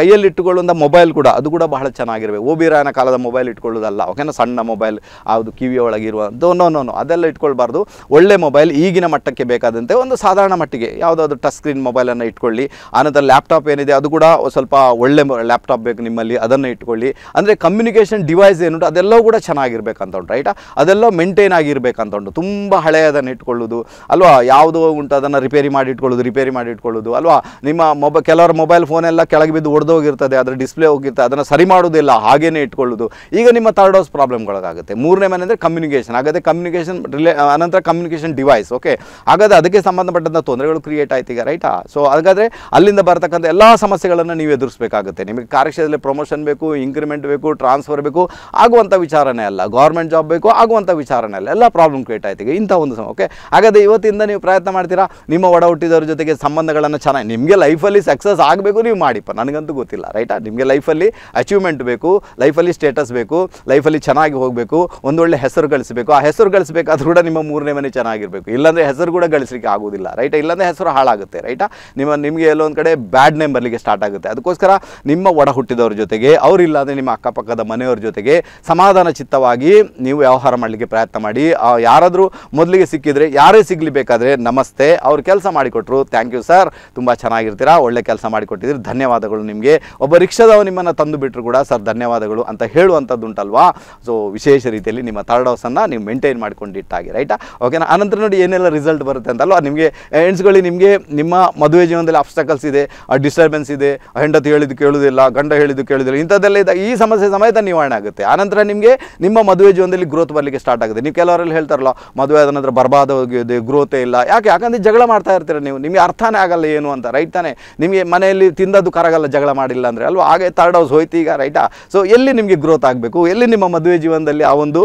ಕೈಯಲ್ಲಿ ಇಟ್ಟುಕೊಳ್ಳುವಂಥ ಮೊಬೈಲ್ ಕೂಡ ಅದು ಕೂಡ ಬಹಳ ಚೆನ್ನಾಗಿರಬೇಕು ಓಬಿರಾಯನ ಕಾಲದ ಮೊಬೈಲ್ ಇಟ್ಕೊಳ್ಳೋದಲ್ಲ ಓಕೆನಾ ಸಣ್ಣ ಮೊಬೈಲ್ ಅದು ಕಿವಿಯ ಒಳಗಿರುವ ನೋ ನೋ ಅದೆಲ್ಲ ಇಟ್ಕೊಳ್ಬಾರ್ದು ಒಳ್ಳೆ ಮೊಬೈಲ್ ಈಗಿನ ಮಟ್ಟಕ್ಕೆ ಬೇಕಾದಂತೆ ಒಂದು ಸಾಧಾರಣ ಮಟ್ಟಿಗೆ ಯಾವುದಾದ್ರು ಟಚ್ ಸ್ಕ್ರೀನ್ ಮೊಬೈಲ್ ಮೊಬೈಲನ್ನು ಇಟ್ಕೊಳ್ಳಿ ಆನಂತರ ಲ್ಯಾಪ್ಟಾಪ್ ಏನಿದೆ ಅದು ಕೂಡ ಸ್ವಲ್ಪ ಒಳ್ಳೆ ಲ್ಯಾಪ್ಟಾಪ್ ಬೇಕು ನಿಮ್ಮಲ್ಲಿ ಅದನ್ನು ಇಟ್ಕೊಳ್ಳಿ ಅಂದರೆ ಕಮ್ಯುನಿಕೇಷನ್ ಡಿವೈಸ್ ಏನುಂಟು ಅದೆಲ್ಲವೂ ಕೂಡ ಚೆನ್ನಾಗಿರ್ಬೇಕಂತ ಉಂಟು ರೈಟಾ ಅದೆಲ್ಲ ಮೇಂಟೈನ್ ಆಗಿರ್ಬೇಕಂತ ಉಂಟು ತುಂಬ ಹಳೆಯದನ್ನು ಇಟ್ಕೊಳ್ಳೋದು ಅಲ್ವಾ ಯಾವುದೋ ಉಂಟು ಅದನ್ನು ರಿಪೇರಿ ಮಾಡಿ ಇಟ್ಕೊಳ್ಳೋದು ರಿಪೇರಿ ಮಾಡಿ ಇಟ್ಕೊಳ್ಳೋದು ಅಲ್ವಾ ನಿಮ್ಮ ಮೊಬ ಕೆಲವರ ಮೊಬೈಲ್ ಫೋನೆಲ್ಲ ಕೆಳಗೆ ಬಿದ್ದು ಒಡೆದೋಗಿರ್ತದೆ ಅದರ ಡಿಸ್ಪ್ಲೇ ಹೋಗಿರ್ತದೆ ಅದನ್ನು ಸರಿ ಮಾಡೋದಿಲ್ಲ ಹಾಗೇನೇ ಇಟ್ಕೊಳ್ಳೋದು ಈಗ ನಿಮ್ಮ ತರ್ಡ್ ಹೌಸ್ ಪ್ರಾಬ್ಲಮ್ಗಳಾಗುತ್ತೆ ಮೂರನೇ ಮನೆ ಅಂದರೆ ಕಮ್ಯುನಿಕೇಷನ್ ಹಾಗಾದರೆ ಕಮ್ಯುನಿಕೇಷನ್ ರಿಲೇ ಅನಂತರ ಕಮ್ಯುನಿಕೇಷನ್ ಡಿವೈಸ್ ಓಕೆ ಹಾಗಾದರೆ ಅದಕ್ಕೆ ಸಂಬಂಧಪಟ್ಟಂಥ ತೊಂದರೆಗಳು ಕ್ರಿಯೇಟ್ ಆಯ್ತು ಈಗ ರೈಟಾ ಸೊ ಹಾಗಾದರೆ ಅಲ್ಲಿಂದ ಬರತಕ್ಕಂಥ ಎಲ್ಲ ಸಮಸ್ಯೆಗಳನ್ನು ನೀವು ಎದುರಿಸಬೇಕಾಗುತ್ತೆ ನಿಮಗೆ ಕಾರ್ಯಕ್ಷೇತ್ರದಲ್ಲಿ ಪ್ರಮೋಷನ್ ಬೇಕು ಇಂಕ್ರಿಮೆಂಟ್ ಬೇಕು ಟ್ರಾನ್ಸ್ಫರ್ ಬೇಕು ಆಗುವಂಥ ವಿಚಾರನೇ ಅಲ್ಲ ಗೌರ್ಮೆಂಟ್ ಜಾಬ್ ಬೇಕು ಆಗುವಂಥ ವಿಚಾರನೇ ಅಲ್ಲ ಎಲ್ಲ ಪ್ರಾಬ್ಲಮ್ ಕ್ರಿಯೇಟ್ ಆಯ್ತಿಗೆ ಇಂಥ ಒಂದು ಸಮ ಓಕೆ ಹಾಗಾದರೆ ಇವತ್ತಿಂದ ನೀವು ಪ್ರಯತ್ನ ಮಾಡ್ತೀರಾ ನಿಮ್ಮ ಒಡ ಹುಟ್ಟಿದವ್ರ ಜೊತೆಗೆ ಸಂಬಂಧಗಳನ್ನು ಚೆನ್ನಾಗಿ ನಿಮಗೆ ಲೈಫಲ್ಲಿ ಸಕ್ಸಸ್ ಆಗಬೇಕು ನೀವು ಮಾಡಿಪ್ಪ ನನಗಂತೂ ಗೊತ್ತಿಲ್ಲ ರೈಟಾ ನಿಮಗೆ ಲೈಫಲ್ಲಿ ಅಚೀವ್ಮೆಂಟ್ ಬೇಕು ಲೈಫಲ್ಲಿ ಸ್ಟೇಟಸ್ ಬೇಕು ಲೈಫಲ್ಲಿ ಚೆನ್ನಾಗಿ ಹೋಗಬೇಕು ಒಂದೊಳ್ಳೆ ಹೆಸರು ಗಳಿಸಬೇಕು ಆ ಹೆಸರು ಗಳಿಸಬೇಕಾದ್ರೂ ಕೂಡ ನಿಮ್ಮ ಮೂರನೇ ಮನೆ ಚೆನ್ನಾಗಿರಬೇಕು ಇಲ್ಲಾಂದರೆ ಹೆಸರು ಕೂಡ ಗಳಿಸಲಿಕ್ಕೆ ಆಗೋದಿಲ್ಲ ರೈಟಾ ಇಲ್ಲಾಂದರೆ ಹೆಸರು ಹಾಳಾಗುತ್ತೆ ರೈಟಾ ನಿಮ್ಮ ನಿಮಗೆ ಒಂದು ಕಡೆ ಬ್ಯಾಡ್ ನೇಮ್ ಬರಲಿಕ್ಕೆ ಸ್ಟಾರ್ಟ್ ಆಗುತ್ತೆ ಅದಕ್ಕೋಸ್ಕರ ನಿಮ್ಮ ಒಡ ಹುಟ್ಟಿದವ್ರ ಜೊತೆಗೆ ಅವರಿಲ್ಲ ನಿಮ್ಮ ಅಕ್ಕಪಕ್ಕದ ಮನೆಯವ್ರ ಜೊತೆಗೆ ಸಮಾಧಾನ ಚಿತ್ತವಾಗಿ ನೀವು ವ್ಯವಹಾರ ಮಾಡಲಿಕ್ಕೆ ಪ್ರಯತ್ನ ಮಾಡಿ ಯಾರಾದರೂ ಮೊದಲಿಗೆ ಸಿಕ್ಕಿದರೆ ಯಾರೇ ಸಿಗಲಿ ಬೇಕಾದರೆ ನಮಸ್ತೆ ಅವ್ರು ಕೆಲಸ ಮಾಡಿಕೊಟ್ರು ಥ್ಯಾಂಕ್ ಯು ಸರ್ ತುಂಬ ಚೆನ್ನಾಗಿರ್ತೀರಾ ಒಳ್ಳೆ ಕೆಲಸ ಮಾಡಿಕೊಟ್ಟಿದ್ರಿ ಧನ್ಯವಾದಗಳು ನಿಮಗೆ ಒಬ್ಬ ರಿಕ್ಷಾದವರು ನಿಮ್ಮನ್ನು ತಂದು ಬಿಟ್ಟರು ಕೂಡ ಸರ್ ಧನ್ಯವಾದಗಳು ಅಂತ ಹೇಳುವಂಥದ್ದುಂಟಲ್ವಾ ಸೊ ವಿಶೇಷ ರೀತಿಯಲ್ಲಿ ನಿಮ್ಮ ಥರ್ಡ್ ಹೌಸನ್ನು ನೀವು ಮೇಂಟೈನ್ ಮಾಡ್ಕೊಂಡಿಟ್ಟಾಗಿ ರೈಟಾ ಓಕೆನಾ ಆನಂತರ ನೋಡಿ ಏನೆಲ್ಲ ರಿಸಲ್ಟ್ ಬರುತ್ತೆ ಅಂತಲ್ವಾ ನಿಮಗೆ ಎಣ್ಸ್ಕೊಳ್ಳಿ ನಿಮಗೆ ನಿಮ್ಮ ಮದುವೆ ಜೀವನದಲ್ಲಿ ಅಬ್ಸ್ಟಕಲ್ಸ್ ಇದೆ ಆ ಡಿಸ್ಟರ್ಬೆನ್ಸ್ ಇದೆ ಹೆಂಡತಿ ಹೇಳಿದ್ದು ಕೇಳುವುದಿಲ್ಲ ಗಂಡ ಹೇಳಿದ್ದು ಕೇಳುವುದಿಲ್ಲ ಇಂಥದ್ದೆಲ್ಲ ಇದೆ ಈ ಸಮಸ್ಯೆ ಸಮೇತ ನಿವಾರಣೆ ಆಗುತ್ತೆ ಆನಂತರ ನಿಮಗೆ ನಿಮ್ಮ ಮದುವೆ ಜೀವನದಲ್ಲಿ ಗ್ರೋತ್ ಬರಲಿಕ್ಕೆ ಸ್ಟಾರ್ಟ್ ಆಗುತ್ತೆ ನೀವು ಕೆಲವರಲ್ಲಿ ಹೇಳ್ತಾರಲ್ಲ ಮದುವೆ ಆದ ನಂತರ ಹೋಗಿದೆ ಗ್ರೋತೇ ಇಲ್ಲ ಯಾಕೆ ಯಾಕಂದರೆ ಜಗಳ ಮಾಡ್ತಾ ಇರ್ತೀರ ನೀವು ನಿಮಗೆ ಅರ್ಥನೇ ಆಗಲ್ಲ ಏನು ಅಂತ ರೈಟ್ ತಾನೇ ನಿಮಗೆ ಮನೆಯಲ್ಲಿ ತಿಂದದ್ದು ಕರಗಲ್ಲ ಜಗಳ ಮಾಡಿಲ್ಲ ಅಂದರೆ ಅಲ್ವಾ ಹಾಗೆ ತರ್ಡ್ ಹೌಸ್ ಹೋಯ್ತು ಈಗ ರೈಟಾ ಸೊ ಎಲ್ಲಿ ನಿಮಗೆ ಗ್ರೋತ್ ಆಗಬೇಕು ಎಲ್ಲಿ ನಿಮ್ಮ ಮದುವೆ ಜೀವನದಲ್ಲಿ ಆ ಒಂದು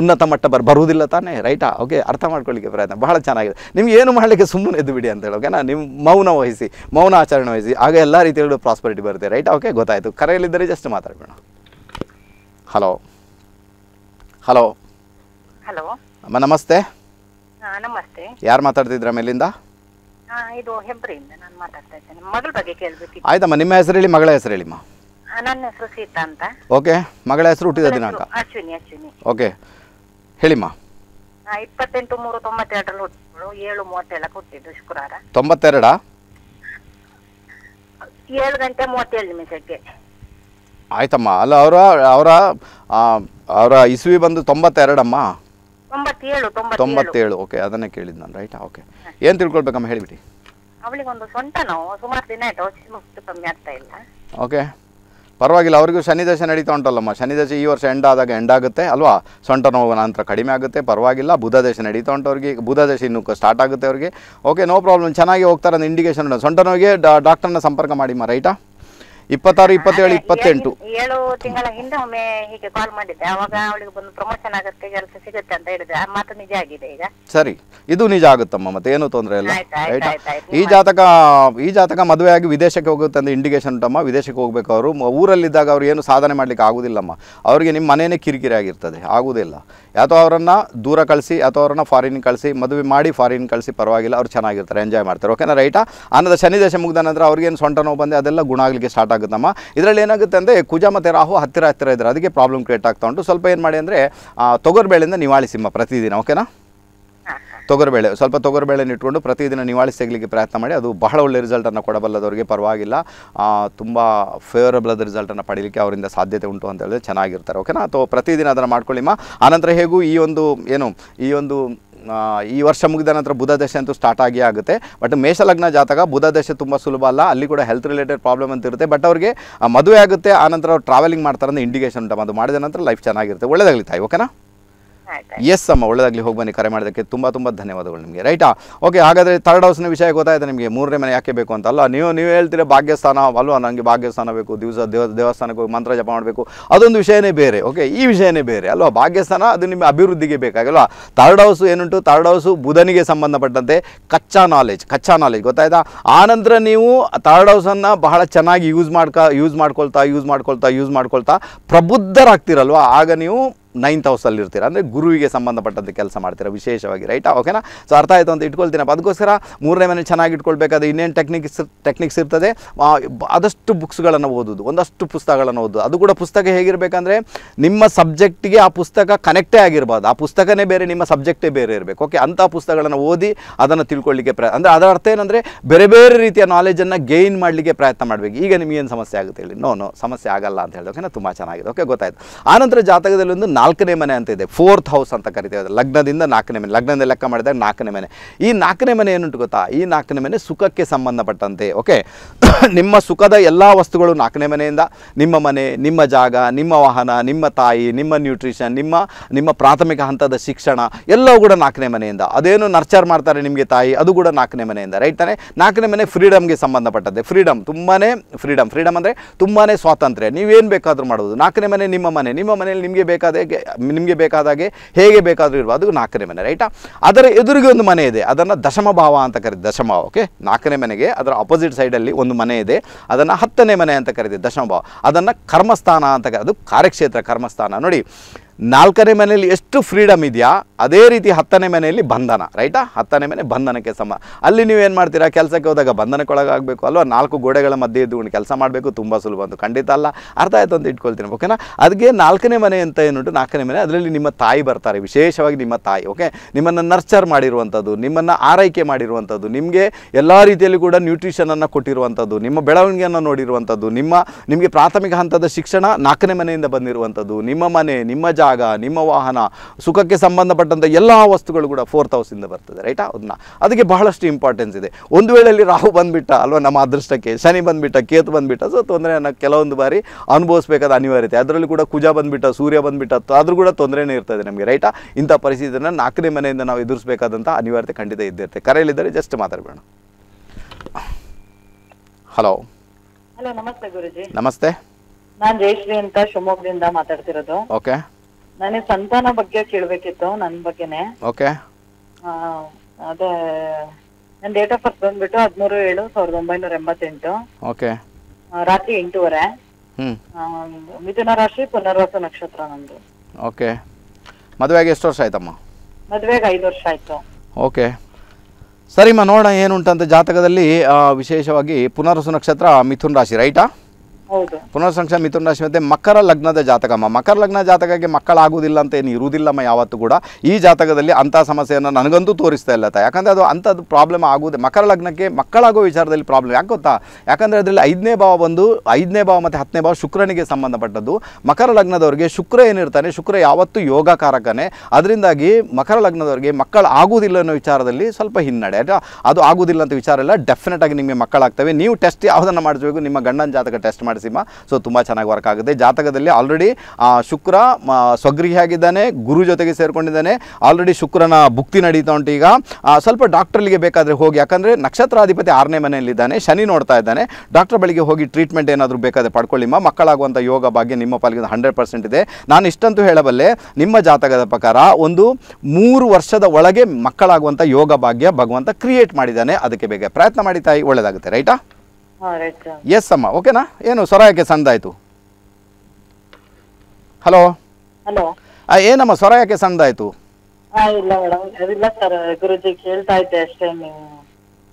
ಉನ್ನತ ಮಟ್ಟ ಬರ್ ಬರುವುದಿಲ್ಲ ತಾನೇ ರೈಟಾ ಓಕೆ ಅರ್ಥ ಮಾಡ್ಕೊಳ್ಳಿಕ್ಕೆ ಪ್ರಯತ್ನ ಬಹಳ ಚೆನ್ನಾಗಿದೆ ನಿಮ್ಗೆ ಏನು ಮಾಡಲಿಕ್ಕೆ ಸುಮ್ಮನೆ ಎದ್ದು ಬಿಡಿ ಅಂತ ಹೇಳಿ ಓಕೆನಾ ನಿಮ್ಮ ನೀವು ಮೌನ ವಹಿಸಿ ಮೌನ ಆಚರಣೆ ವಹಿಸಿ ಆಗ ಎಲ್ಲ ರೀತಿಯಲ್ಲೂ ಪ್ರಾಸ್ಪರಿಟಿ ಬರುತ್ತೆ ರೈಟ್ ಓಕೆ ಗೊತ್ತಾಯಿತು ಕರೆಯಲ್ಲಿದ್ದರೆ ಜಸ್ಟ್ ಮಾತಾಡಬೇಡ ಹಲೋ ಹಲೋ ಹಲೋ ಅಮ್ಮ ನಮಸ್ತೆ ನಮಸ್ತೆ ಯಾರು ಮಾತಾಡ್ತಿದ್ರ ಮೇಲಿಂದ ಇದು ಹೆಬ್ರಿಯಿಂದ ನಾನು ಮಾತಾಡ್ತಾ ಮಗಳ ಬಗ್ಗೆ ಕೇಳಬೇಕು ಆಯ್ತಮ್ಮ ನಿಮ್ಮ ಹೆಸರು ಹೇಳಿ ಮಗಳ ಹೆಸರು ಹೇಳಿಮ್ಮ ನನ್ನ ಹೆಸರು ಸೀತಾ ಅಂತ ಓಕೆ ಮಗಳ ಹೆಸರು ಹುಟ್ಟಿದ ದಿನಾಂಕ ಅಶ್ವಿನಿ ಅಶ್ವಿನಿ ಓಕೆ ಹೇಳಿಮ್ಮ ಇಪ್ಪತ್ತೆಂಟು ಮೂರು ತೊಂಬತ್ತೆರಡರಲ್ಲಿ ಹುಟ್ಟಿದಳು ಏಳು ಮೂವತ್ತೇಳಕ್ಕೆ ಹುಟ್ಟಿದ್ದು ಶುಕ್ರವಾರ ತೊಂಬತ್ತೆರಡಾ ಏಳು ಗಂಟೆ ಮೂವತ್ತೇಳು ನಿಮಿಷಕ್ಕೆ ಆಯ್ತಮ್ಮ ಅಲ್ಲ ಅವರ ಅವರ ಅವರ ಇಸುವಿ ಬಂದು ತೊಂಬತ್ತೆರಡಮ್ಮ ತೊಂಬತ್ತೇಳು ತೊಂಬತ್ತೇಳು ಓಕೆ ಅದನ್ನೇ ಕೇಳಿದ್ ನಾನು ರೈಟ್ ಓಕೆ ಏನ್ ತಿಳ್ಕೊಳ್ಬೇಕಮ್ಮ ಹೇಳಿಬಿಡಿ ಅವಳಿಗೊಂದು ಸೊಂಟ ನೋವು ಸುಮಾರು ದಿನ ಆಯ್ತು ಕಮ್ಮಿ ಆಗ್ತಾ ಇಲ್ಲ ಓಕೆ ಪರವಾಗಿಲ್ಲ ಅವ್ರಿಗೂ ಶನಿ ನಡೀತಾ ಉಂಟಲ್ಲಮ್ಮ ಶನಿದಶೆ ಈ ವರ್ಷ ಎಂಡ್ ಆದಾಗ ಎಂಡ್ ಆಗುತ್ತೆ ಅಲ್ವಾ ಸೊಂಟ ನೋವು ನಂತರ ಕಡಿಮೆ ಆಗುತ್ತೆ ಪರವಾಗಿಲ್ಲ ಬುಧ ದಶೆ ನಡೀತಾ ಉಂಟು ಅವ್ರಿಗೆ ಬುಧ ದಶೆ ಇನ್ನೂ ಸ್ಟಾರ್ಟ್ ಆಗುತ್ತೆ ಅವ್ರಿಗೆ ಓಕೆ ನೋ ಪ್ರಾಬ್ಲಮ್ ಚೆನ್ನಾಗಿ ಹೋಗ್ತಾರೆ ಅಂತ ಇಂಡಿಕೇಶನ್ ಉಂಟು ಸೊಂಟ ನೋವಿಗೆ ಡಾಕ್ಟರ್ನ ಸಂಪರ್ಕ ಮಾಡಿ ಮ ರೈಟಾ ಇಪ್ಪತ್ತಾರು ಇಪ್ಪತ್ತೇಳು ಇಪ್ಪತ್ತೆಂಟು ಏಳು ತಿಂಗಳ ಹಿಂದೆ ಒಮ್ಮೆ ಹೀಗೆ ಕಾಲ್ ಅವಳಿಗೆ ಬಂದು ಪ್ರಮೋಷನ್ ಸಿಗುತ್ತೆ ಅಂತ ಮಾತು ನಿಜ ಆಗಿದೆ ಈಗ ಸರಿ ಇದು ನಿಜ ಆಗುತ್ತಮ್ಮ ಮತ್ತೆ ಏನು ತೊಂದರೆ ಇಲ್ಲ ರೈಟ್ ರೈಟಾ ಈ ಜಾತಕ ಈ ಜಾತಕ ಮದುವೆ ಆಗಿ ವಿದೇಶಕ್ಕೆ ಹೋಗುತ್ತೆ ಅಂದ್ರೆ ಇಂಡಿಕೇಶನ್ ಉಂಟಮ್ಮ ವಿದೇಶಕ್ಕೆ ಹೋಗ್ಬೇಕು ಅವರು ಊರಲ್ಲಿದ್ದಾಗ ಅವ್ರು ಏನು ಸಾಧನೆ ಮಾಡ್ಲಿಕ್ಕೆ ಆಗುದಿಲ್ಲಮ್ಮ ಅವರಿಗೆ ನಿಮ್ಮ ಮನೆಯೇ ಕಿರಿಕಿರಿ ಆಗಿರ್ತದೆ ಆಗುವುದಿಲ್ಲ ಯಾತೋ ಅವರನ್ನು ದೂರ ಕಳಿಸಿ ಅಥವಾ ಅವರನ್ನ ಫಾರಿನ್ ಕಳಿಸಿ ಮದುವೆ ಮಾಡಿ ಫಾರಿನ್ ಕಳಿಸಿ ಪರವಾಗಿಲ್ಲ ಅವ್ರು ಚೆನ್ನಾಗಿರ್ತಾರೆ ಎಂಜಾಯ್ ಮಾಡ್ತಾರೆ ಓಕೆನಾ ರೈಟಾ ಅನ್ನದ ಶನಿ ದೇಶ ಮುಗ್ದ ನಂತರ ಅವ್ರಿಗೇನು ಸೊಂಟ ನೋವು ಬಂದೆ ಅದೆಲ್ಲ ಗುಣ ಆಗಲಿಕ್ಕೆ ಸ್ಟಾರ್ಟ್ ಆಗುತ್ತಮ್ಮ ಇದರಲ್ಲಿ ಏನಾಗುತ್ತೆ ಅಂದರೆ ಕುಜ ಮತ್ತು ರಾಹು ಹತ್ತಿರ ಹತ್ತಿರ ಇದ್ದಾರೆ ಅದಕ್ಕೆ ಪ್ರಾಬ್ಲಮ್ ಕ್ರಿಯೇಟ್ ಆಗ್ತಾ ಉಂಟು ಸ್ವಲ್ಪ ಏನು ಮಾಡಿ ಅಂದರೆ ಬೆಳೆಯಿಂದ ನಿವಾಳಿಸಿಮ್ಮ ಪ್ರತಿದಿನ ಓಕೆನಾ ತೊಗರುಬೇಳೆ ಸ್ವಲ್ಪ ತೊಗರುಬೇಳೆನ ಇಟ್ಕೊಂಡು ಪ್ರತಿದಿನ ನಿವಾಳಿಸಿ ತೆಗಲಿಕ್ಕೆ ಪ್ರಯತ್ನ ಮಾಡಿ ಅದು ಬಹಳ ಒಳ್ಳೆಯ ರಿಸಲ್ಟನ್ನು ಕೊಡಬಲ್ಲದವರಿಗೆ ಪರವಾಗಿಲ್ಲ ತುಂಬ ಫೇವರಬಲ್ ಆದ ರಿಸಲ್ಟನ್ನು ಪಡೀಲಿಕ್ಕೆ ಅವರಿಂದ ಸಾಧ್ಯತೆ ಉಂಟು ಅಂತ ಹೇಳಿದ್ರೆ ಚೆನ್ನಾಗಿರ್ತಾರೆ ಓಕೆನಾ ಅಥವಾ ಪ್ರತಿದಿನ ಅದನ್ನು ಮಾಡ್ಕೊಳ್ಳಿಮ್ಮ ಆನಂತರ ಹೇಗೂ ಈ ಒಂದು ಏನು ಈ ಒಂದು ಈ ವರ್ಷ ಮುಗಿದ ನಂತರ ಬುಧ ದಶೆ ಅಂತೂ ಸ್ಟಾರ್ಟ್ ಆಗಿ ಆಗುತ್ತೆ ಬಟ್ ಮೇಷಲಗ್ನ ಜಾತಕ ಬುಧ ದಶೆ ತುಂಬ ಸುಲಭ ಅಲ್ಲ ಅಲ್ಲಿ ಕೂಡ ಹೆಲ್ತ್ ರಿಲೇಟೆಡ್ ಪ್ರಾಬ್ಲಮ್ ಅಂತ ಇರುತ್ತೆ ಬಟ್ ಅವರಿಗೆ ಮದುವೆ ಆಗುತ್ತೆ ಆನಂತರ ಅವ್ರು ಟ್ರಾವೆಲಿಂಗ್ ಮಾಡ್ತಾರೆ ಅಂತ ಇಂಡಿಕೇಶನ್ ಉಂಟು ಅದು ಮಾಡಿದ ನಂತರ ಲೈಫ್ ಚೆನ್ನಾಗಿರುತ್ತೆ ಒಳ್ಳೆಯದಾಗಲಿ ತಾಯಿ ಓಕೆನಾ ಎಸ್ ಅಮ್ಮ ಒಳ್ಳೆದಾಗ್ಲಿ ಹೋಗಿ ಬನ್ನಿ ಕರೆ ಮಾಡೋದಕ್ಕೆ ತುಂಬ ತುಂಬ ಧನ್ಯವಾದಗಳು ನಿಮಗೆ ರೈಟಾ ಓಕೆ ಹಾಗಾದರೆ ಥರ್ಡ್ ಹೌಸ್ನ ವಿಷಯ ಗೊತ್ತಾಯಿತು ನಿಮಗೆ ಮೂರನೇ ಮನೆ ಯಾಕೆ ಬೇಕು ಅಂತ ನೀವು ನೀವು ಹೇಳ್ತೀರ ಭಾಗ್ಯಸ್ಥಾನ ಅಲ್ವಾ ನನಗೆ ಭಾಗ್ಯಸ್ಥಾನ ಬೇಕು ದಿವಸ ದೇವ ದೇವಸ್ಥಾನಕ್ಕೆ ಹೋಗಿ ಮಂತ್ರ ಜಪ ಮಾಡಬೇಕು ಅದೊಂದು ವಿಷಯನೇ ಬೇರೆ ಓಕೆ ಈ ವಿಷಯನೇ ಬೇರೆ ಅಲ್ವಾ ಭಾಗ್ಯಸ್ಥಾನ ಅದು ನಿಮ್ಮ ಅಭಿವೃದ್ಧಿಗೆ ಬೇಕಾಗಲ್ವಾ ಥರ್ಡ್ ಹೌಸು ಏನುಂಟು ಥರ್ಡ್ ಹೌಸು ಬುಧನಿಗೆ ಸಂಬಂಧಪಟ್ಟಂತೆ ಕಚ್ಚಾ ನಾಲೆಜ್ ಕಚ್ಚಾ ನಾಲೆಜ್ ಗೊತ್ತಾಯ್ತಾ ಆನಂತರ ನೀವು ಥರ್ಡ್ ಹೌಸನ್ನು ಬಹಳ ಚೆನ್ನಾಗಿ ಯೂಸ್ ಮಾಡ್ಕ ಯೂಸ್ ಮಾಡ್ಕೊಳ್ತಾ ಯೂಸ್ ಮಾಡ್ಕೊಳ್ತಾ ಯೂಸ್ ಮಾಡ್ಕೊಳ್ತಾ ಪ್ರಬುದ್ಧರಾಗ್ತಿರಲ್ವ ಆಗ ನೀವು ನೈನ್ತ್ ಹೌಸಲ್ಲಿ ಇರ್ತೀರ ಅಂದರೆ ಗುರುವಿಗೆ ಸಂಬಂಧಪಟ್ಟಂತೆ ಕೆಲಸ ಮಾಡ್ತೀರಾ ವಿಶೇಷವಾಗಿ ರೈಟಾ ಓಕೆನಾ ಸೊ ಅರ್ಥ ಆಯಿತು ಅಂತ ಇಟ್ಕೊಳ್ತೀನಪ್ಪ ಅದಕ್ಕೋಸ್ಕರ ಮೂರನೇ ಮನೆ ಚೆನ್ನಾಗಿ ಇಟ್ಕೊಳ್ಬೇಕಾದ್ರೆ ಇನ್ನೇನು ಟೆಕ್ನಿಕ್ಸ್ ಟೆಕ್ನಿಕ್ಸ್ ಇರ್ತದೆ ಆದಷ್ಟು ಬುಕ್ಸ್ಗಳನ್ನು ಓದೋದು ಒಂದಷ್ಟು ಪುಸ್ತಕಗಳನ್ನು ಓದೋದು ಅದು ಕೂಡ ಪುಸ್ತಕ ಹೇಗಿರಬೇಕಂದ್ರೆ ನಿಮ್ಮ ಸಬ್ಜೆಕ್ಟಿಗೆ ಆ ಪುಸ್ತಕ ಕನೆಕ್ಟೇ ಆಗಿರ್ಬೋದು ಆ ಪುಸ್ತಕನೇ ಬೇರೆ ನಿಮ್ಮ ಸಬ್ಜೆಕ್ಟೇ ಬೇರೆ ಇರಬೇಕು ಓಕೆ ಅಂಥ ಪುಸ್ತಕಗಳನ್ನು ಓದಿ ಅದನ್ನು ತಿಳ್ಕೊಳ್ಳಿಕ್ಕೆ ಪ್ರಯತ್ನ ಅಂದರೆ ಅದರ ಅರ್ಥ ಏನಂದರೆ ಬೇರೆ ಬೇರೆ ರೀತಿಯ ನಾಲೆಜನ್ನು ಗೈನ್ ಮಾಡಲಿಕ್ಕೆ ಪ್ರಯತ್ನ ಮಾಡಬೇಕು ಈಗ ನಿಮಗೇನು ಸಮಸ್ಯೆ ಆಗುತ್ತೆ ಹೇಳಿ ನೋ ನೋ ಸಮಸ್ಯೆ ಆಗಲ್ಲ ಅಂತ ಹೇಳಿ ಓಕೆನಾ ತುಂಬ ಚೆನ್ನಾಗಿದೆ ಓಕೆ ಗೊತ್ತಾಯಿತು ಆನಂತರ ಜಾತಕದಲ್ಲಿ ಒಂದು ನಾಲ್ಕನೇ ಮನೆ ಅಂತ ಇದೆ ಫೋರ್ತ್ ಹೌಸ್ ಅಂತ ಕರಿತೇವೆ ಲಗ್ನದಿಂದ ನಾಲ್ಕನೇ ಮನೆ ಲಗ್ನದಿಂದ ಲೆಕ್ಕ ಮಾಡಿದಾಗ ನಾಲ್ಕನೇ ಮನೆ ಈ ನಾಲ್ಕನೇ ಮನೆ ಏನುಂಟು ಗೊತ್ತಾ ಈ ನಾಲ್ಕನೇ ಮನೆ ಸುಖಕ್ಕೆ ಸಂಬಂಧಪಟ್ಟಂತೆ ಓಕೆ ನಿಮ್ಮ ಸುಖದ ಎಲ್ಲ ವಸ್ತುಗಳು ನಾಲ್ಕನೇ ಮನೆಯಿಂದ ನಿಮ್ಮ ಮನೆ ನಿಮ್ಮ ಜಾಗ ನಿಮ್ಮ ವಾಹನ ನಿಮ್ಮ ತಾಯಿ ನಿಮ್ಮ ನ್ಯೂಟ್ರಿಷನ್ ನಿಮ್ಮ ನಿಮ್ಮ ಪ್ರಾಥಮಿಕ ಹಂತದ ಶಿಕ್ಷಣ ಎಲ್ಲವೂ ಕೂಡ ನಾಲ್ಕನೇ ಮನೆಯಿಂದ ಅದೇನು ನರ್ಚರ್ ಮಾಡ್ತಾರೆ ನಿಮಗೆ ತಾಯಿ ಅದು ಕೂಡ ನಾಲ್ಕನೇ ಮನೆಯಿಂದ ರೈಟ್ ತಾನೆ ನಾಲ್ಕನೇ ಮನೆ ಫ್ರೀಡಮ್ಗೆ ಸಂಬಂಧಪಟ್ಟದ್ದೆ ಫ್ರೀಡಮ್ ತುಂಬಾ ಫ್ರೀಡಮ್ ಫ್ರೀಡಮ್ ಅಂದರೆ ತುಂಬಾ ಸ್ವಾತಂತ್ರ್ಯ ನೀವೇನು ಬೇಕಾದರೂ ಮಾಡ್ಬೋದು ನಾಲ್ಕನೇ ಮನೆ ನಿಮ್ಮ ಮನೆ ನಿಮ್ಮ ಮನೆಯಲ್ಲಿ ನಿಮಗೆ ಬೇಕಾದ ಮನೆಗೆ ನಿಮಗೆ ಬೇಕಾದಾಗೆ ಹೇಗೆ ಬೇಕಾದರೂ ಇರುವ ಅದು ನಾಲ್ಕನೇ ಮನೆ ರೈಟಾ ಅದರ ಎದುರಿಗೆ ಒಂದು ಮನೆ ಇದೆ ಅದನ್ನು ದಶಮ ಭಾವ ಅಂತ ಕರೀತೀವಿ ದಶಮ ಓಕೆ ನಾಲ್ಕನೇ ಮನೆಗೆ ಅದರ ಅಪೋಸಿಟ್ ಸೈಡಲ್ಲಿ ಒಂದು ಮನೆ ಇದೆ ಅದನ್ನು ಹತ್ತನೇ ಮನೆ ಅಂತ ಕರೀತಿದೆ ದಶಮ ಭಾವ ಅದನ್ನು ಕರ್ಮಸ್ಥಾನ ಅಂತ ಅದು ಕಾರ್ಯಕ್ಷೇತ್ರ ಕರ್ಮಸ್ಥಾನ ನೋಡಿ ನಾಲ್ಕನೇ ಮನೆಯಲ್ಲಿ ಎಷ್ಟು ಫ್ರೀಡಮ್ ಇದೆಯಾ ಅದೇ ರೀತಿ ಹತ್ತನೇ ಮನೆಯಲ್ಲಿ ಬಂಧನ ರೈಟಾ ಹತ್ತನೇ ಮನೆ ಬಂಧನಕ್ಕೆ ಸಮ ಅಲ್ಲಿ ನೀವು ಏನು ಮಾಡ್ತೀರಾ ಕೆಲಸಕ್ಕೆ ಹೋದಾಗ ಬಂಧನಕ್ಕೊಳಗಾಗಬೇಕು ಅಲ್ವಾ ನಾಲ್ಕು ಗೋಡೆಗಳ ಮಧ್ಯೆ ಇದ್ದುಕೊಂಡು ಕೆಲಸ ಮಾಡಬೇಕು ತುಂಬ ಸುಲಭ ಅಂತ ಖಂಡಿತ ಅಲ್ಲ ಅರ್ಥ ಆಯಿತು ಅಂತ ಇಟ್ಕೊಳ್ತೀನಿ ಓಕೆನಾ ಅದಕ್ಕೆ ನಾಲ್ಕನೇ ಮನೆ ಅಂತ ಏನುಂಟು ನಾಲ್ಕನೇ ಮನೆ ಅದರಲ್ಲಿ ನಿಮ್ಮ ತಾಯಿ ಬರ್ತಾರೆ ವಿಶೇಷವಾಗಿ ನಿಮ್ಮ ತಾಯಿ ಓಕೆ ನಿಮ್ಮನ್ನು ನರ್ಚರ್ ಮಾಡಿರುವಂಥದ್ದು ನಿಮ್ಮನ್ನು ಆರೈಕೆ ಮಾಡಿರುವಂಥದ್ದು ನಿಮಗೆ ಎಲ್ಲ ರೀತಿಯಲ್ಲಿ ಕೂಡ ನ್ಯೂಟ್ರಿಷನನ್ನು ಕೊಟ್ಟಿರುವಂಥದ್ದು ನಿಮ್ಮ ಬೆಳವಣಿಗೆಯನ್ನು ನೋಡಿರುವಂಥದ್ದು ನಿಮ್ಮ ನಿಮಗೆ ಪ್ರಾಥಮಿಕ ಹಂತದ ಶಿಕ್ಷಣ ನಾಲ್ಕನೇ ಮನೆಯಿಂದ ಬಂದಿರುವಂಥದ್ದು ನಿಮ್ಮ ಮನೆ ನಿಮ್ಮ ಜಾ ಜಾಗ ನಿಮ್ಮ ವಾಹನ ಸುಖಕ್ಕೆ ಸಂಬಂಧಪಟ್ಟಂಥ ಎಲ್ಲ ವಸ್ತುಗಳು ಕೂಡ ಫೋರ್ತ್ ಹೌಸಿಂದ ಬರ್ತದೆ ರೈಟಾ ಅದನ್ನ ಅದಕ್ಕೆ ಬಹಳಷ್ಟು ಇಂಪಾರ್ಟೆನ್ಸ್ ಇದೆ ಒಂದು ಅಲ್ಲಿ ರಾಹು ಬಂದುಬಿಟ್ಟ ಅಲ್ವಾ ನಮ್ಮ ಅದೃಷ್ಟಕ್ಕೆ ಶನಿ ಬಂದುಬಿಟ್ಟ ಕೇತು ಬಂದುಬಿಟ್ಟ ಸೊ ತೊಂದರೆಯನ್ನು ಕೆಲವೊಂದು ಬಾರಿ ಅನುಭವಿಸಬೇಕಾದ ಅನಿವಾರ್ಯತೆ ಅದರಲ್ಲಿ ಕೂಡ ಕುಜ ಬಂದುಬಿಟ್ಟ ಸೂರ್ಯ ಬಂದುಬಿಟ್ಟ ಆದರೂ ಕೂಡ ತೊಂದರೆನೇ ಇರ್ತದೆ ನಮಗೆ ರೈಟಾ ಇಂಥ ಪರಿಸ್ಥಿತಿಯನ್ನು ನಾಲ್ಕನೇ ಮನೆಯಿಂದ ನಾವು ಎದುರಿಸಬೇಕಾದಂಥ ಅನಿವಾರ್ಯತೆ ಖಂಡಿತ ಇದ್ದಿರುತ್ತೆ ಕರೆಯಲ್ಲಿದ್ದರೆ ಜಸ್ಟ್ ಮಾತಾಡಬೇಡ ಹಲೋ ಹಲೋ ನಮಸ್ತೆ ಗುರುಜಿ ನಮಸ್ತೆ ನಾನು ಜಯಶ್ರೀ ಅಂತ ಶಿವಮೊಗ್ಗದಿಂದ ಮಾತಾಡ್ತಿರೋದು ಓಕೆ ನನಗೆ ಸಂತಾನ ಬಗ್ಗೆ ಕೇಳಬೇಕಿತ್ತು ನನ್ನ ಬಗ್ಗೆನೆ ಓಕೆ ಅದೇ ನನ್ನ ಡೇಟ್ ಆಫ್ ಬರ್ತ್ ಬಂದ್ಬಿಟ್ಟು ಹದಿಮೂರು ಏಳು ಸಾವಿರದ ಒಂಬೈನೂರ ಎಂಬತ್ತೆಂಟು ಓಕೆ ರಾತ್ರಿ ಎಂಟೂವರೆ ಮಿಥುನ ರಾಶಿ ಪುನರ್ವಾಸ ನಕ್ಷತ್ರ ನಂದು ಓಕೆ ಮದುವೆಗೆ ಎಷ್ಟು ವರ್ಷ ಆಯ್ತಮ್ಮ ಮದುವೆಗೆ ಐದು ವರ್ಷ ಆಯ್ತು ಓಕೆ ಸರಿಮ್ಮ ನೋಡೋಣ ಏನುಂಟಂತೆ ಜಾತಕದಲ್ಲಿ ವಿಶೇಷವಾಗಿ ಪುನರ್ವಸು ನಕ್ಷತ್ರ ಮಿಥುನ್ ರಾಶಿ ರೈಟಾ ಪುನರ್ಸಂಕ್ಷ ಮಿಥುನ ರಾಶಿ ಮತ್ತೆ ಮಕರ ಲಗ್ನದ ಜಾತಕಮ್ಮ ಮಕರ ಲಗ್ನ ಜಾತಕಕ್ಕೆ ಮಕ್ಕಳಾಗುವುದಿಲ್ಲ ಅಂತ ಏನು ಇರುವುದಿಲ್ಲಮ್ಮ ಯಾವತ್ತೂ ಕೂಡ ಈ ಜಾತಕದಲ್ಲಿ ಅಂಥ ಸಮಸ್ಯೆಯನ್ನು ನನಗಂತೂ ತೋರಿಸ್ತಾ ಇಲ್ಲ ಯಾಕಂದ್ರೆ ಅದು ಅಂಥದ್ದು ಪ್ರಾಬ್ಲಮ್ ಆಗುವುದೇ ಮಕರ ಲಗ್ನಕ್ಕೆ ಮಕ್ಕಳಾಗೋ ವಿಚಾರದಲ್ಲಿ ಪ್ರಾಬ್ಲಮ್ ಯಾಕೆ ಗೊತ್ತಾ ಯಾಕಂದರೆ ಅದರಲ್ಲಿ ಐದನೇ ಭಾವ ಬಂದು ಐದನೇ ಭಾವ ಮತ್ತು ಹತ್ತನೇ ಭಾವ ಶುಕ್ರನಿಗೆ ಸಂಬಂಧಪಟ್ಟದ್ದು ಮಕರ ಲಗ್ನದವರಿಗೆ ಶುಕ್ರ ಏನಿರ್ತಾನೆ ಶುಕ್ರ ಯಾವತ್ತೂ ಯೋಗಕಾರಕನೇ ಅದರಿಂದಾಗಿ ಮಕರ ಲಗ್ನದವರಿಗೆ ಮಕ್ಕಳು ಆಗುವುದಿಲ್ಲ ಅನ್ನೋ ವಿಚಾರದಲ್ಲಿ ಸ್ವಲ್ಪ ಹಿನ್ನಡೆ ಅದು ಆಗುವುದಿಲ್ಲ ಅಂತ ವಿಚಾರ ಇಲ್ಲ ಎಲ್ಲ ಆಗಿ ನಿಮಗೆ ಮಕ್ಕಳಾಗ್ತವೆ ನೀವು ಟೆಸ್ಟ್ ಯಾವುದನ್ನು ಮಾಡಿಸಬೇಕು ನಿಮ್ಮ ಗಂಡನ ಜಾತಕ ಟೆಸ್ಟ್ ಮಾಡಿ ನರಸಿಂಹ ಸೊ ತುಂಬ ಚೆನ್ನಾಗಿ ವರ್ಕ್ ಆಗುತ್ತೆ ಜಾತಕದಲ್ಲಿ ಆಲ್ರೆಡಿ ಶುಕ್ರ ಸ್ವಗೃಹಿಯಾಗಿದ್ದಾನೆ ಗುರು ಜೊತೆಗೆ ಸೇರಿಕೊಂಡಿದ್ದಾನೆ ಆಲ್ರೆಡಿ ಶುಕ್ರನ ಭುಕ್ತಿ ನಡೀತಾ ಉಂಟು ಈಗ ಸ್ವಲ್ಪ ಡಾಕ್ಟ್ರಲ್ಲಿಗೆ ಬೇಕಾದರೆ ಹೋಗಿ ಯಾಕಂದರೆ ನಕ್ಷತ್ರಾಧಿಪತಿ ಆರನೇ ಮನೆಯಲ್ಲಿದ್ದಾನೆ ಶನಿ ನೋಡ್ತಾ ಇದ್ದಾನೆ ಡಾಕ್ಟರ್ ಬಳಿಗೆ ಹೋಗಿ ಟ್ರೀಟ್ಮೆಂಟ್ ಏನಾದರೂ ಬೇಕಾದರೆ ಪಡ್ಕೊಳ್ಳಿಮ್ಮ ಮಕ್ಕಳಾಗುವಂಥ ಯೋಗ ಭಾಗ್ಯ ನಿಮ್ಮ ಪಾಲಿಗೆ ಹಂಡ್ರೆಡ್ ಪರ್ಸೆಂಟ್ ಇದೆ ನಾನು ಇಷ್ಟಂತೂ ಹೇಳಬಲ್ಲೆ ನಿಮ್ಮ ಜಾತಕದ ಪ್ರಕಾರ ಒಂದು ಮೂರು ವರ್ಷದ ಒಳಗೆ ಮಕ್ಕಳಾಗುವಂಥ ಯೋಗ ಭಾಗ್ಯ ಭಗವಂತ ಕ್ರಿಯೇಟ್ ಮಾಡಿದ್ದಾನೆ ಅದಕ್ಕೆ ಬೇಗ ಪ್ರಯತ್ನ ಮಾಡಿ ತಾಯಿ ಒಳ್ಳೆಯದಾಗುತ್ತೆ ರೈಟಾ ಎಸ್ ಅಮ್ಮ ಓಕೆನಾ ಏನು ಸ್ವರ ಯಾಕೆ ಸಂದಾಯ್ತು ಹಲೋ ಹಲೋ ಏನಮ್ಮ ಸ್ವರ ಯಾಕೆ ಸಂದಾಯ್ತು ಸರ್ ಗುರುಜಿ ಇದ್ದೆ ಅಷ್ಟೇ ನೀವು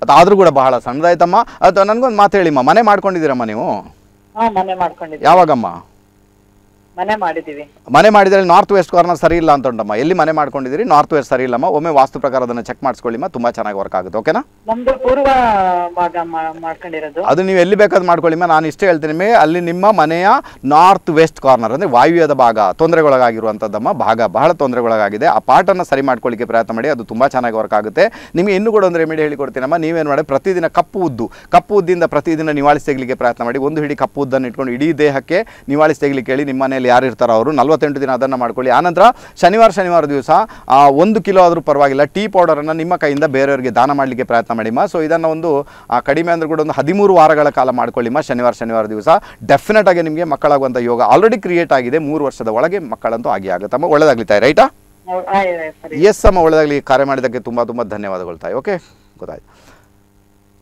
ಅದಾದ್ರೂ ಕೂಡ ಬಹಳ ಸಣ್ಣದಾಯ್ತಮ್ಮ ಅದು ನನಗೊಂದು ಮಾತು ಹೇಳಿಮ್ಮ ಮನೆ ಮಾಡ್ಕೊಂಡಿದ್ದೀರಮ್ಮ ನೀವು ಯಾವಾಗಮ್ಮ ಮನೆ ಮಾಡಿದೀವಿ ಮನೆ ಮಾಡಿದ್ರೆ ನಾರ್ತ್ ವೆಸ್ಟ್ ಕಾರ್ನರ್ ಸರಿ ಇಲ್ಲ ಅಂತ ಎಲ್ಲಿ ಮನೆ ಮಾಡ್ಕೊಂಡಿದ್ದೀರಿ ನಾರ್ತ್ ವೆಸ್ಟ್ ಸರಿ ಇಲ್ಲಮ್ಮ ಒಮ್ಮೆ ವಾಸ್ತು ಪ್ರಕಾರ ಅದನ್ನ ಚೆಕ್ ಮಾಡಿಸ್ಕೊಳ್ಳಿಮ್ಮ ತುಂಬಾ ಚೆನ್ನಾಗಿ ವರ್ಕ್ ಆಗುತ್ತೆ ಓಕೆನಾ ಪೂರ್ವ ಭಾಗ ಮಾಡ್ಕೊಂಡಿರೋದು ಅದು ನೀವು ಎಲ್ಲಿ ಮಾಡ್ಕೊಳ್ಳಿ ಮಾಡ್ಕೊಳ್ಳಿಮ್ಮ ನಾನು ಇಷ್ಟೇ ಹೇಳ್ತೀನಿ ಅಲ್ಲಿ ನಿಮ್ಮ ಮನೆಯ ನಾರ್ತ್ ವೆಸ್ಟ್ ಕಾರ್ನರ್ ಅಂದ್ರೆ ವಾಯುವ್ಯದ ಭಾಗ ತೊಂದರೆಗೊಳಗಾಗಿರುವಂತದ್ದಮ್ಮ ಭಾಗ ಬಹಳ ತೊಂದರೆಗೊಳಗಾಗಿದೆ ಆ ಪಾಠನ ಸರಿ ಮಾಡ್ಕೊಳ್ಳಿಕ್ಕೆ ಪ್ರಯತ್ನ ಮಾಡಿ ಅದು ತುಂಬಾ ಚೆನ್ನಾಗಿ ವರ್ಕ್ ಆಗುತ್ತೆ ನಿಮ್ಗೆ ಇನ್ನು ಕೂಡ ಒಂದು ರೆಮಿಡಿ ಹೇಳಿಕೊಡ್ತೀನಮ್ಮ ನೀವೇನು ಮಾಡಿ ಪ್ರತಿದಿನ ಕಪ್ಪು ಉದ್ದು ಕಪ್ಪು ಉದ್ದಿಂದ ಪ್ರತಿದಿನ ನಿವಾಳಿಸಿ ತೆಗಲಿಕ್ಕೆ ಪ್ರಯತ್ನ ಮಾಡಿ ಒಂದು ಹಿಡಿ ಕಪ್ಪು ಉದ್ದನ್ನು ಇಟ್ಕೊಂಡು ಇಡೀ ದೇಹಕ್ಕೆ ನಿವಾಳಿಸಿ ತೆಗಲಿಕ್ಕೆ ಹೇಳಿ ನಿಮ್ಮ ಮನೆಯಲ್ಲಿ ಯಾರು ಇರ್ತಾರೋ ಅವರು ನಲವತ್ತೆಂಟು ದಿನ ಅದನ್ನು ಮಾಡ್ಕೊಳ್ಳಿ ಆನಂತರ ಶನಿವಾರ ಶನಿವಾರ ದಿವಸ ಒಂದು ಕಿಲೋ ಆದರೂ ಪರವಾಗಿಲ್ಲ ಟೀ ಪೌಡರನ್ನು ನಿಮ್ಮ ಕೈಯಿಂದ ಬೇರೆಯವರಿಗೆ ದಾನ ಮಾಡಲಿಕ್ಕೆ ಪ್ರಯತ್ನ ಮಾಡಿಮ್ಮ ಸೊ ಇದನ್ನು ಒಂದು ಕಡಿಮೆ ಅಂದರೆ ಕೂಡ ಒಂದು ಹದಿಮೂರು ವಾರಗಳ ಕಾಲ ಮಾಡ್ಕೊಳ್ಳಿಮ್ಮ ಶನಿವಾರ ಶನಿವಾರ ದಿವಸ ಡೆಫಿನೆಟ್ ಆಗಿ ನಿಮಗೆ ಮಕ್ಕಳಾಗುವಂಥ ಯೋಗ ಆಲ್ರೆಡಿ ಕ್ರಿಯೇಟ್ ಆಗಿದೆ ಮೂರು ವರ್ಷದ ಒಳಗೆ ಮಕ್ಕಳಂತೂ ಆಗಿ ಆಗುತ್ತಮ್ಮ ಒಳ್ಳೇದಾಗ್ಲಿ ತಾಯಿ ರೈಟಾ ಎಸ್ ಅಮ್ಮ ಒಳ್ಳೇದಾಗಲಿ ಕಾರ್ಯ ಮಾಡಿದಕ್ಕೆ ತುಂಬ ತುಂಬ ಧನ್ಯವಾದಗಳು ತಾಯಿ ಓಕೆ ಗೊತ್ತಾಯ್ತು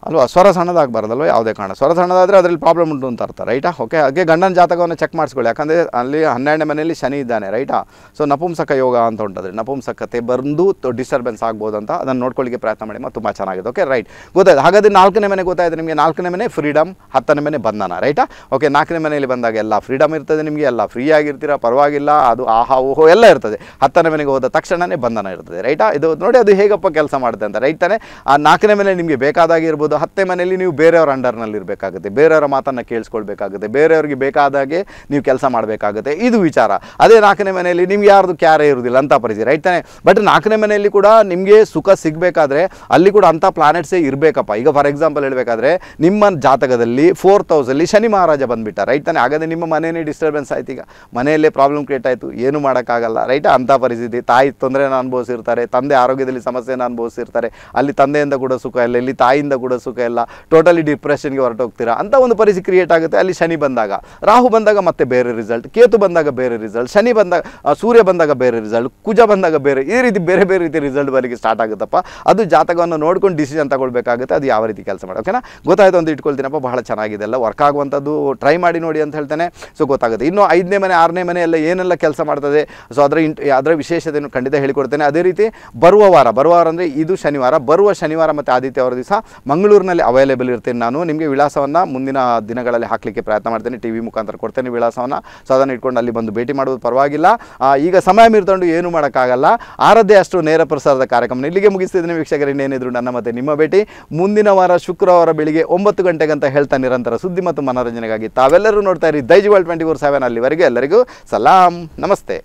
ಅಲ್ವಾ ಸ್ವರ ಸಣ್ಣದಾಗಬಾರ್ದಲ್ವ ಯಾವುದೇ ಕಾರಣ ಸ್ವರ ಸಣ್ಣದಾದರೆ ಅದರಲ್ಲಿ ಪ್ರಾಬ್ಲಮ್ ಉಂಟು ಅಂತ ಅರ್ಥ ರೈಟಾ ಓಕೆ ಹಾಗೆ ಗಂಡನ ಜಾತಕವನ್ನು ಚೆಕ್ ಮಾಡಿಸ್ಕೊಳ್ಳಿ ಯಾಕಂದರೆ ಅಲ್ಲಿ ಹನ್ನೆರಡನೇ ಮನೆಯಲ್ಲಿ ಶನಿ ಇದ್ದಾನೆ ರೈಟಾ ಸೊ ನಪುಂಸಕ ಯೋಗ ಅಂತ ಉಂಟದ್ರೆ ನಪುಂಸಕತೆ ಬಂದು ಡಿಸ್ಟರ್ಬೆನ್ಸ್ ಆಗ್ಬೋದು ಅಂತ ಅದನ್ನು ನೋಡ್ಕೊಳ್ಳಿಕ್ಕೆ ಪ್ರಯತ್ನ ಮಾಡಿ ಮತ್ತು ತುಂಬ ಚೆನ್ನಾಗಿದೆ ಓಕೆ ರೈಟ್ ಗೊತ್ತಾಯ್ತು ಹಾಗಾದರೆ ನಾಲ್ಕನೇ ಮನೆ ಗೊತ್ತಾಯಿತು ನಿಮಗೆ ನಾಲ್ಕನೇ ಮನೆ ಫ್ರೀಡಮ್ ಹತ್ತನೇ ಮನೆ ಬಂಧನ ರೈಟಾ ಓಕೆ ನಾಲ್ಕನೇ ಮನೆಯಲ್ಲಿ ಬಂದಾಗ ಎಲ್ಲ ಫ್ರೀಡಮ್ ಇರ್ತದೆ ನಿಮಗೆ ಎಲ್ಲ ಫ್ರೀ ಆಗಿರ್ತೀರಾ ಪರವಾಗಿಲ್ಲ ಅದು ಆಹಾ ಓಹೋ ಎಲ್ಲ ಇರ್ತದೆ ಹತ್ತನೇ ಮನೆಗೆ ಹೋದ ತಕ್ಷಣವೇ ಬಂಧನ ಇರ್ತದೆ ರೈಟಾ ಇದು ನೋಡಿ ಅದು ಹೇಗಪ್ಪ ಕೆಲಸ ಮಾಡುತ್ತೆ ಅಂತ ರೈಟ್ ತಾನೆ ಆ ನಾಲ್ಕನೇ ಮನೆ ನಿಮಗೆ ಬೇಕಾದಾಗಿರ್ಬೋದು ಅದು ಹತ್ತೆ ಮನೆಯಲ್ಲಿ ನೀವು ಬೇರೆಯವ್ರ ಅಂಡರ್ನಲ್ಲಿ ಇರಬೇಕಾಗುತ್ತೆ ಬೇರೆಯವರ ಮಾತನ್ನು ಕೇಳಿಸ್ಕೊಳ್ಬೇಕಾಗುತ್ತೆ ಬೇರೆಯವ್ರಿಗೆ ಬೇಕಾದಾಗೆ ನೀವು ಕೆಲಸ ಮಾಡಬೇಕಾಗುತ್ತೆ ಇದು ವಿಚಾರ ಅದೇ ನಾಲ್ಕನೇ ಮನೆಯಲ್ಲಿ ನಿಮ್ಗೆ ಯಾರ್ದು ಕ್ಯಾರೇ ಇರೋದಿಲ್ಲ ಅಂತ ಪರಿಸ್ಥಿತಿ ರೈಟ್ ತಾನೆ ಬಟ್ ನಾಲ್ಕನೇ ಮನೆಯಲ್ಲಿ ಕೂಡ ನಿಮಗೆ ಸುಖ ಸಿಗಬೇಕಾದ್ರೆ ಅಲ್ಲಿ ಕೂಡ ಅಂಥ ಪ್ಲಾನೆಟ್ಸೇ ಇರಬೇಕಪ್ಪ ಈಗ ಫಾರ್ ಎಕ್ಸಾಂಪಲ್ ಹೇಳಬೇಕಾದ್ರೆ ನಿಮ್ಮ ಜಾತಕದಲ್ಲಿ ಫೋರ್ತ್ ಹೌಸಲ್ಲಿ ಶನಿ ಮಹಾರಾಜ ಬಂದುಬಿಟ್ಟ ರೈಟ್ ತಾನೆ ಹಾಗಾದರೆ ನಿಮ್ಮ ಮನೆಯೇ ಡಿಸ್ಟರ್ಬೆನ್ಸ್ ಆಯ್ತು ಈಗ ಮನೆಯಲ್ಲೇ ಪ್ರಾಬ್ಲಮ್ ಕ್ರಿಯೇಟ್ ಆಯಿತು ಏನು ಮಾಡೋಕ್ಕಾಗಲ್ಲ ರೈಟ್ ಅಂಥ ಪರಿಸ್ಥಿತಿ ತಾಯಿ ತೊಂದರೆನ ಅನುಭವಿಸಿರ್ತಾರೆ ತಂದೆ ಆರೋಗ್ಯದಲ್ಲಿ ಸಮಸ್ಯೆನ ಅನುಭವಿಸಿರ್ತಾರೆ ಅಲ್ಲಿ ತಂದೆಯಿಂದ ಕೂಡ ಸುಖ ಇಲ್ಲ ಇಲ್ಲಿ ತಾಯಿಯಿಂದ ಕೂಡ ಸುಖ ಇಲ್ಲ ಟೋಟಲಿ ಡಿಪ್ರೆಷನ್ಗೆ ಹೊರಟೋಗ್ತೀರಾ ಅಂತ ಒಂದು ಪರಿಸ್ಥಿತಿ ಕ್ರಿಯೇಟ್ ಆಗುತ್ತೆ ಅಲ್ಲಿ ಶನಿ ಬಂದಾಗ ರಾಹು ಬಂದಾಗ ಮತ್ತೆ ಬೇರೆ ರಿಸಲ್ಟ್ ಕೇತು ಬಂದಾಗ ಬೇರೆ ರಿಸಲ್ಟ್ ಶನಿ ಬಂದಾಗ ಸೂರ್ಯ ಬಂದಾಗ ಬೇರೆ ರಿಸಲ್ಟ್ ಕುಜ ಬಂದಾಗ ಬೇರೆ ಈ ರೀತಿ ಬೇರೆ ಬೇರೆ ರೀತಿ ರಿಸಲ್ಟ್ ಬರಲಿಕ್ಕೆ ಸ್ಟಾರ್ಟ್ ಆಗುತ್ತಪ್ಪ ಅದು ಜಾತಕವನ್ನು ನೋಡ್ಕೊಂಡು ಡಿಸಿಷನ್ ತಗೊಳ್ಬೇಕಾಗುತ್ತೆ ಅದು ಯಾವ ರೀತಿ ಕೆಲಸ ಮಾಡಿ ಓಕೆನಾ ಗೊತ್ತಾಯ್ತು ಒಂದು ಇಟ್ಕೊಳ್ತೀನಪ್ಪ ಬಹಳ ಚೆನ್ನಾಗಿದೆ ಅಲ್ಲ ವರ್ಕ್ ಆಗುವಂಥದ್ದು ಟ್ರೈ ಮಾಡಿ ನೋಡಿ ಅಂತ ಹೇಳ್ತಾನೆ ಸೊ ಗೊತ್ತಾಗುತ್ತೆ ಇನ್ನು ಐದನೇ ಮನೆ ಆರನೇ ಮನೆ ಏನೆಲ್ಲ ಕೆಲಸ ಮಾಡ್ತದೆ ಸೊ ಅದರ ಇಂಟ್ ಅದರ ವಿಶೇಷತೆಯನ್ನು ಖಂಡಿತ ಹೇಳಿಕೊಡ್ತೇನೆ ಅದೇ ರೀತಿ ಬರುವ ವಾರ ಬರುವ ವಾರ ಅಂದರೆ ಇದು ಶನಿವಾರ ಬರುವ ಶನಿವಾರ ಮತ್ತು ಆದಿತ್ಯವಾರ ದಿವಸ ಮಂಗಳೂರು ಬೆಂಗಳೂರಿನಲ್ಲಿ ಅವೈಲೇಬಲ್ ಇರ್ತೀನಿ ನಾನು ನಿಮಗೆ ವಿಳಾಸವನ್ನು ಮುಂದಿನ ದಿನಗಳಲ್ಲಿ ಹಾಕಲಿಕ್ಕೆ ಪ್ರಯತ್ನ ಮಾಡ್ತೀನಿ ಟಿ ವಿ ಮುಖಾಂತರ ಕೊಡ್ತೇನೆ ವಿಳಾಸವನ್ನು ಸೊ ಅದನ್ನು ಇಟ್ಕೊಂಡು ಅಲ್ಲಿ ಬಂದು ಭೇಟಿ ಮಾಡೋದು ಪರವಾಗಿಲ್ಲ ಈಗ ಸಮಯ ಮೀರ್ತೊಂಡು ಏನು ಮಾಡೋಕ್ಕಾಗಲ್ಲ ಆರದ್ದೇ ಅಷ್ಟು ನೇರ ಪ್ರಸಾರದ ಕಾರ್ಯಕ್ರಮ ಇಲ್ಲಿಗೆ ಮುಗಿಸ್ತಿದ್ದೀನಿ ವೀಕ್ಷಕರು ಇನ್ನೇನಿದ್ರು ನನ್ನ ಮತ್ತೆ ನಿಮ್ಮ ಭೇಟಿ ಮುಂದಿನ ವಾರ ಶುಕ್ರವಾರ ಬೆಳಿಗ್ಗೆ ಒಂಬತ್ತು ಅಂತ ಹೇಳ್ತಾ ನಿರಂತರ ಸುದ್ದಿ ಮತ್ತು ಮನೋರಂಜನೆಗಾಗಿ ತಾವೆಲ್ಲರೂ ನೋಡ್ತಾ ಇರಿ Daiji world twenty four seven ಅಲ್ಲಿವರೆಗೂ ಎಲ್ಲರಿಗೂ ಸಲಾಂ ನಮಸ್ತೆ